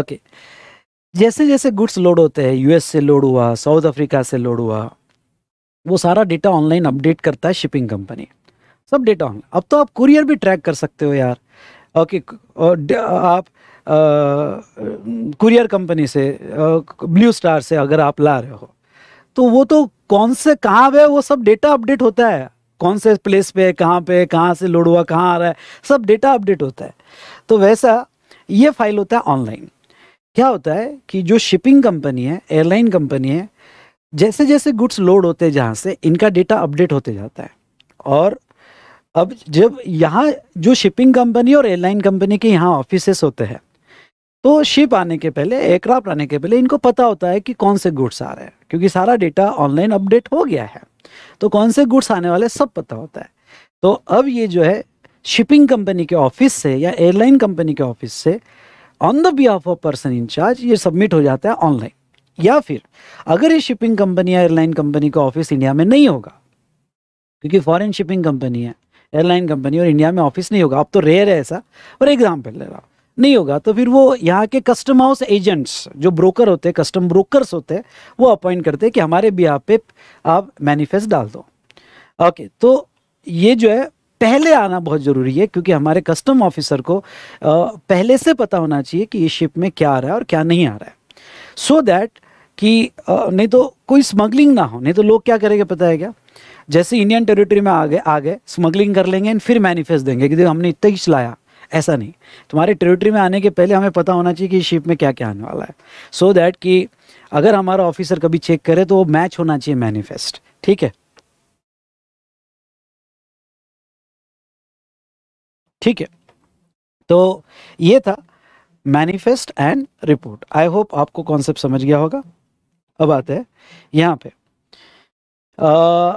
ओके जैसे जैसे गुड्स लोड होते हैं यूएस से लोड हुआ साउथ अफ्रीका से लोड हुआ वो सारा डेटा ऑनलाइन अपडेट करता है शिपिंग कंपनी सब डेटा होंगे अब तो आप कुरियर भी ट्रैक कर सकते हो यार ओके आप कुरियर कंपनी से ब्लू स्टार से अगर आप ला रहे हो तो वो तो कौन से कहाँ पे वो सब डेटा अपडेट होता है कौन से प्लेस पे कहाँ पे कहाँ से लोड हुआ कहाँ आ रहा है सब डेटा अपडेट होता है तो वैसा ये फाइल होता है ऑनलाइन क्या होता है कि जो शिपिंग कंपनी है एयरलाइन कंपनी है जैसे जैसे गुड्स लोड होते हैं जहाँ से इनका डेटा अपडेट होते जाता है और अब जब यहाँ जो शिपिंग कंपनी और एयरलाइन कंपनी के यहाँ ऑफिसेस होते हैं तो शिप आने के पहले एयरक्राफ्ट आने के पहले इनको पता होता है कि कौन से गुड्स आ रहे हैं क्योंकि सारा डेटा ऑनलाइन अपडेट हो गया है तो कौन से गुड्स आने वाले सब पता होता है तो अब ये जो है शिपिंग कंपनी के ऑफिस से या एयरलाइन कंपनी के ऑफिस से on the behalf of person in charge ये सबमिट हो जाता है ऑनलाइन या फिर अगर ये शिपिंग कंपनी या एयरलाइन कंपनी का ऑफिस इंडिया में नहीं होगा क्योंकि फॉरेन शिपिंग कंपनी है एयरलाइन कंपनी और इंडिया में ऑफिस नहीं होगा अब तो रेयर है ऐसा और एग्जाम्पल ले रहा हूँ नहीं होगा तो फिर वो यहाँ के कस्टम हाउस एजेंट्स जो ब्रोकर होते हैं कस्टम ब्रोकर्स होते हैं वो अपॉइंट करते हैं कि हमारे भी यहाँ पे आप मैनिफेस्ट डाल दो ओके तो ये जो है पहले आना बहुत ज़रूरी है क्योंकि हमारे कस्टम ऑफिसर को पहले से पता होना चाहिए कि ये शिप में क्या आ रहा है और क्या नहीं आ रहा है सो so दैट कि नहीं तो कोई स्मगलिंग ना हो नहीं तो लोग क्या करेंगे पता है क्या जैसे इंडियन टेरिटरी में आ गए आ गए स्मगलिंग कर लेंगे एंड फिर मैनिफेस्ट देंगे कि देखो हमने इतना ही चलाया ऐसा नहीं तुम्हारे टेरिटरी में आने के पहले हमें पता होना चाहिए कि शिप में क्या क्या आने वाला है सो so दैट कि अगर हमारा ऑफिसर कभी चेक करे तो वो मैच होना चाहिए मैनिफेस्ट ठीक है ठीक है तो ये था manifest and report I hope आपको कॉन्सेप्ट समझ गया होगा अब आते हैं यहाँ पे आ,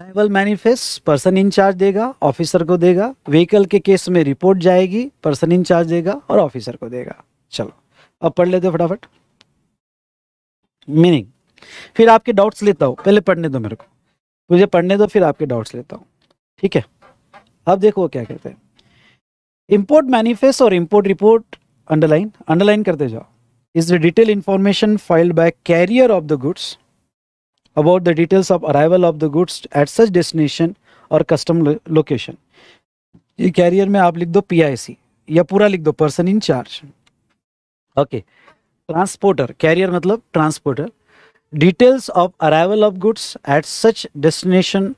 अराइवल मैनिफेस्ट पर्सन इंचार्ज देगा ऑफिसर को देगा व्हीकल के केस में रिपोर्ट जाएगी पर्सन इंचार्ज देगा और ऑफिसर को देगा चलो अब पढ़ लेते हो फटाफट मीनिंग फिर आपके डाउट्स लेता हूँ पहले पढ़ने दो मेरे को मुझे पढ़ने दो फिर आपके डाउट्स लेता हूँ ठीक है अब देखो वो क्या कहते हैं इम्पोर्ट मैनिफेस्ट और इम्पोर्ट रिपोर्ट अंडरलाइन अंडरलाइन करते जाओ is the detail information filed by carrier of the goods about the details of arrival of the goods at such destination और कस्टम लोकेशन ये कैरियर में आप लिख दो पीआईसी या पूरा लिख दो person in charge okay transporter carrier मतलब transporter details of arrival of goods at such destination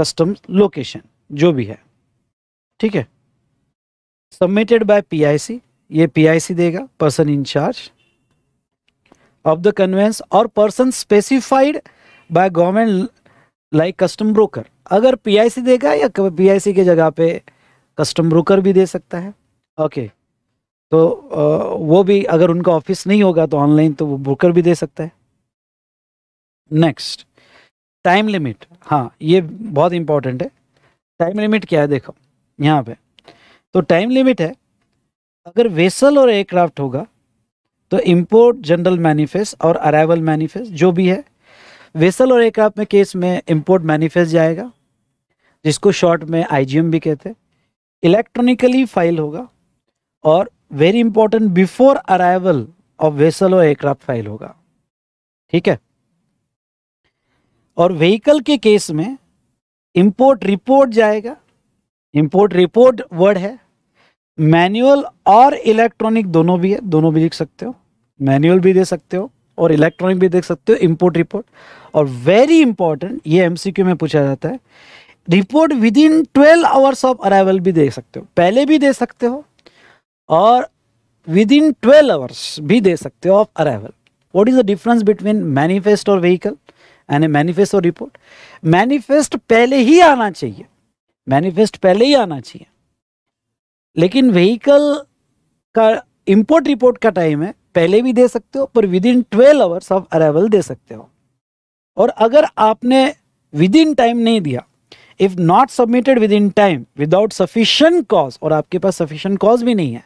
custom location जो भी है ठीक है सबमिटेड बाय पीआईसी ये पीआईसी देगा person in charge of the conveyance or person specified by government like custom broker अगर पीआईसी देगा या पीआईसी के जगह पे कस्टम ब्रोकर भी दे सकता है ओके okay. तो वो भी अगर उनका ऑफिस नहीं होगा तो ऑनलाइन तो वो ब्रोकर भी दे सकता है नेक्स्ट टाइम लिमिट हाँ ये बहुत इंपॉर्टेंट है टाइम लिमिट क्या है देखो यहाँ पे तो टाइम लिमिट है अगर वेसल और एयरक्राफ्ट होगा तो इम्पोर्ट जनरल मैनिफेस्ट और अराइवल मैनिफेस्ट जो भी है वेसल और एयरक्राफ्ट में केस में इम्पोर्ट मैनिफेस्ट जाएगा जिसको शॉर्ट में आई भी कहते हैं इलेक्ट्रॉनिकली फाइल होगा और very important before arrival of vessel और एयरक्राफ्ट फाइल होगा ठीक है और व्हीकल के केस में इंपोर्ट रिपोर्ट जाएगा इंपोर्ट रिपोर्ट वर्ड है मैनुअल और इलेक्ट्रॉनिक दोनों भी है दोनों भी लिख सकते हो मैनुअल भी दे सकते हो और इलेक्ट्रॉनिक भी देख सकते हो इम्पोर्ट रिपोर्ट और वेरी इंपॉर्टेंट ये एम में पूछा जाता है report within twelve hours of arrival भी दे सकते हो पहले भी दे सकते हो और विद इन ट्वेल्व आवर्स भी दे सकते हो of arrival what is the difference between manifest और व्हीकल यानी मैनिफेस्ट और रिपोर्ट मैनिफेस्ट पहले ही आना चाहिए मैनिफेस्ट पहले ही आना चाहिए लेकिन व्हीकल का इम्पोर्ट रिपोर्ट का टाइम है पहले भी दे सकते हो पर within twelve hours of arrival दे सकते हो और अगर आपने विद इन टाइम नहीं दिया if not submitted within time without sufficient cause और आपके पास सफिशियंट कॉज भी नहीं है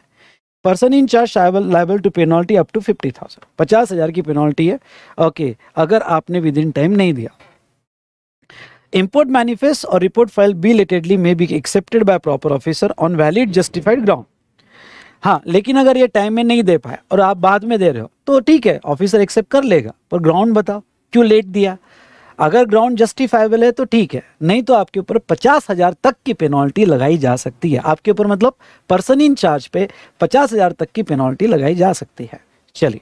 person in charge liable to penalty up to fifty thousand पचास हज़ार की पेनल्टी है ओके okay, अगर आपने विद इन टाइम नहीं दिया Import manifest or report file belatedly may be accepted by proper officer on valid justified ground. हाँ लेकिन अगर ये टाइम में नहीं दे पाए और आप बाद में दे रहे हो तो ठीक है ऑफिसर एक्सेप्ट कर लेगा पर ग्राउंड बताओ क्यों लेट दिया अगर ग्राउंड जस्टिफाइबल है तो ठीक है नहीं तो आपके ऊपर पचास हजार तक की पेनल्टी लगाई जा सकती है आपके ऊपर मतलब पर्सन इन चार्ज पे पचास हजार तक की पेनल्टी लगाई जा सकती है चलिए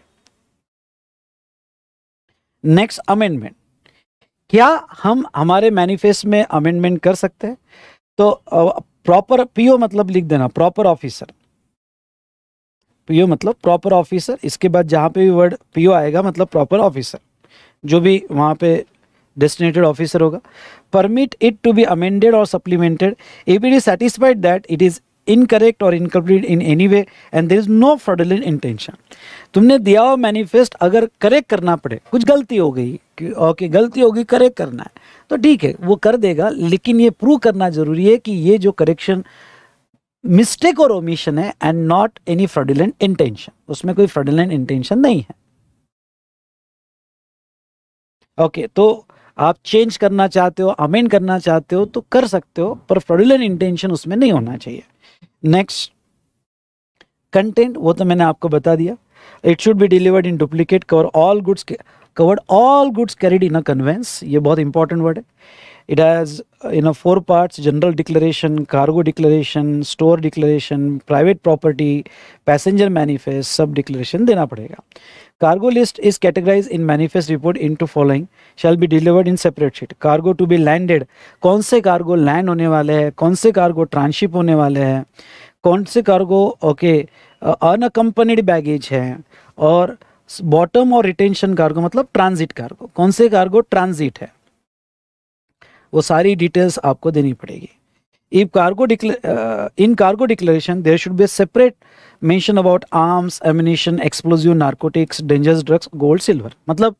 नेक्स्ट अमेंडमेंट क्या हम हमारे मैनिफेस्ट में अमेंडमेंट कर सकते हैं तो प्रॉपर पीओ मतलब लिख देना प्रॉपर ऑफिसर पीओ मतलब प्रॉपर ऑफिसर इसके बाद जहाँ पे भी वर्ड पीओ आएगा मतलब प्रॉपर ऑफिसर जो भी वहाँ पे डेस्टिनेटेड ऑफिसर होगा permit it to be amended और supplemented if it is satisfied that it is incorrect और incomplete in any way and there is no fraudulent intention तुमने दिया हुआ मैनिफेस्ट अगर करेक्ट करना पड़े कुछ गलती हो गई कि ओके गलती होगी करेक्ट करना है तो ठीक है वो कर देगा लेकिन ये प्रूव करना ज़रूरी है कि ये जो करेक्शन मिस्टेक और ओमिशन है and not any fraudulent intention उसमें कोई फ्रॉडलेंट इंटेंशन नहीं है ओके okay, तो आप चेंज करना चाहते हो अमेंड करना चाहते हो तो कर सकते हो पर फ्रॉडुलेंट इंटेंशन उसमें नहीं होना चाहिए नेक्स्ट कंटेंट वो तो मैंने आपको बता दिया it should be delivered in duplicate cover all goods covered all goods carried in a conveyance ये बहुत इंपॉर्टेंट वर्ड है It has you know four parts: general declaration, cargo declaration, store declaration, private property, passenger manifest, sub declaration. dena padega Cargo list is categorized in manifest report into following shall be delivered in separate sheet. Cargo to be landed. kaun se cargo land hone wale hai kaun se cargo transship होने वाले हैं? कौन से कार्गो ओके अनकम्पनीड बैगेज हैं और बॉटम और रिटेंशन कार्गो मतलब ट्रांजिट कार्गो कौन से कार्गो ट्रांजिट है वो सारी डिटेल्स आपको देनी पड़ेगी if cargo uh, in cargo declaration there should be separate separate about arms ammunition explosive explosive dangerous drugs gold silver मतलब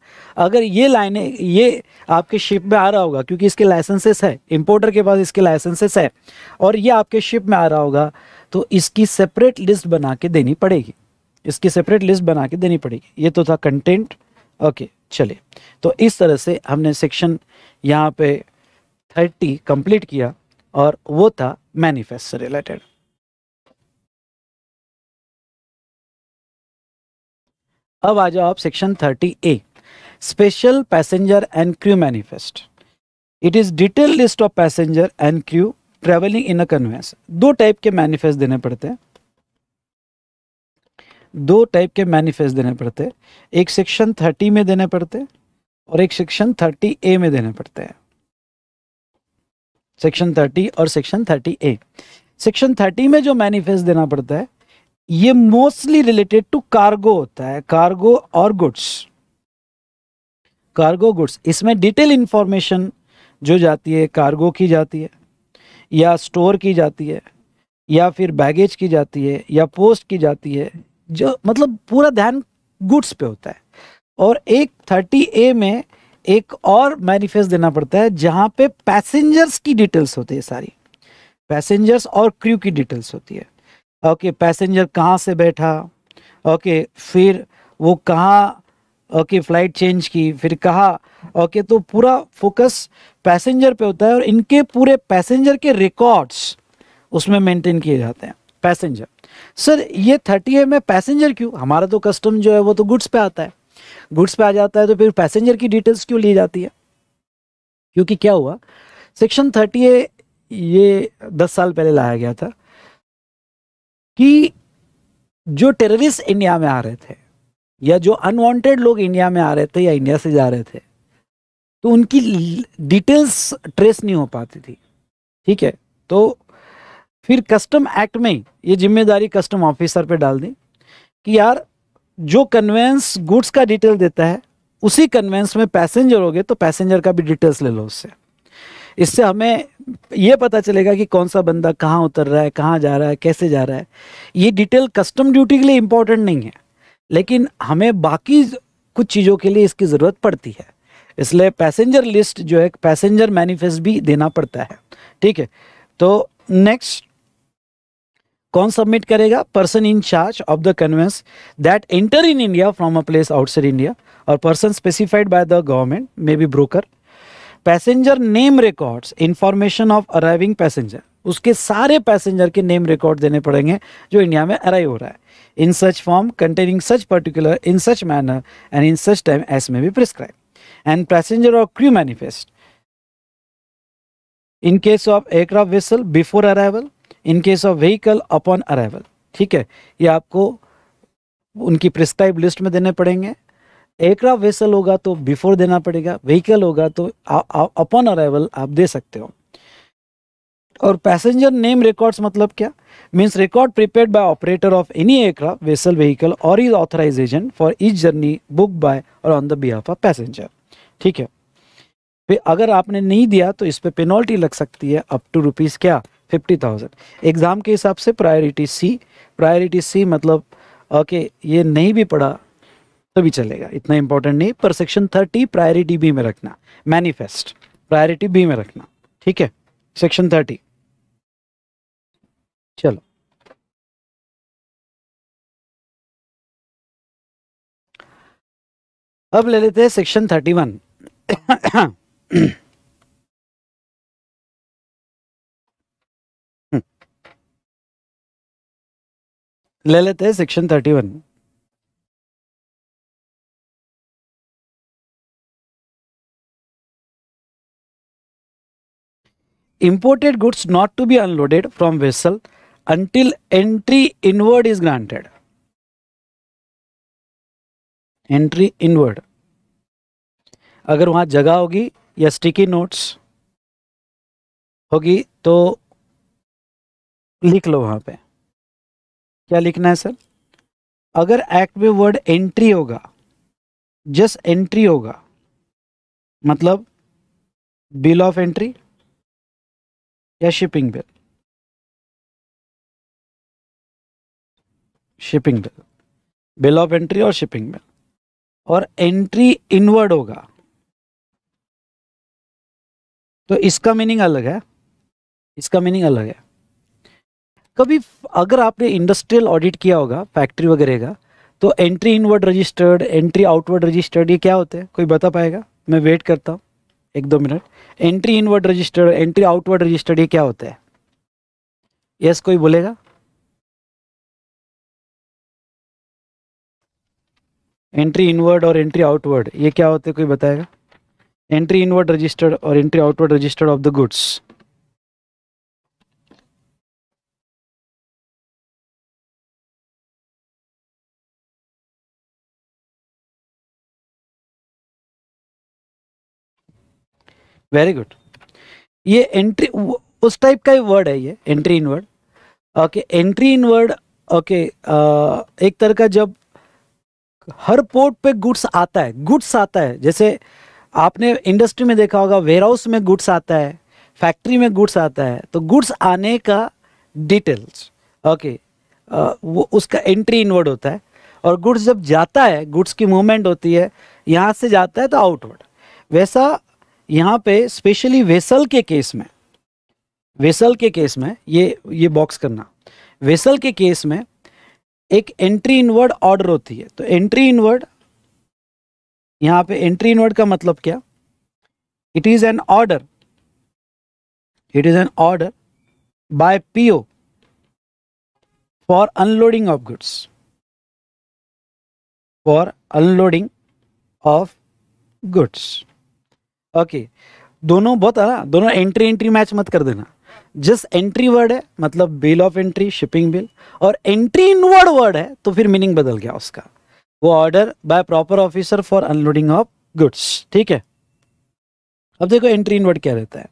अगर ये लाइनें ये आपके शिप में आ रहा होगा क्योंकि इसके लाइसेंसेस है इंपोर्टर के पास इसके लाइसेंसेस है और ये आपके शिप में आ रहा होगा तो इसकी सेपरेट लिस्ट बना के देनी पड़ेगी इसकी सेपरेट लिस्ट बना के देनी पड़ेगी ये तो था कंटेंट ओके चलिए तो इस तरह से हमने सेक्शन यहाँ पे थर्टी कंप्लीट किया और वो था मैनिफेस्ट से रिलेटेड अब आ जाओ आप section thirty A special passenger and crew manifest it is detail list of passenger and crew travelling in a conveyance दो टाइप के मैनिफेस्ट देने पड़ते हैं दो टाइप के मैनिफेस्ट देने पड़ते हैं एक सेक्शन थर्टी में देने पड़ते हैं और एक सेक्शन थर्टी ए में देने पड़ते हैं सेक्शन थर्टी और section thirty A section thirty में जो मैनिफेस्ट देना पड़ता है ये मोस्टली रिलेटेड टू कार्गो होता है कार्गो और गुड्स कार्गो गुड्स इसमें डिटेल इंफॉर्मेशन जो जाती है कार्गो की जाती है या स्टोर की जाती है या फिर बैगेज की जाती है या पोस्ट की जाती है जो मतलब पूरा ध्यान गुड्स पे होता है और एक थर्टी ए में एक और मैनिफेस्ट देना पड़ता है जहाँ पे पैसेंजर्स की डिटेल्स होती है सारी पैसेंजर्स और क्रू की डिटेल्स होती है ओके पैसेंजर कहाँ से बैठा ओके फिर वो कहाँ ओके फ्लाइट चेंज की फिर कहा ओके तो पूरा फोकस पैसेंजर पे होता है और इनके पूरे पैसेंजर के रिकॉर्ड्स उसमें मेंटेन किए जाते हैं पैसेंजर सर ये थर्टी ए में पैसेंजर क्यों हमारा तो कस्टम जो है वो तो गुड्स पे आता है गुड्स पे आ जाता है तो फिर पैसेंजर की डिटेल्स क्यों ली जाती है क्योंकि क्या हुआ सेक्शन थर्टी ए ये दस साल पहले लाया गया था कि जो टेररिस्ट इंडिया में आ रहे थे या जो अनवांटेड लोग इंडिया में आ रहे थे या इंडिया से जा रहे थे तो उनकी डिटेल्स ट्रेस नहीं हो पाती थी ठीक है तो फिर कस्टम एक्ट में ये जिम्मेदारी कस्टम ऑफिसर पे डाल दी कि यार जो कन्वेंस गुड्स का डिटेल देता है उसी कन्वेंस में पैसेंजर हो गए तो पैसेंजर का भी डिटेल्स ले लो उससे इससे हमें ये पता चलेगा कि कौन सा बंदा कहाँ उतर रहा है कहाँ जा रहा है कैसे जा रहा है ये डिटेल कस्टम ड्यूटी के लिए इम्पोर्टेंट नहीं है लेकिन हमें बाकी कुछ चीज़ों के लिए इसकी ज़रूरत पड़ती है इसलिए पैसेंजर लिस्ट जो है पैसेंजर मैनिफेस्ट भी देना पड़ता है ठीक है तो नेक्स्ट कौन सबमिट करेगा person in charge of the conveyance that enter in India from a place outside India और person specified by the government may be broker passenger name records information of arriving passenger उसके सारे पैसेंजर के नेम रिकॉर्ड देने पड़ेंगे जो इंडिया में अराइव हो रहा है in such form containing such particular in such manner and in such time as may be prescribe and passenger और crew manifest in case of aircraft vessel before arrival in case of vehicle upon arrival ठीक है ये आपको उनकी प्रिस्क्राइब लिस्ट में देने पड़ेंगे एयरक्राफ्ट वेसल होगा तो बिफोर देना पड़ेगा व्हीकल होगा तो अपॉन अराइवल आप दे सकते हो और पैसेंजर नेम रिकॉर्ड्स मतलब क्या means record prepared by operator of any aircraft vessel vehicle और is authorise agent for each journey book by और on the behalf of passenger ठीक है फिर अगर आपने नहीं दिया तो इस पर पे पेनल्टी लग सकती है अप टू रुपीज़ क्या फिफ्टी थाउजेंड एग्ज़ाम के हिसाब से प्रायोरिटी सी प्रायोरिटी सी मतलब ओके ये नहीं भी पढ़ा तो भी चलेगा इतना इंपॉर्टेंट नहीं पर सेक्शन थर्टी प्रायोरिटी बी में रखना मैनिफेस्ट प्रायोरिटी बी में रखना ठीक है सेक्शन थर्टी चलो अब ले लेते हैं सेक्शन थर्टी वन ले लेते हैं section thirty one imported goods not to be unloaded from vessel until entry inward is granted entry inward अगर वहां जगह होगी या स्टिकी नोट्स होगी तो लिख लो वहां पे क्या लिखना है सर अगर एक्ट में वर्ड एंट्री होगा जस्ट एंट्री होगा मतलब बिल ऑफ एंट्री या shipping bill shipping bill bill of entry और शिपिंग बिल और एंट्री इनवर्ड होगा तो इसका मीनिंग अलग है इसका मीनिंग अलग है कभी अगर आपने इंडस्ट्रियल ऑडिट किया होगा फैक्ट्री वगैरह का तो entry inward registered entry outward registered ये क्या होते हैं कोई बता पाएगा मैं वेट करता हूँ एक दो minute entry inward registered entry outward registered ये क्या होता है यस कोई बोलेगा एंट्री इनवर्ड और एंट्री आउटवर्ड ये क्या होते हैं कोई बताएगा एंट्री इनवर्ड रजिस्टर्ड और entry outward registered of the goods very good ये एंट्री उस टाइप का ही वर्ड है ये entry in word okay entry in word okay एक तरह का जब हर पोर्ट पे गुड्स आता है गुड्स आता है जैसे आपने इंडस्ट्री में देखा होगा वेयरहाउस में गुड्स आता है फैक्ट्री में गुड्स आता है तो गुड्स आने का डिटेल्स ओके वो उसका एंट्री इनवर्ड होता है और गुड्स जब जाता है गुड्स की मूवमेंट होती है यहाँ से जाता है तो आउटवर्ड वैसा यहाँ पे स्पेशली वेसल के केस में वेसल के केस में ये ये बॉक्स करना वेसल के केस में एक एंट्री इनवर्ड ऑर्डर होती है तो एंट्री इनवर्ड यहाँ पे एंट्री इनवर्ड का मतलब क्या it is an order it is an order by PO for unloading of goods for unloading of goods okay दोनों बहुत है ना दोनों एंट्री एंट्री मैच मत कर देना जिस एंट्री वर्ड है मतलब bill of entry shipping bill और एंट्री इनवर्ड वर्ड है तो फिर मीनिंग बदल गया उसका वो order by proper officer for unloading of goods ठीक है अब देखो एंट्री इनवर्ड क्या रहता है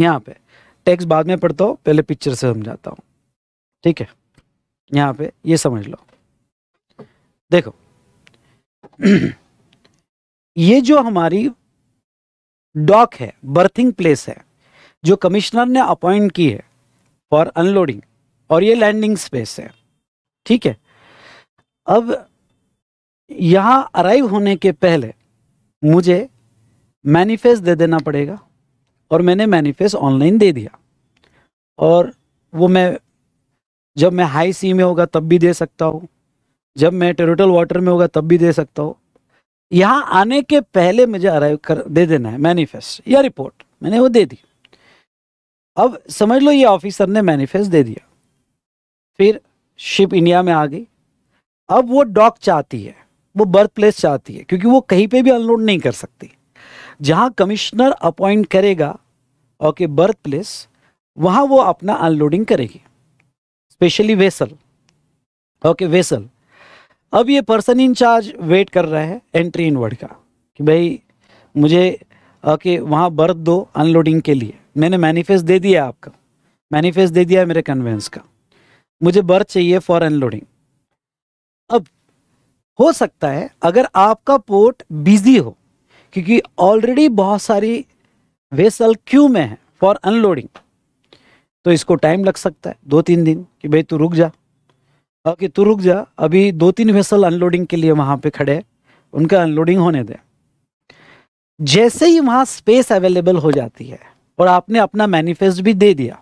यहाँ पे टेक्स बाद में पढ़ता हूँ पहले पिक्चर से समझाता हूँ ठीक है यहाँ पे ये समझ लो देखो ये जो हमारी डॉक है बर्थिंग प्लेस है जो कमिश्नर ने अपॉइंट की है फॉर अनलोडिंग और ये लैंडिंग स्पेस है ठीक है अब यहाँ अराइव होने के पहले मुझे मैनिफेस्ट दे देना पड़ेगा और मैंने मैनिफेस्ट ऑनलाइन दे दिया और वो मैं जब मैं हाई सी में होगा तब भी दे सकता हूँ जब मैं टेरिटल वाटर में होगा तब भी दे सकता हूँ यहां आने के पहले मुझे अराइव कर दे देना है मैनिफेस्ट या रिपोर्ट मैंने वो दे दी अब समझ लो ये ऑफिसर ने मैनिफेस्ट दे दिया फिर शिप इंडिया में आ गई अब वो डॉक चाहती है वो बर्थ प्लेस चाहती है क्योंकि वो कहीं पे भी अनलोड नहीं कर सकती जहां कमिश्नर अपॉइंट करेगा ओके बर्थ प्लेस वहां वो अपना अनलोडिंग करेगी स्पेशली वेसल ओके वेसल अब ये पर्सन इंचार्ज वेट कर रहा है एंट्री इन वर्ड का कि भाई मुझे कि वहाँ बर्थ दो अनलोडिंग के लिए मैंने मैनिफेस्ट दे दिया आपका मैनिफेस्ट दे दिया है मेरे कन्वेंस का मुझे बर्थ चाहिए फॉर अनलोडिंग अब हो सकता है अगर आपका पोर्ट बिजी हो क्योंकि ऑलरेडी बहुत सारी वेसल क्यू में है फॉर अनलोडिंग तो इसको टाइम लग सकता है दो तीन दिन कि भाई तू रुक जा ओके तू रुक जा अभी दो तीन वेसल अनलोडिंग के लिए वहां पे खड़े उनका अनलोडिंग होने दे जैसे ही वहाँ स्पेस अवेलेबल हो जाती है और आपने अपना मैनिफेस्ट भी दे दिया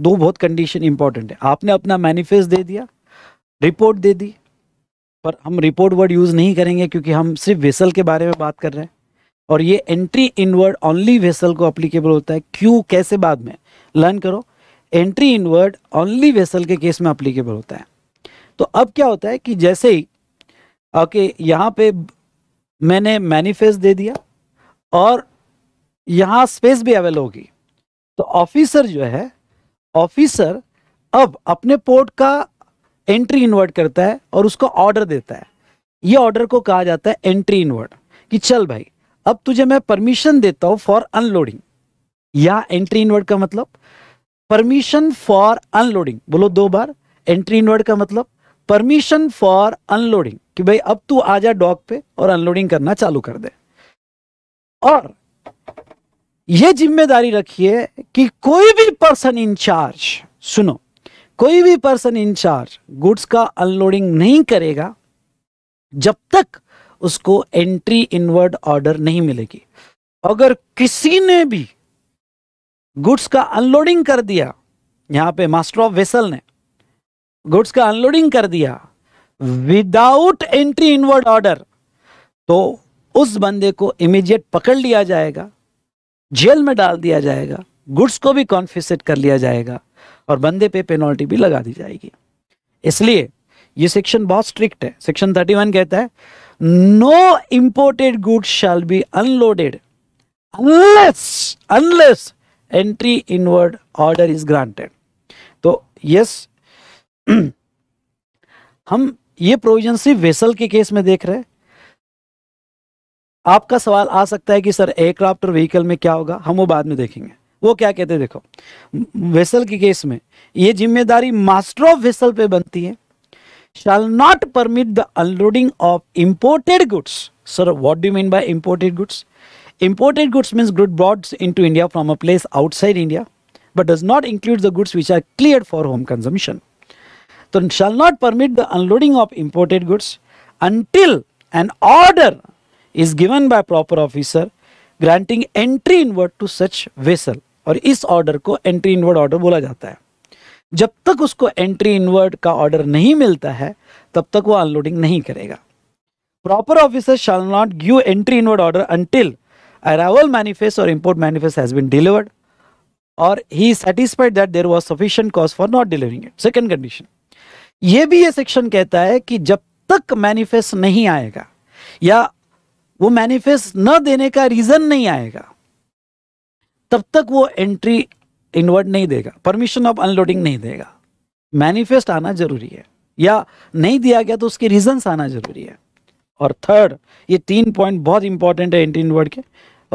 दो बहुत कंडीशन इंपॉर्टेंट है आपने अपना मैनिफेस्ट दे दिया रिपोर्ट दे दी पर हम रिपोर्ट वर्ड यूज़ नहीं करेंगे क्योंकि हम सिर्फ वेसल के बारे में बात कर रहे हैं और ये एंट्री इनवर्ड ओनली वेसल को अप्लीकेबल होता है क्यों कैसे बाद में लर्न करो एंट्री इनवर्ड ओनली वेसल के केस में अप्लीकेबल होता है तो अब क्या होता है कि जैसे ही ओके यहाँ पे मैंने मैनिफेस्ट दे दिया और यहाँ स्पेस भी अवेल होगी तो ऑफिसर जो है ऑफिसर अब अपने पोर्ट का एंट्री इन्वर्ट करता है और उसको ऑर्डर देता है ये ऑर्डर को कहा जाता है एंट्री इन्वर्ट कि चल भाई अब तुझे मैं परमिशन देता हूँ फॉर अनलोडिंग या एंट्री इनवर्ड का मतलब परमिशन फॉर अनलोडिंग बोलो दो बार एंट्री इनवर्ड का मतलब परमिशन फॉर अनलोडिंग कि भाई अब तू आ जा डॉक पे और अनलोडिंग करना चालू कर दे और यह जिम्मेदारी रखिए कि कोई भी पर्सन इंचार्ज सुनो कोई भी पर्सन इंचार्ज गुड्स का अनलोडिंग नहीं करेगा जब तक उसको एंट्री इनवर्ड ऑर्डर नहीं मिलेगी अगर किसी ने भी गुड्स का अनलोडिंग कर दिया यहां पे मास्टर ऑफ वेसल ने गुड्स का अनलोडिंग कर दिया विदाउट एंट्री इनवर्ड ऑर्डर तो उस बंदे को इमीडिएट पकड़ लिया जाएगा जेल में डाल दिया जाएगा गुड्स को भी कॉन्फिसेट कर लिया जाएगा और बंदे पे पेनल्टी भी लगा दी जाएगी इसलिए ये सेक्शन बहुत स्ट्रिक्ट है सेक्शन 31 कहता है no imported goods shall be unloaded unless unless entry inward order is granted तो यस हम ये प्रोविजन सिर्फ वेसल के केस में देख रहे आपका सवाल आ सकता है कि सर एयरक्राफ्ट और व्हीकल में क्या होगा हम वो बाद में देखेंगे वो क्या कहते हैं देखो वेसल के केस में ये जिम्मेदारी मास्टर ऑफ वेसल पे बनती है shall not permit the unloading of imported goods sir what do mean by imported goods imported goods mean good brought in India from a place outside India but does not include the goods which are clear for home consumption shall not permit the unloading of imported goods goods an order is given by proper officer granting entry in word to such vessel और इस ऑर्डर को एंट्री इनवर्ड ऑर्डर बोला जाता है जब तक उसको एंट्री इनवर्ड का ऑर्डर नहीं मिलता है तब तक वो अनलोडिंग नहीं करेगा proper officer shall not give entry inward order until arrival manifest और import manifest has been delivered और he satisfied that there was sufficient cause for not delivering it second condition ये भी ये सेक्शन कहता है कि जब तक मैनिफेस्ट नहीं आएगा या वो मैनिफेस्ट न देने का रीजन नहीं आएगा तब तक वो एंट्री इनवर्ड नहीं देगा परमिशन ऑफ अनलोडिंग नहीं देगा मैनिफेस्ट आना जरूरी है या नहीं दिया गया तो उसके रीजंस आना जरूरी है और थर्ड ये तीन पॉइंट बहुत इंपॉर्टेंट है एंट्री इनवर्ड के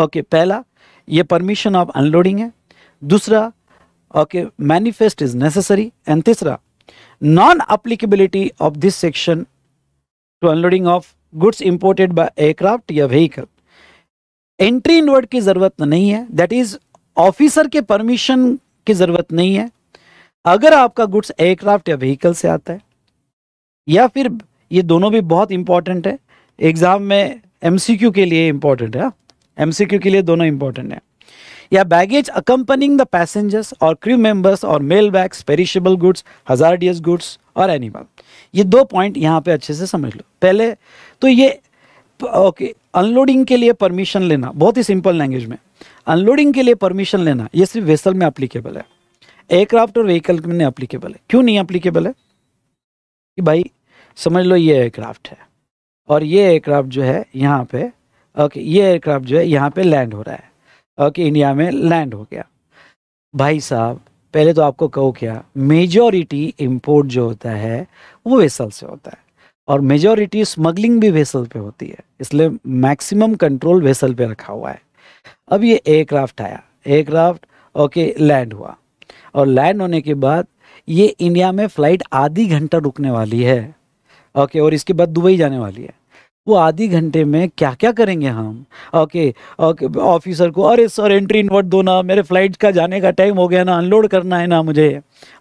ओके पहला ये परमिशन ऑफ अनलोडिंग है दूसरा okay manifest is necessary and तीसरा Non-applicability of this section to unloading of goods imported by aircraft या व्हीकल एंट्री इनवर्ड की जरूरत नहीं है दैट इज ऑफिसर के परमिशन की जरूरत नहीं है अगर आपका गुड्स एयरक्राफ्ट या व्हीकल से आता है या फिर ये दोनों भी बहुत इंपॉर्टेंट है एग्जाम में एमसीक्यू के लिए इंपॉर्टेंट है एमसीक्यू हाँ? के लिए दोनों इंपॉर्टेंट है या बैगेज अकम्पनिंग द पैसेंजर्स और क्रू मेंबर्स और mail bags perishable goods hazardous goods और एनिमल ये दो पॉइंट यहाँ पे अच्छे से समझ लो पहले तो ये ओके अनलोडिंग के लिए परमिशन लेना बहुत ही सिंपल लैंग्वेज में अनलोडिंग के लिए परमिशन लेना ये सिर्फ वेसल में अप्लीकेबल है एयरक्राफ्ट और व्हीकल में अप्लीकेबल है क्यों नहीं अप्लीकेबल है कि भाई समझ लो ये एयरक्राफ्ट है और ये एयरक्राफ्ट जो है यहाँ पे ओके ये एयरक्राफ्ट जो है यहाँ पे लैंड हो रहा है कि इंडिया में लैंड हो गया भाई साहब पहले तो आपको कहो क्या मेजॉरिटी इम्पोर्ट जो होता है वो वेसल से होता है और मेजॉरिटी स्मगलिंग भी वेसल पे होती है इसलिए मैक्सिमम कंट्रोल वेसल पे रखा हुआ है अब ये एयरक्राफ्ट आया एयरक्राफ्ट ओके लैंड हुआ और लैंड होने के बाद ये इंडिया में फ़्लाइट आधी घंटा रुकने वाली है ओके और इसके बाद दुबई जाने वाली है वो आधे घंटे में क्या क्या करेंगे हम ओके ओके ऑफिसर को अरे सर एंट्री इन्वर्ट दो ना मेरे फ्लाइट का जाने का टाइम हो गया ना अनलोड करना है ना मुझे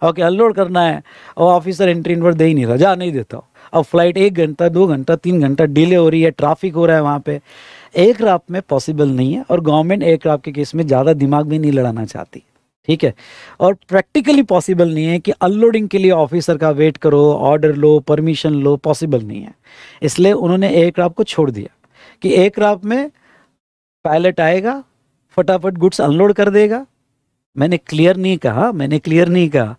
ओके अनलोड करना है और ऑफिसर एंट्री इन्वर्ट दे ही नहीं रहा जा नहीं देता अब फ्लाइट एक घंटा दो घंटा तीन घंटा डिले हो रही है ट्रैफिक हो रहा है वहाँ पे एयरक्राफ्ट में पॉसिबल नहीं है और गवर्नमेंट एयरक्राफ्ट के केस में ज़्यादा दिमाग भी नहीं लड़ाना चाहती ठीक है और प्रैक्टिकली पॉसिबल नहीं है कि अनलोडिंग के लिए ऑफिसर का वेट करो ऑर्डर लो परमिशन लो पॉसिबल नहीं है इसलिए उन्होंने एयरक्राफ्ट को छोड़ दिया कि एयरक्राफ्ट में पायलट आएगा फटाफट गुड्स अनलोड कर देगा मैंने क्लियर नहीं कहा मैंने क्लियर नहीं कहा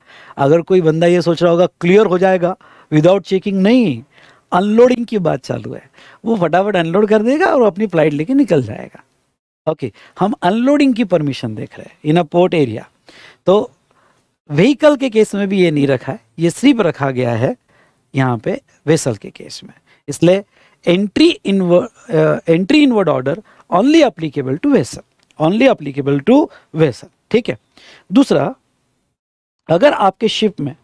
अगर कोई बंदा ये सोच रहा होगा क्लियर हो जाएगा विदाउट चेकिंग नहीं अनलोडिंग की बात चालू है वो फटाफट अनलोड कर देगा और अपनी फ्लाइट लेके निकल जाएगा ओके okay, हम अनलोडिंग की परमिशन देख रहे हैं इन अ पोर्ट एरिया तो व्हीकल के केस में भी ये नहीं रखा है ये सिर्फ रखा गया है यहाँ पे वेसल के केस में इसलिए entry inward entry inward order only applicable to vessel only applicable to vessel ठीक है दूसरा अगर आपके शिप में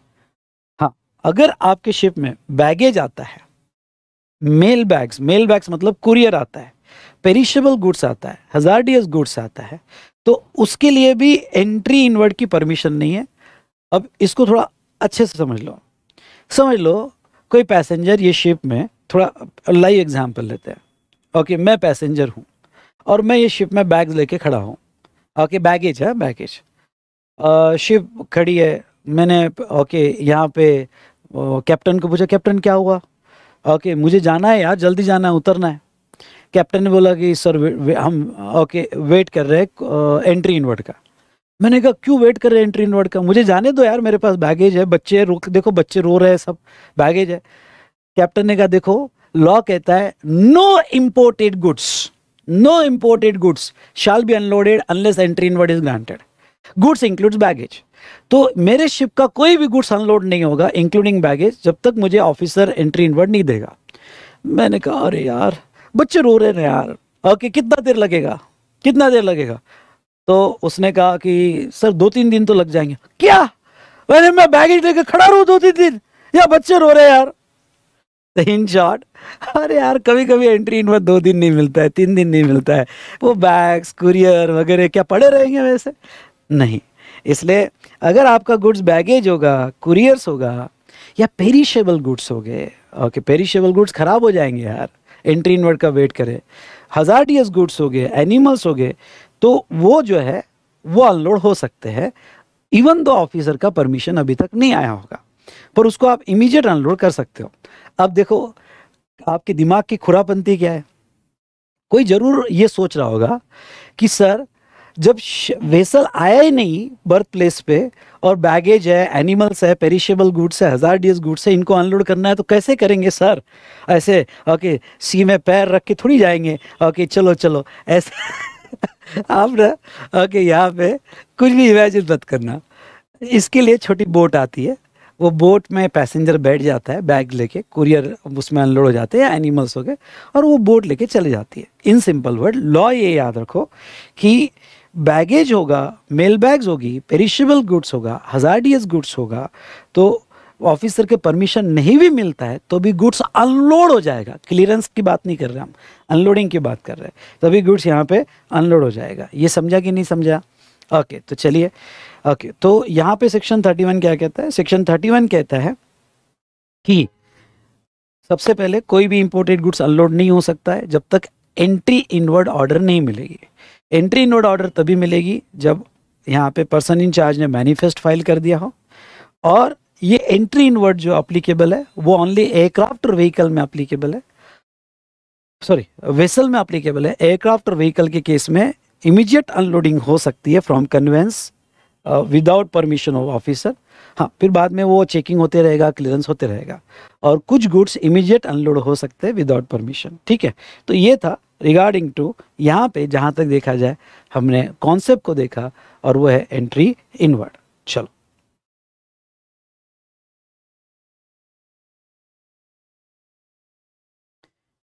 हाँ अगर आपके शिप में बैगेज आता है मेल बैग्स मेल बैग्स मतलब कुरियर आता है पेरिशेबल गुड्स आता है हजार गुड्स आता है तो उसके लिए भी एंट्री इनवर्ड की परमिशन नहीं है अब इसको थोड़ा अच्छे से समझ लो समझ लो कोई पैसेंजर ये शिप में थोड़ा लाइव एग्जाम्पल लेते हैं ओके मैं पैसेंजर हूँ और मैं ये शिप में बैग लेके खड़ा हूँ ओके बैगेज है बैगेज शिप खड़ी है मैंने ओके यहाँ पे कैप्टन को पूछा कैप्टन क्या हुआ ओके मुझे जाना है यार जल्दी जाना है उतरना है कैप्टन ने बोला कि सर वे, वे, हम ओके वेट कर रहे हैं एंट्री इनवर्ड का मैंने कहा क्यों वेट कर रहे हैं एंट्री इनवर्ट का मुझे जाने दो यार मेरे पास बैगेज है बच्चे रो देखो बच्चे रो रहे हैं सब बैगेज है कैप्टन ने कहा देखो लॉ कहता है no imported goods no imported goods shall be unloaded unless entry inward is granted goods includes baggage तो मेरे शिप का कोई भी गुड्स अनलोड नहीं होगा इंक्लूडिंग बैगेज जब तक मुझे ऑफिसर एंट्री इनवर्ड नहीं देगा मैंने कहा अरे यार बच्चे रो रहे हैं यार ओके कितना देर लगेगा कितना देर लगेगा तो उसने कहा कि सर दो तीन दिन तो लग जाएंगे क्या मैंने मैं बैगेज लेकर खड़ा रहूँ दो तीन दिन या बच्चे रो रहे यार इन शॉर्ट अरे यार कभी कभी एंट्री इन में दो दिन नहीं मिलता है तीन दिन नहीं मिलता है वो बैग्स कुरियर वगैरह क्या पड़े रहेंगे वैसे नहीं इसलिए अगर आपका गुड्स बैगेज होगा कुरियर्स होगा या पेरिशेबल गुड्स हो गए ओके पेरिशेबल गुड्स ख़राब हो जाएंगे यार एंट्री इनवर्ट का वेट करे हजारडियस गुड्स हो गए एनिमल्स हो गए तो वो जो है वो अनलोड हो सकते हैं इवन दो ऑफिसर का परमिशन अभी तक नहीं आया होगा पर उसको आप इमीडिएट अनलोड कर सकते हो अब देखो आपके दिमाग की खुरापंती क्या है कोई जरूर ये सोच रहा होगा कि सर जब वेसल आया ही नहीं बर्थ प्लेस पे और बैगेज है एनिमल्स है पेरिशेबल गुड्स है डीएस गुड्स है इनको अनलोड करना है तो कैसे करेंगे सर ऐसे ओके सी में पैर रख के थोड़ी जाएंगे ओके चलो चलो ऐसा आप ना ओके यहाँ पे कुछ भी इमेजिन मत करना इसके लिए छोटी बोट आती है वो बोट में पैसेंजर बैठ जाता है बैग लेके कुरियर उसमें अनलोड हो जाते हैं एनिमल्स हो गए और वो बोट लेके चले जाती है इन सिंपल वर्ड लॉ ये याद रखो कि बैगेज होगा मेल बैग्स होगी पेरिशेबल गुड्स होगा हजारडियस गुड्स होगा तो ऑफिसर के परमिशन नहीं भी मिलता है तो भी गुड्स अनलोड हो जाएगा क्लियरेंस की बात नहीं कर रहे हम अनलोडिंग की बात कर रहे हैं तभी गुड्स यहाँ पे अनलोड हो जाएगा ये समझा कि नहीं समझा ओके तो चलिए ओके तो यहाँ पे सेक्शन थर्टी वन क्या कहता है सेक्शन थर्टी वन कहता है कि सबसे पहले कोई भी इम्पोर्टेड गुड्स अनलोड नहीं हो सकता है जब तक एंट्री इनवर्ड ऑर्डर नहीं मिलेगी एंट्री नोड ऑर्डर तभी मिलेगी जब यहाँ पे पर्सन इंचार्ज ने मैनिफेस्ट फाइल कर दिया हो और ये एंट्री इनवर्ड जो अप्लीकेबल है वो ओनली एयरक्राफ्ट और व्हीकल में अप्लीकेबल है सॉरी वेसल में अप्लीकेबल है एयरक्राफ्ट और व्हीकल के केस में इमीडिएट अनलोडिंग हो सकती है from conveyance without permission of officer हाँ फिर बाद में वो चेकिंग होते रहेगा क्लियरेंस होते रहेगा और कुछ गुड्स इमीडिएट अनलोड हो सकते हैं विदाउट परमिशन ठीक है तो ये था रिगार्डिंग टू यहाँ पे जहाँ तक देखा जाए हमने कॉन्सेप्ट को देखा और वो है एंट्री इनवर्ड चलो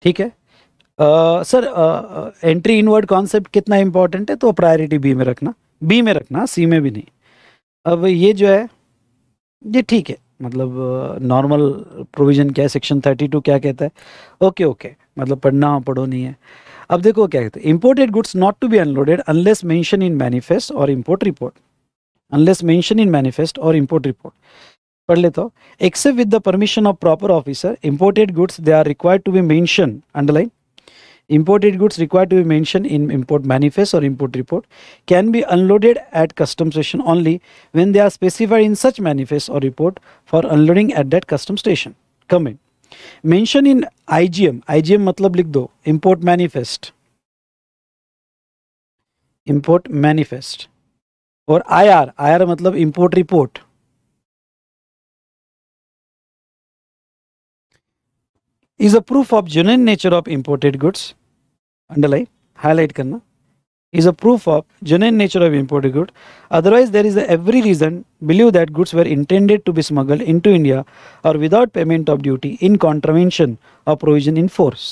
ठीक है uh, sir uh, entry inward concept कितना इंपॉर्टेंट है तो प्रायोरिटी बी में रखना बी में रखना सी में भी नहीं अब ये जो है ये ठीक है मतलब नॉर्मल प्रोविजन क्या है सेक्शन थर्टी टू क्या कहता है ओके ओके मतलब पढ़ना पढ़ो नहीं है अब देखो क्या कहते हैं imported goods not to be unloaded unless mention in manifest और import report unless mention in manifest और इम्पोर्ट रिपोर्ट पढ़ लेता हूँ except with the permission of proper officer imported goods they are required to be mention underline imported goods required to be mentioned in import manifest or import report can be unloaded at custom station only when they are specified in such manifest or report for unloading at that custom station. Comment. Mention in IGM IGM मतलब लिख दो इंपोर्ट मैनिफेस्ट इंपोर्ट मैनिफेस्ट और आईआर आईआर मतलब import report is a proof of genuine nature of imported goods underline highlight करना is a proof of genuine nature of imported good. Otherwise, there is every reason believe that goods were intended to be smuggled into India or without payment of duty in contravention of provision in force.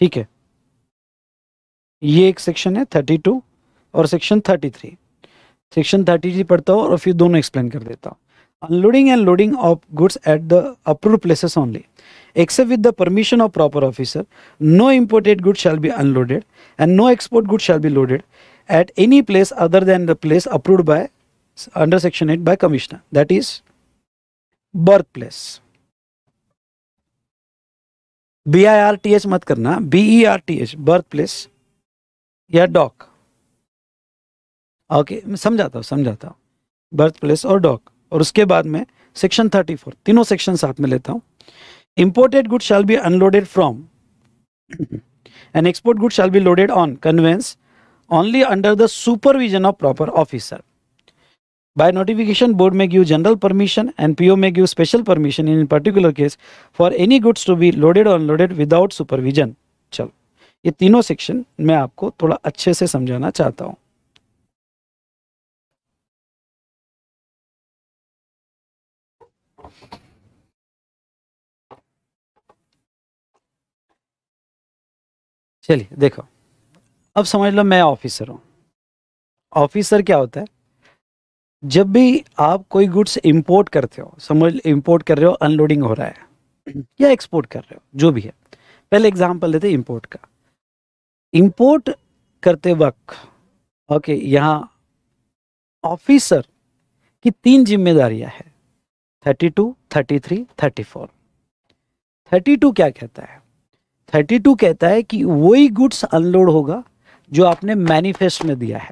theek hai ye ek section hai 32 aur section 33. section 33 padhta hu aur fir dono explain kar deta हूँ unloading and loading of goods at the approve places only except with the permission of proper officer, no imported goods shall be unloaded and no export goods shall be loaded at any place other than the place approved by under section 8 by commissioner that is birthplace. b i r t h mat karna b e r t h berth place या डॉक okay, मैं समझाता हूँ समझाता हूँ बर्थ प्लेस और डॉक और उसके बाद में सेक्शन 34 तीनों सेक्शन साथ में लेता हूँ Imported goods shall be unloaded from and export goods shall be loaded on conveyance only under the supervision of proper officer. By notification, board may give general permission and PO may give special permission in particular case for any goods to be loaded or unloaded without supervision. chal ye tino section main aapko thoda acche se samjhana chahta hu चलिए देखो अब समझ लो मैं ऑफिसर हूँ ऑफिसर क्या होता है जब भी आप कोई गुड्स इंपोर्ट करते हो समझ इंपोर्ट कर रहे हो अनलोडिंग हो रहा है या एक्सपोर्ट कर रहे हो जो भी है पहले एग्जांपल देते इंपोर्ट का इंपोर्ट करते वक्त ओके यहाँ ऑफिसर की तीन जिम्मेदारियां हैं thirty two thirty three thirty four thirty two क्या कहता है थर्टी टू कहता है कि वही गुड्स अनलोड होगा जो आपने मैनिफेस्ट में दिया है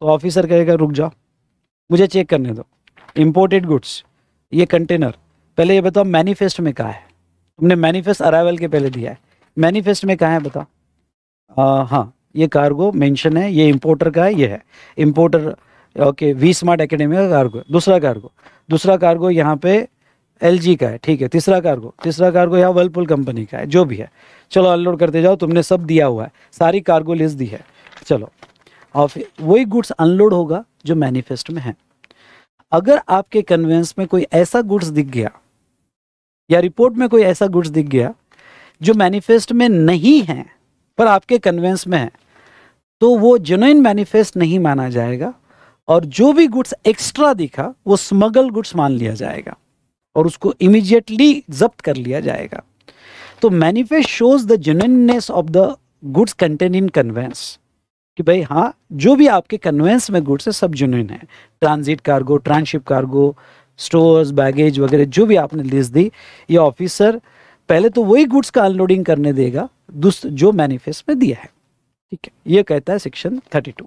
तो ऑफिसर कहेगा रुक जाओ मुझे चेक करने दो इम्पोर्टेड गुड्स ये कंटेनर पहले ये बताओ मैनिफेस्ट में कहा है तुमने मैनिफेस्ट अराइवल के पहले दिया है मैनिफेस्ट में कहा है बताओ हाँ ये कार्गो मेंशन है ये इम्पोर्टर का है ये है importer okay V Smart Academy का कार्गो दूसरा कार्गो दूसरा कार्गो यहाँ पे एल का है ठीक है तीसरा कार्गो तीसरा कार्गो यहाँ वर्लपुल कंपनी का है जो भी है चलो अनलोड करते जाओ तुमने सब दिया हुआ है सारी कार्गो लिस्ट दी है चलो और फिर वही गुड्स अनलोड होगा जो मैनिफेस्ट में है अगर आपके कन्वेंस में कोई ऐसा गुड्स दिख गया या रिपोर्ट में कोई ऐसा गुड्स दिख गया जो मैनिफेस्ट में नहीं है पर आपके कन्वेंस में है तो वो जेनुइन मैनिफेस्ट नहीं माना जाएगा और जो भी गुड्स एक्स्ट्रा दिखा वो स्मगल गुड्स मान लिया जाएगा और उसको इमीडिएटली जब्त कर लिया जाएगा तो manifest shows the genuineness of the goods contain in conveyance कि भाई हाँ जो भी आपके कन्वेंस में गुड्स है सब जेन्यन है transit cargo transship cargo stores baggage वगैरह जो भी आपने लिस्ट दी ये ऑफिसर पहले तो वही गुड्स का अनलोडिंग करने देगा दूसरा जो मैनिफेस्ट में दिया है ठीक है ये कहता है सेक्शन 32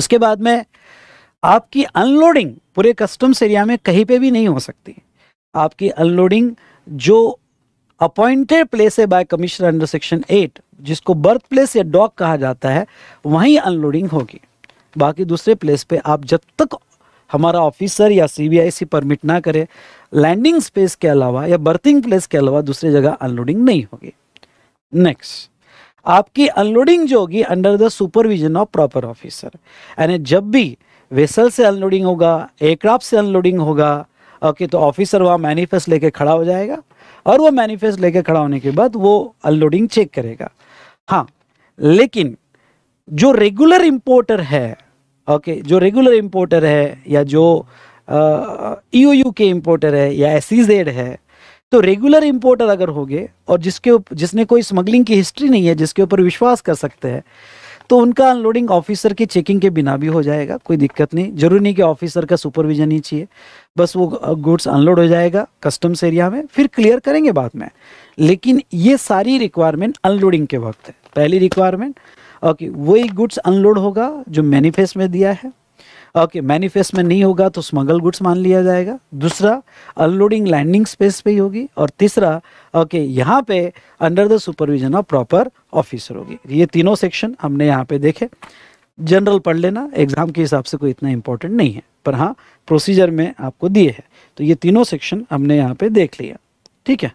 उसके बाद में आपकी अनलोडिंग पूरे कस्टम्स एरिया में कहीं पे भी नहीं हो सकती आपकी अनलोडिंग जो अपॉइंटेड प्लेस है by commissioner under section eight जिसको बर्थ प्लेस या डॉक कहा जाता है वहीं अनलोडिंग होगी बाकी दूसरे प्लेस पे आप जब तक हमारा ऑफिसर या सी बी आई सी परमिट ना करे लैंडिंग स्पेस के अलावा या बर्थिंग प्लेस के अलावा दूसरी जगह अनलोडिंग नहीं होगी नेक्स्ट आपकी अनलोडिंग जो होगी under the supervision of proper officer यानी जब भी वेसल से अनलोडिंग होगा एयरक्राफ्ट से अनलोडिंग होगा ओके तो ऑफिसर वहाँ मैनिफेस्ट लेके खड़ा हो जाएगा और वो मैनिफेस्ट लेके खड़ा होने के बाद वो अनलोडिंग चेक करेगा हाँ लेकिन जो रेगुलर इम्पोर्टर है ओके जो रेगुलर इम्पोर्टर है या जो ई e के इम्पोर्टर है या एस e है तो रेगुलर इम्पोर्टर अगर हो गए और जिसके जिसने कोई स्मगलिंग की हिस्ट्री नहीं है जिसके ऊपर विश्वास कर सकते हैं तो उनका अनलोडिंग ऑफिसर की चेकिंग के बिना भी हो जाएगा कोई दिक्कत नहीं जरूरी नहीं कि ऑफिसर का सुपरविजन ही चाहिए बस वो गुड्स अनलोड हो जाएगा कस्टम्स एरिया में फिर क्लियर करेंगे बाद में लेकिन ये सारी रिक्वायरमेंट अनलोडिंग के वक्त है पहली रिक्वायरमेंट ओके वही गुड्स अनलोड होगा जो मैनिफेस्ट में दिया है ओके मैनिफेस्ट में नहीं होगा तो स्मगल गुड्स मान लिया जाएगा दूसरा अनलोडिंग लैंडिंग स्पेस पे ही होगी और तीसरा ओके यहाँ पे under the supervision of proper officer होगी ये तीनों सेक्शन हमने यहाँ पे देखे जनरल पढ़ लेना एग्जाम के हिसाब से कोई इतना इंपॉर्टेंट नहीं है पर हाँ प्रोसीजर में आपको दिए है तो ये तीनों सेक्शन हमने यहाँ पे देख लिया ठीक है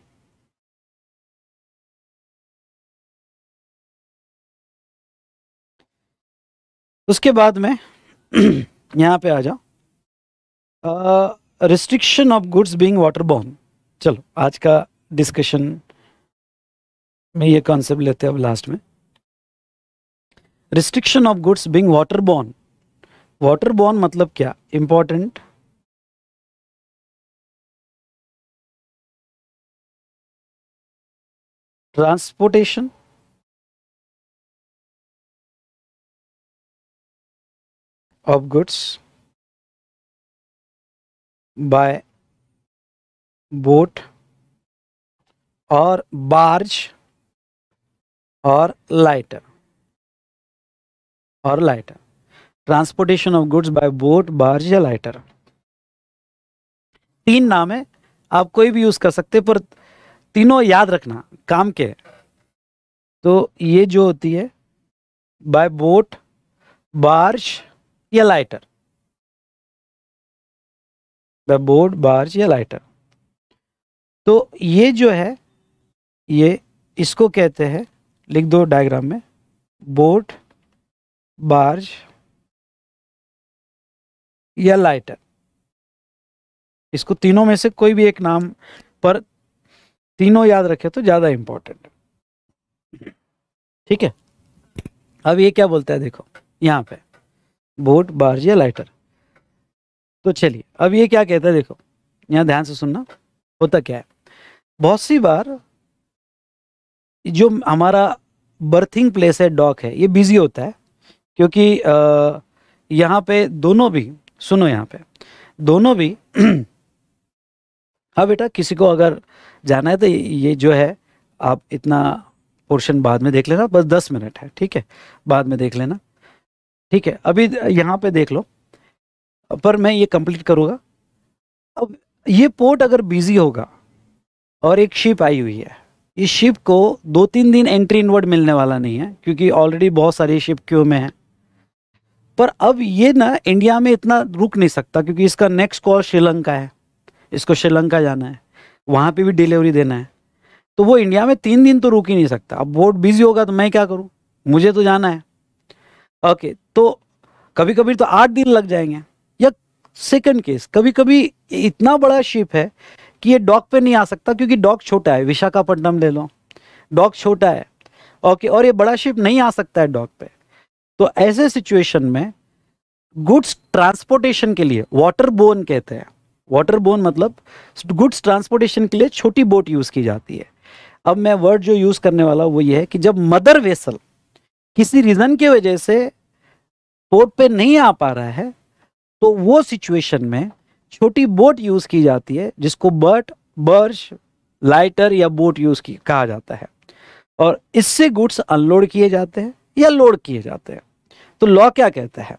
उसके बाद में हम्म। यहाँ पे आ जाओ restriction of goods being water borne चलो आज का डिस्कशन में ये कॉन्सेप्ट लेते हैं अब लास्ट में restriction of goods being water borne water borne मतलब क्या important transportation of goods by boat or barge or lighter or lighter transportation of goods by boat barge या लाइटर तीन नाम है आप कोई भी यूज कर सकते पर तीनों याद रखना काम के तो ये जो होती है बाय बोट बार्ज या लाइटर द बोर्ड बार्ज या लाइटर तो ये जो है ये इसको कहते हैं लिख दो डायग्राम में बोट बार्ज या लाइटर इसको तीनों में से कोई भी एक नाम पर तीनों याद रखे तो ज़्यादा इंपॉर्टेंट ठीक है अब ये क्या बोलता है देखो यहां पे बोट बार या लाइटर तो चलिए अब ये क्या कहता है देखो यहाँ ध्यान से सुनना होता क्या है बहुत सी बार जो हमारा बर्थिंग प्लेस है डॉक है ये बिजी होता है क्योंकि यहाँ पे दोनों भी सुनो यहाँ पे दोनों भी हाँ बेटा किसी को अगर जाना है तो ये जो है आप इतना पोर्शन बाद में देख लेना बस दस मिनट है ठीक है बाद में देख लेना ठीक है अभी यहाँ पे देख लो पर मैं ये कंप्लीट करूँगा अब ये पोर्ट अगर बिजी होगा और एक शिप आई हुई है इस शिप को दो तीन दिन एंट्री इनवर्ड मिलने वाला नहीं है क्योंकि ऑलरेडी बहुत सारी शिप क्यू में है पर अब ये ना इंडिया में इतना रुक नहीं सकता क्योंकि इसका नेक्स्ट कॉल श्रीलंका है इसको श्रीलंका जाना है वहाँ पे भी डिलीवरी देना है तो वो इंडिया में तीन दिन तो रुक ही नहीं सकता अब बोर्ड बिजी होगा तो मैं क्या करूँ मुझे तो जाना है ओके तो कभी कभी तो आठ दिन लग जाएंगे या सेकंड केस कभी कभी इतना बड़ा शिप है कि ये डॉक पे नहीं आ सकता क्योंकि डॉक छोटा है विशाखापट्टनम ले लो डॉक छोटा है ओके और ये बड़ा शिप नहीं आ सकता है डॉक पे तो ऐसे सिचुएशन में गुड्स ट्रांसपोर्टेशन के लिए वाटर बोन कहते हैं वाटर बोन मतलब गुड्स ट्रांसपोर्टेशन के लिए छोटी बोट यूज़ की जाती है अब मैं वर्ड जो यूज़ करने वाला वो ये है कि जब मदर वेसल किसी रीजन की वजह से पोर्ट पे नहीं आ पा रहा है तो वो सिचुएशन में छोटी बोट यूज की जाती है जिसको बर्ट बर्श लाइटर या बोट यूज की कहा जाता है और इससे गुड्स अनलोड किए जाते हैं या लोड किए जाते हैं तो लॉ क्या कहता है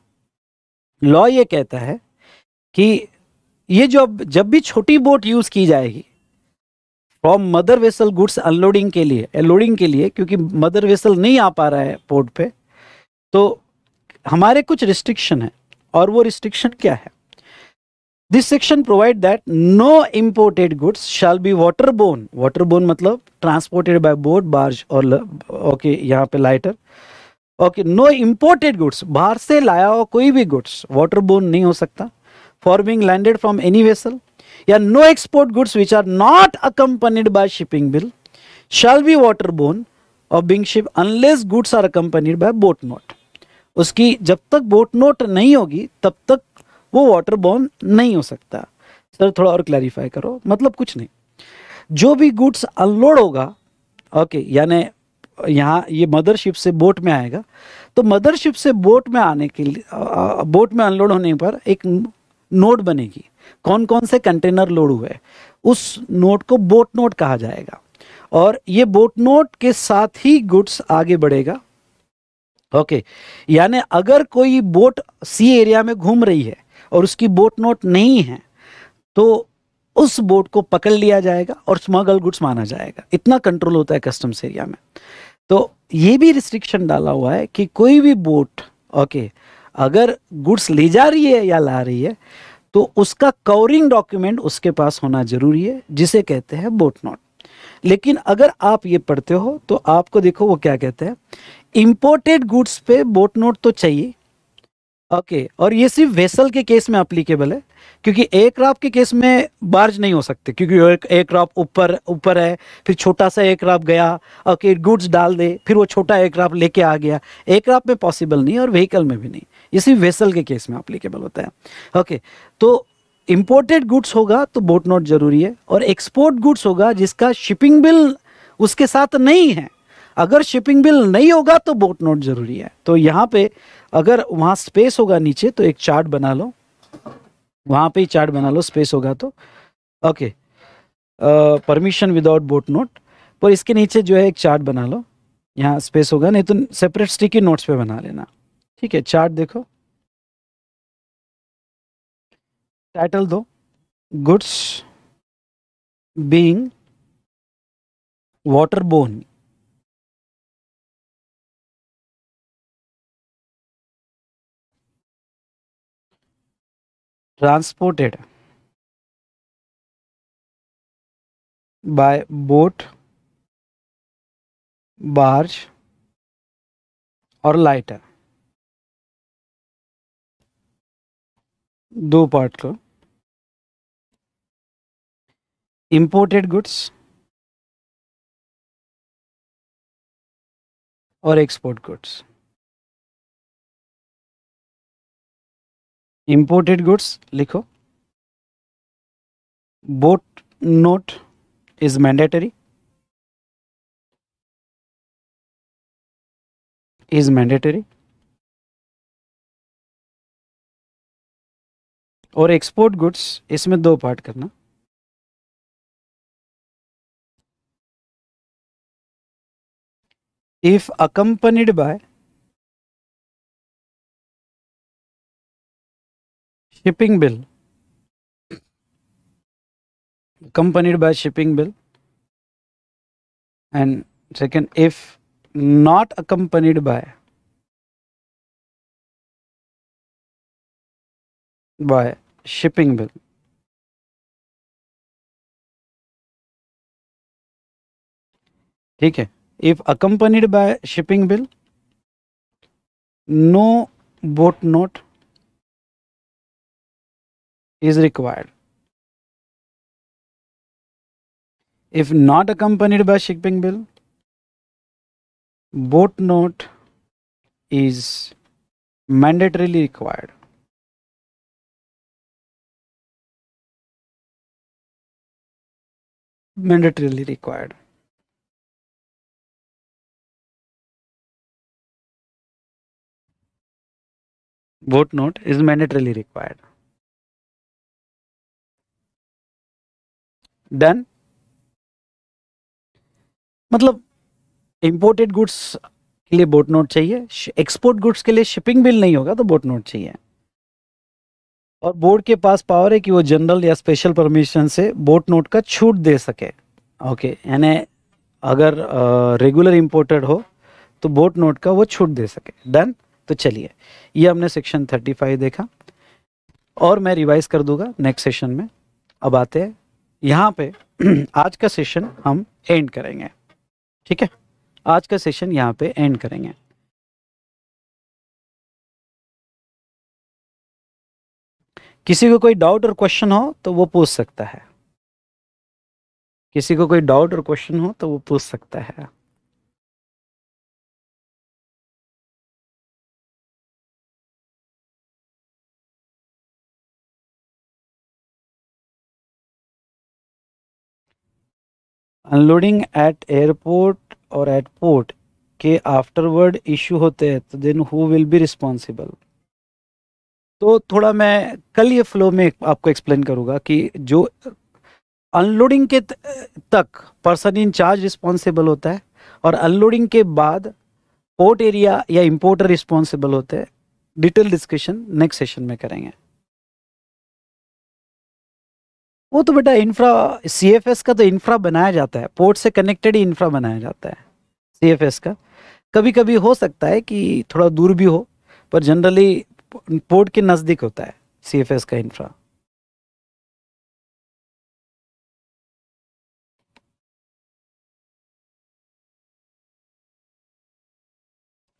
लॉ ये कहता है कि ये जो जब भी छोटी बोट यूज की जाएगी from mother vessel goods unloading के लिए लोडिंग eh, के लिए क्योंकि मदर वेसल नहीं आ पा रहा है पोर्ट पे तो हमारे कुछ रिस्ट्रिक्शन है और वो रिस्ट्रिक्शन क्या है this section provide that no imported goods shall be water borne water borne मतलब ट्रांसपोर्टेड बाई बोट बार्ज और ओके okay, यहाँ पे lighter okay no imported goods बाहर से लाया हुआ कोई भी गुड्स वाटर बोन नहीं हो सकता for being landed from any vessel या no export goods which are not accompanied by shipping bill shall be water borne और being ship unless goods are accompanied by boat note उसकी जब तक बोट नोट नहीं होगी तब तक वो वाटर बोन नहीं हो सकता सर थोड़ा और क्लैरिफाई करो मतलब कुछ नहीं जो भी गुड्स अनलोड होगा ओके यानी यहाँ ये मदरशिप से बोट में आएगा तो मदरशिप से बोट में आने के लिए बोट में अनलोड होने पर एक नोट बनेगी कौन कौन से कंटेनर लोड हुए उस नोट को बोट नोट कहा जाएगा और ये बोट नोट के साथ ही गुड्स आगे बढ़ेगा ओके यानी अगर कोई बोट सी एरिया में घूम रही है और उसकी बोट नोट नहीं है तो उस बोट को पकड़ लिया जाएगा और स्मगल गुड्स माना जाएगा इतना कंट्रोल होता है कस्टम्स एरिया में तो ये भी रिस्ट्रिक्शन डाला हुआ है कि कोई भी बोट ओके अगर गुड्स ले जा रही है या ला रही है तो उसका कवरिंग डॉक्यूमेंट उसके पास होना जरूरी है जिसे कहते हैं बोट नोट लेकिन अगर आप ये पढ़ते हो तो आपको देखो वो क्या कहते हैं इंपोर्टेड गुड्स पे बोट नोट तो चाहिए ओके okay, और ये सिर्फ वेसल के केस में अप्लीकेबल है क्योंकि एयरक्राफ्ट के केस में बार्ज नहीं हो सकते क्योंकि एयरक्राफ्ट ऊपर ऊपर है फिर छोटा सा एयरक्राफ्ट गया ओके गुड्स डाल दे फिर वो छोटा एयरक्राफ्ट लेके आ गया एयरक्राफ्ट में पॉसिबल नहीं और व्हीकल में भी नहीं ये सिर्फ वेसल के केस में अप्लीकेबल होता है ओके तो इम्पोर्टेड गुड्स होगा तो बोट नोट जरूरी है और एक्सपोर्ट गुड्स होगा जिसका शिपिंग बिल उसके साथ नहीं है अगर शिपिंग बिल नहीं होगा तो बोट नोट जरूरी है तो यहाँ पे अगर वहाँ स्पेस होगा नीचे तो एक चार्ट बना लो वहाँ पे ही चार्ट बना लो स्पेस होगा तो okay permission without boat note पर इसके नीचे जो है एक चार्ट बना लो यहाँ स्पेस होगा नहीं तो सेपरेट स्टिकी नोट्स पे बना लेना ठीक है चार्ट देखो टाइटल दो goods being water borne transported by boat barge और लाइटर दो पार्ट का इंपोर्टेड गुड्स और एक्सपोर्ट गुड्स इंपोर्टेड गुड्स लिखो boat note is mandatory is mandatory और एक्सपोर्ट गुड्स इसमें दो पार्ट करना if accompanied by shipping bill accompanied by shipping bill and second if not accompanied by by shipping bill ठीक है if accompanied by shipping bill no boat note is required if not accompanied by shipping bill boat note is mandatorily required mandatorily required. Vote note is mandatorily required. Done. मतलब इंपोर्टेड गुड्स के लिए बोट नोट चाहिए एक्सपोर्ट गुड्स के लिए शिपिंग बिल नहीं होगा तो बोट नोट चाहिए और बोर्ड के पास पावर है कि वो जनरल या स्पेशल परमिशन से बोट नोट का छूट दे सके ओके यानी अगर रेगुलर इम्पोर्टेड हो तो बोट नोट का वो छूट दे सके डन तो चलिए ये हमने सेक्शन 35 देखा और मैं रिवाइज कर दूंगा नेक्स्ट सेशन में अब आते हैं यहाँ पे आज का सेशन हम एंड करेंगे ठीक है आज का सेशन यहाँ पे एंड करेंगे किसी को कोई डाउट और क्वेश्चन हो तो वो पूछ सकता है किसी को कोई डाउट और क्वेश्चन हो तो वो पूछ सकता है अनलोडिंग एट एयरपोर्ट और एट पोर्ट के आफ्टरवर्ड इशू होते हैं तो then who will be responsible तो थोड़ा मैं कल ये फ्लो में आपको एक्सप्लेन करूँगा कि जो अनलोडिंग के तक पर्सन इन चार्ज रिस्पॉन्सिबल होता है और अनलोडिंग के बाद पोर्ट एरिया या इम्पोर्टर रिस्पॉन्सिबल होते हैं डिटेल डिस्कशन नेक्स्ट सेशन में करेंगे वो तो बेटा इंफ्रा सी का तो इंफ्रा बनाया जाता है पोर्ट से कनेक्टेड इंफ्रा बनाया जाता है सी का कभी कभी हो सकता है कि थोड़ा दूर भी हो पर जनरली पोर्ट के नज़दीक होता है सी का इंफ्रा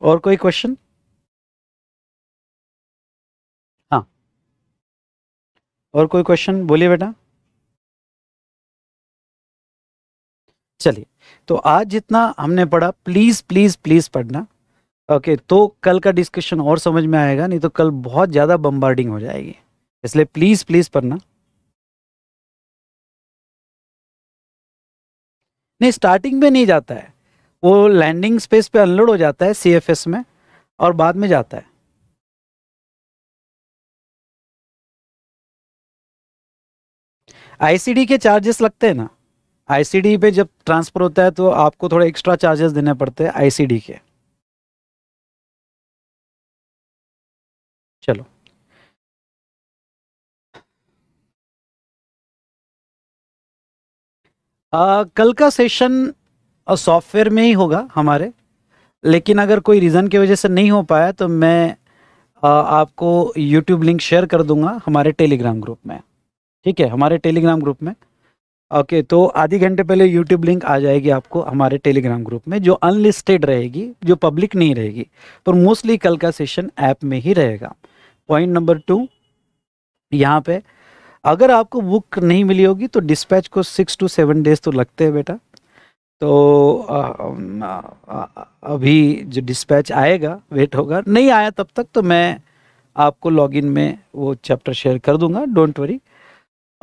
और कोई क्वेश्चन हाँ और कोई क्वेश्चन बोलिए बेटा चलिए तो आज जितना हमने पढ़ा प्लीज़ प्लीज़ प्लीज़ पढ़ना ओके okay, तो कल का डिस्कशन और समझ में आएगा नहीं तो कल बहुत ज़्यादा बम्बार्डिंग हो जाएगी इसलिए प्लीज़ प्लीज़ पढ़ना नहीं स्टार्टिंग में नहीं जाता है वो लैंडिंग स्पेस पे अनलोड हो जाता है सी में और बाद में जाता है आईसीडी के चार्जेस लगते हैं ना आईसीडी पे जब ट्रांसफ़र होता है तो आपको थोड़े एक्स्ट्रा चार्जेस देने पड़ते हैं आईसीडी के चलो आ, कल का सेशन सॉफ्टवेयर में ही होगा हमारे लेकिन अगर कोई रीज़न की वजह से नहीं हो पाया तो मैं आ, आपको यूट्यूब लिंक शेयर कर दूंगा हमारे टेलीग्राम ग्रुप में ठीक है हमारे टेलीग्राम ग्रुप में ओके तो आधे घंटे पहले यूट्यूब लिंक आ जाएगी आपको हमारे टेलीग्राम ग्रुप में जो अनलिस्टेड रहेगी जो पब्लिक नहीं रहेगी पर मोस्टली कल का सेशन ऐप में ही रहेगा पॉइंट नंबर टू यहाँ पे अगर आपको बुक नहीं मिली होगी तो डिस्पैच को सिक्स टू सेवन डेज तो लगते हैं बेटा तो आ, आ, अभी जो डिस्पैच आएगा वेट होगा नहीं आया तब तक तो मैं आपको लॉगिन में वो चैप्टर शेयर कर दूंगा डोंट वरी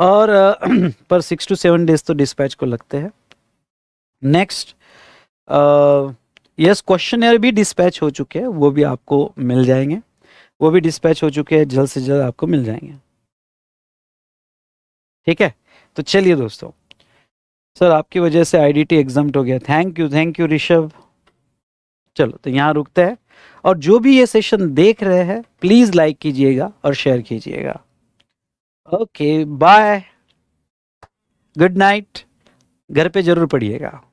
और पर सिक्स टू सेवन डेज तो डिस्पैच को लगते हैं नेक्स्ट यस क्वेश्चन भी डिस्पैच हो चुके हैं वो भी आपको मिल जाएंगे वो भी डिस्पैच हो चुके हैं जल्द से जल्द आपको मिल जाएंगे ठीक है तो चलिए दोस्तों सर आपकी वजह से आईडीटी डी हो गया thank you thank you Rishabh चलो तो यहाँ रुकते हैं और जो भी ये सेशन देख रहे हैं प्लीज़ लाइक कीजिएगा और शेयर कीजिएगा ओके बाय गुड नाइट घर पे ज़रूर पढ़िएगा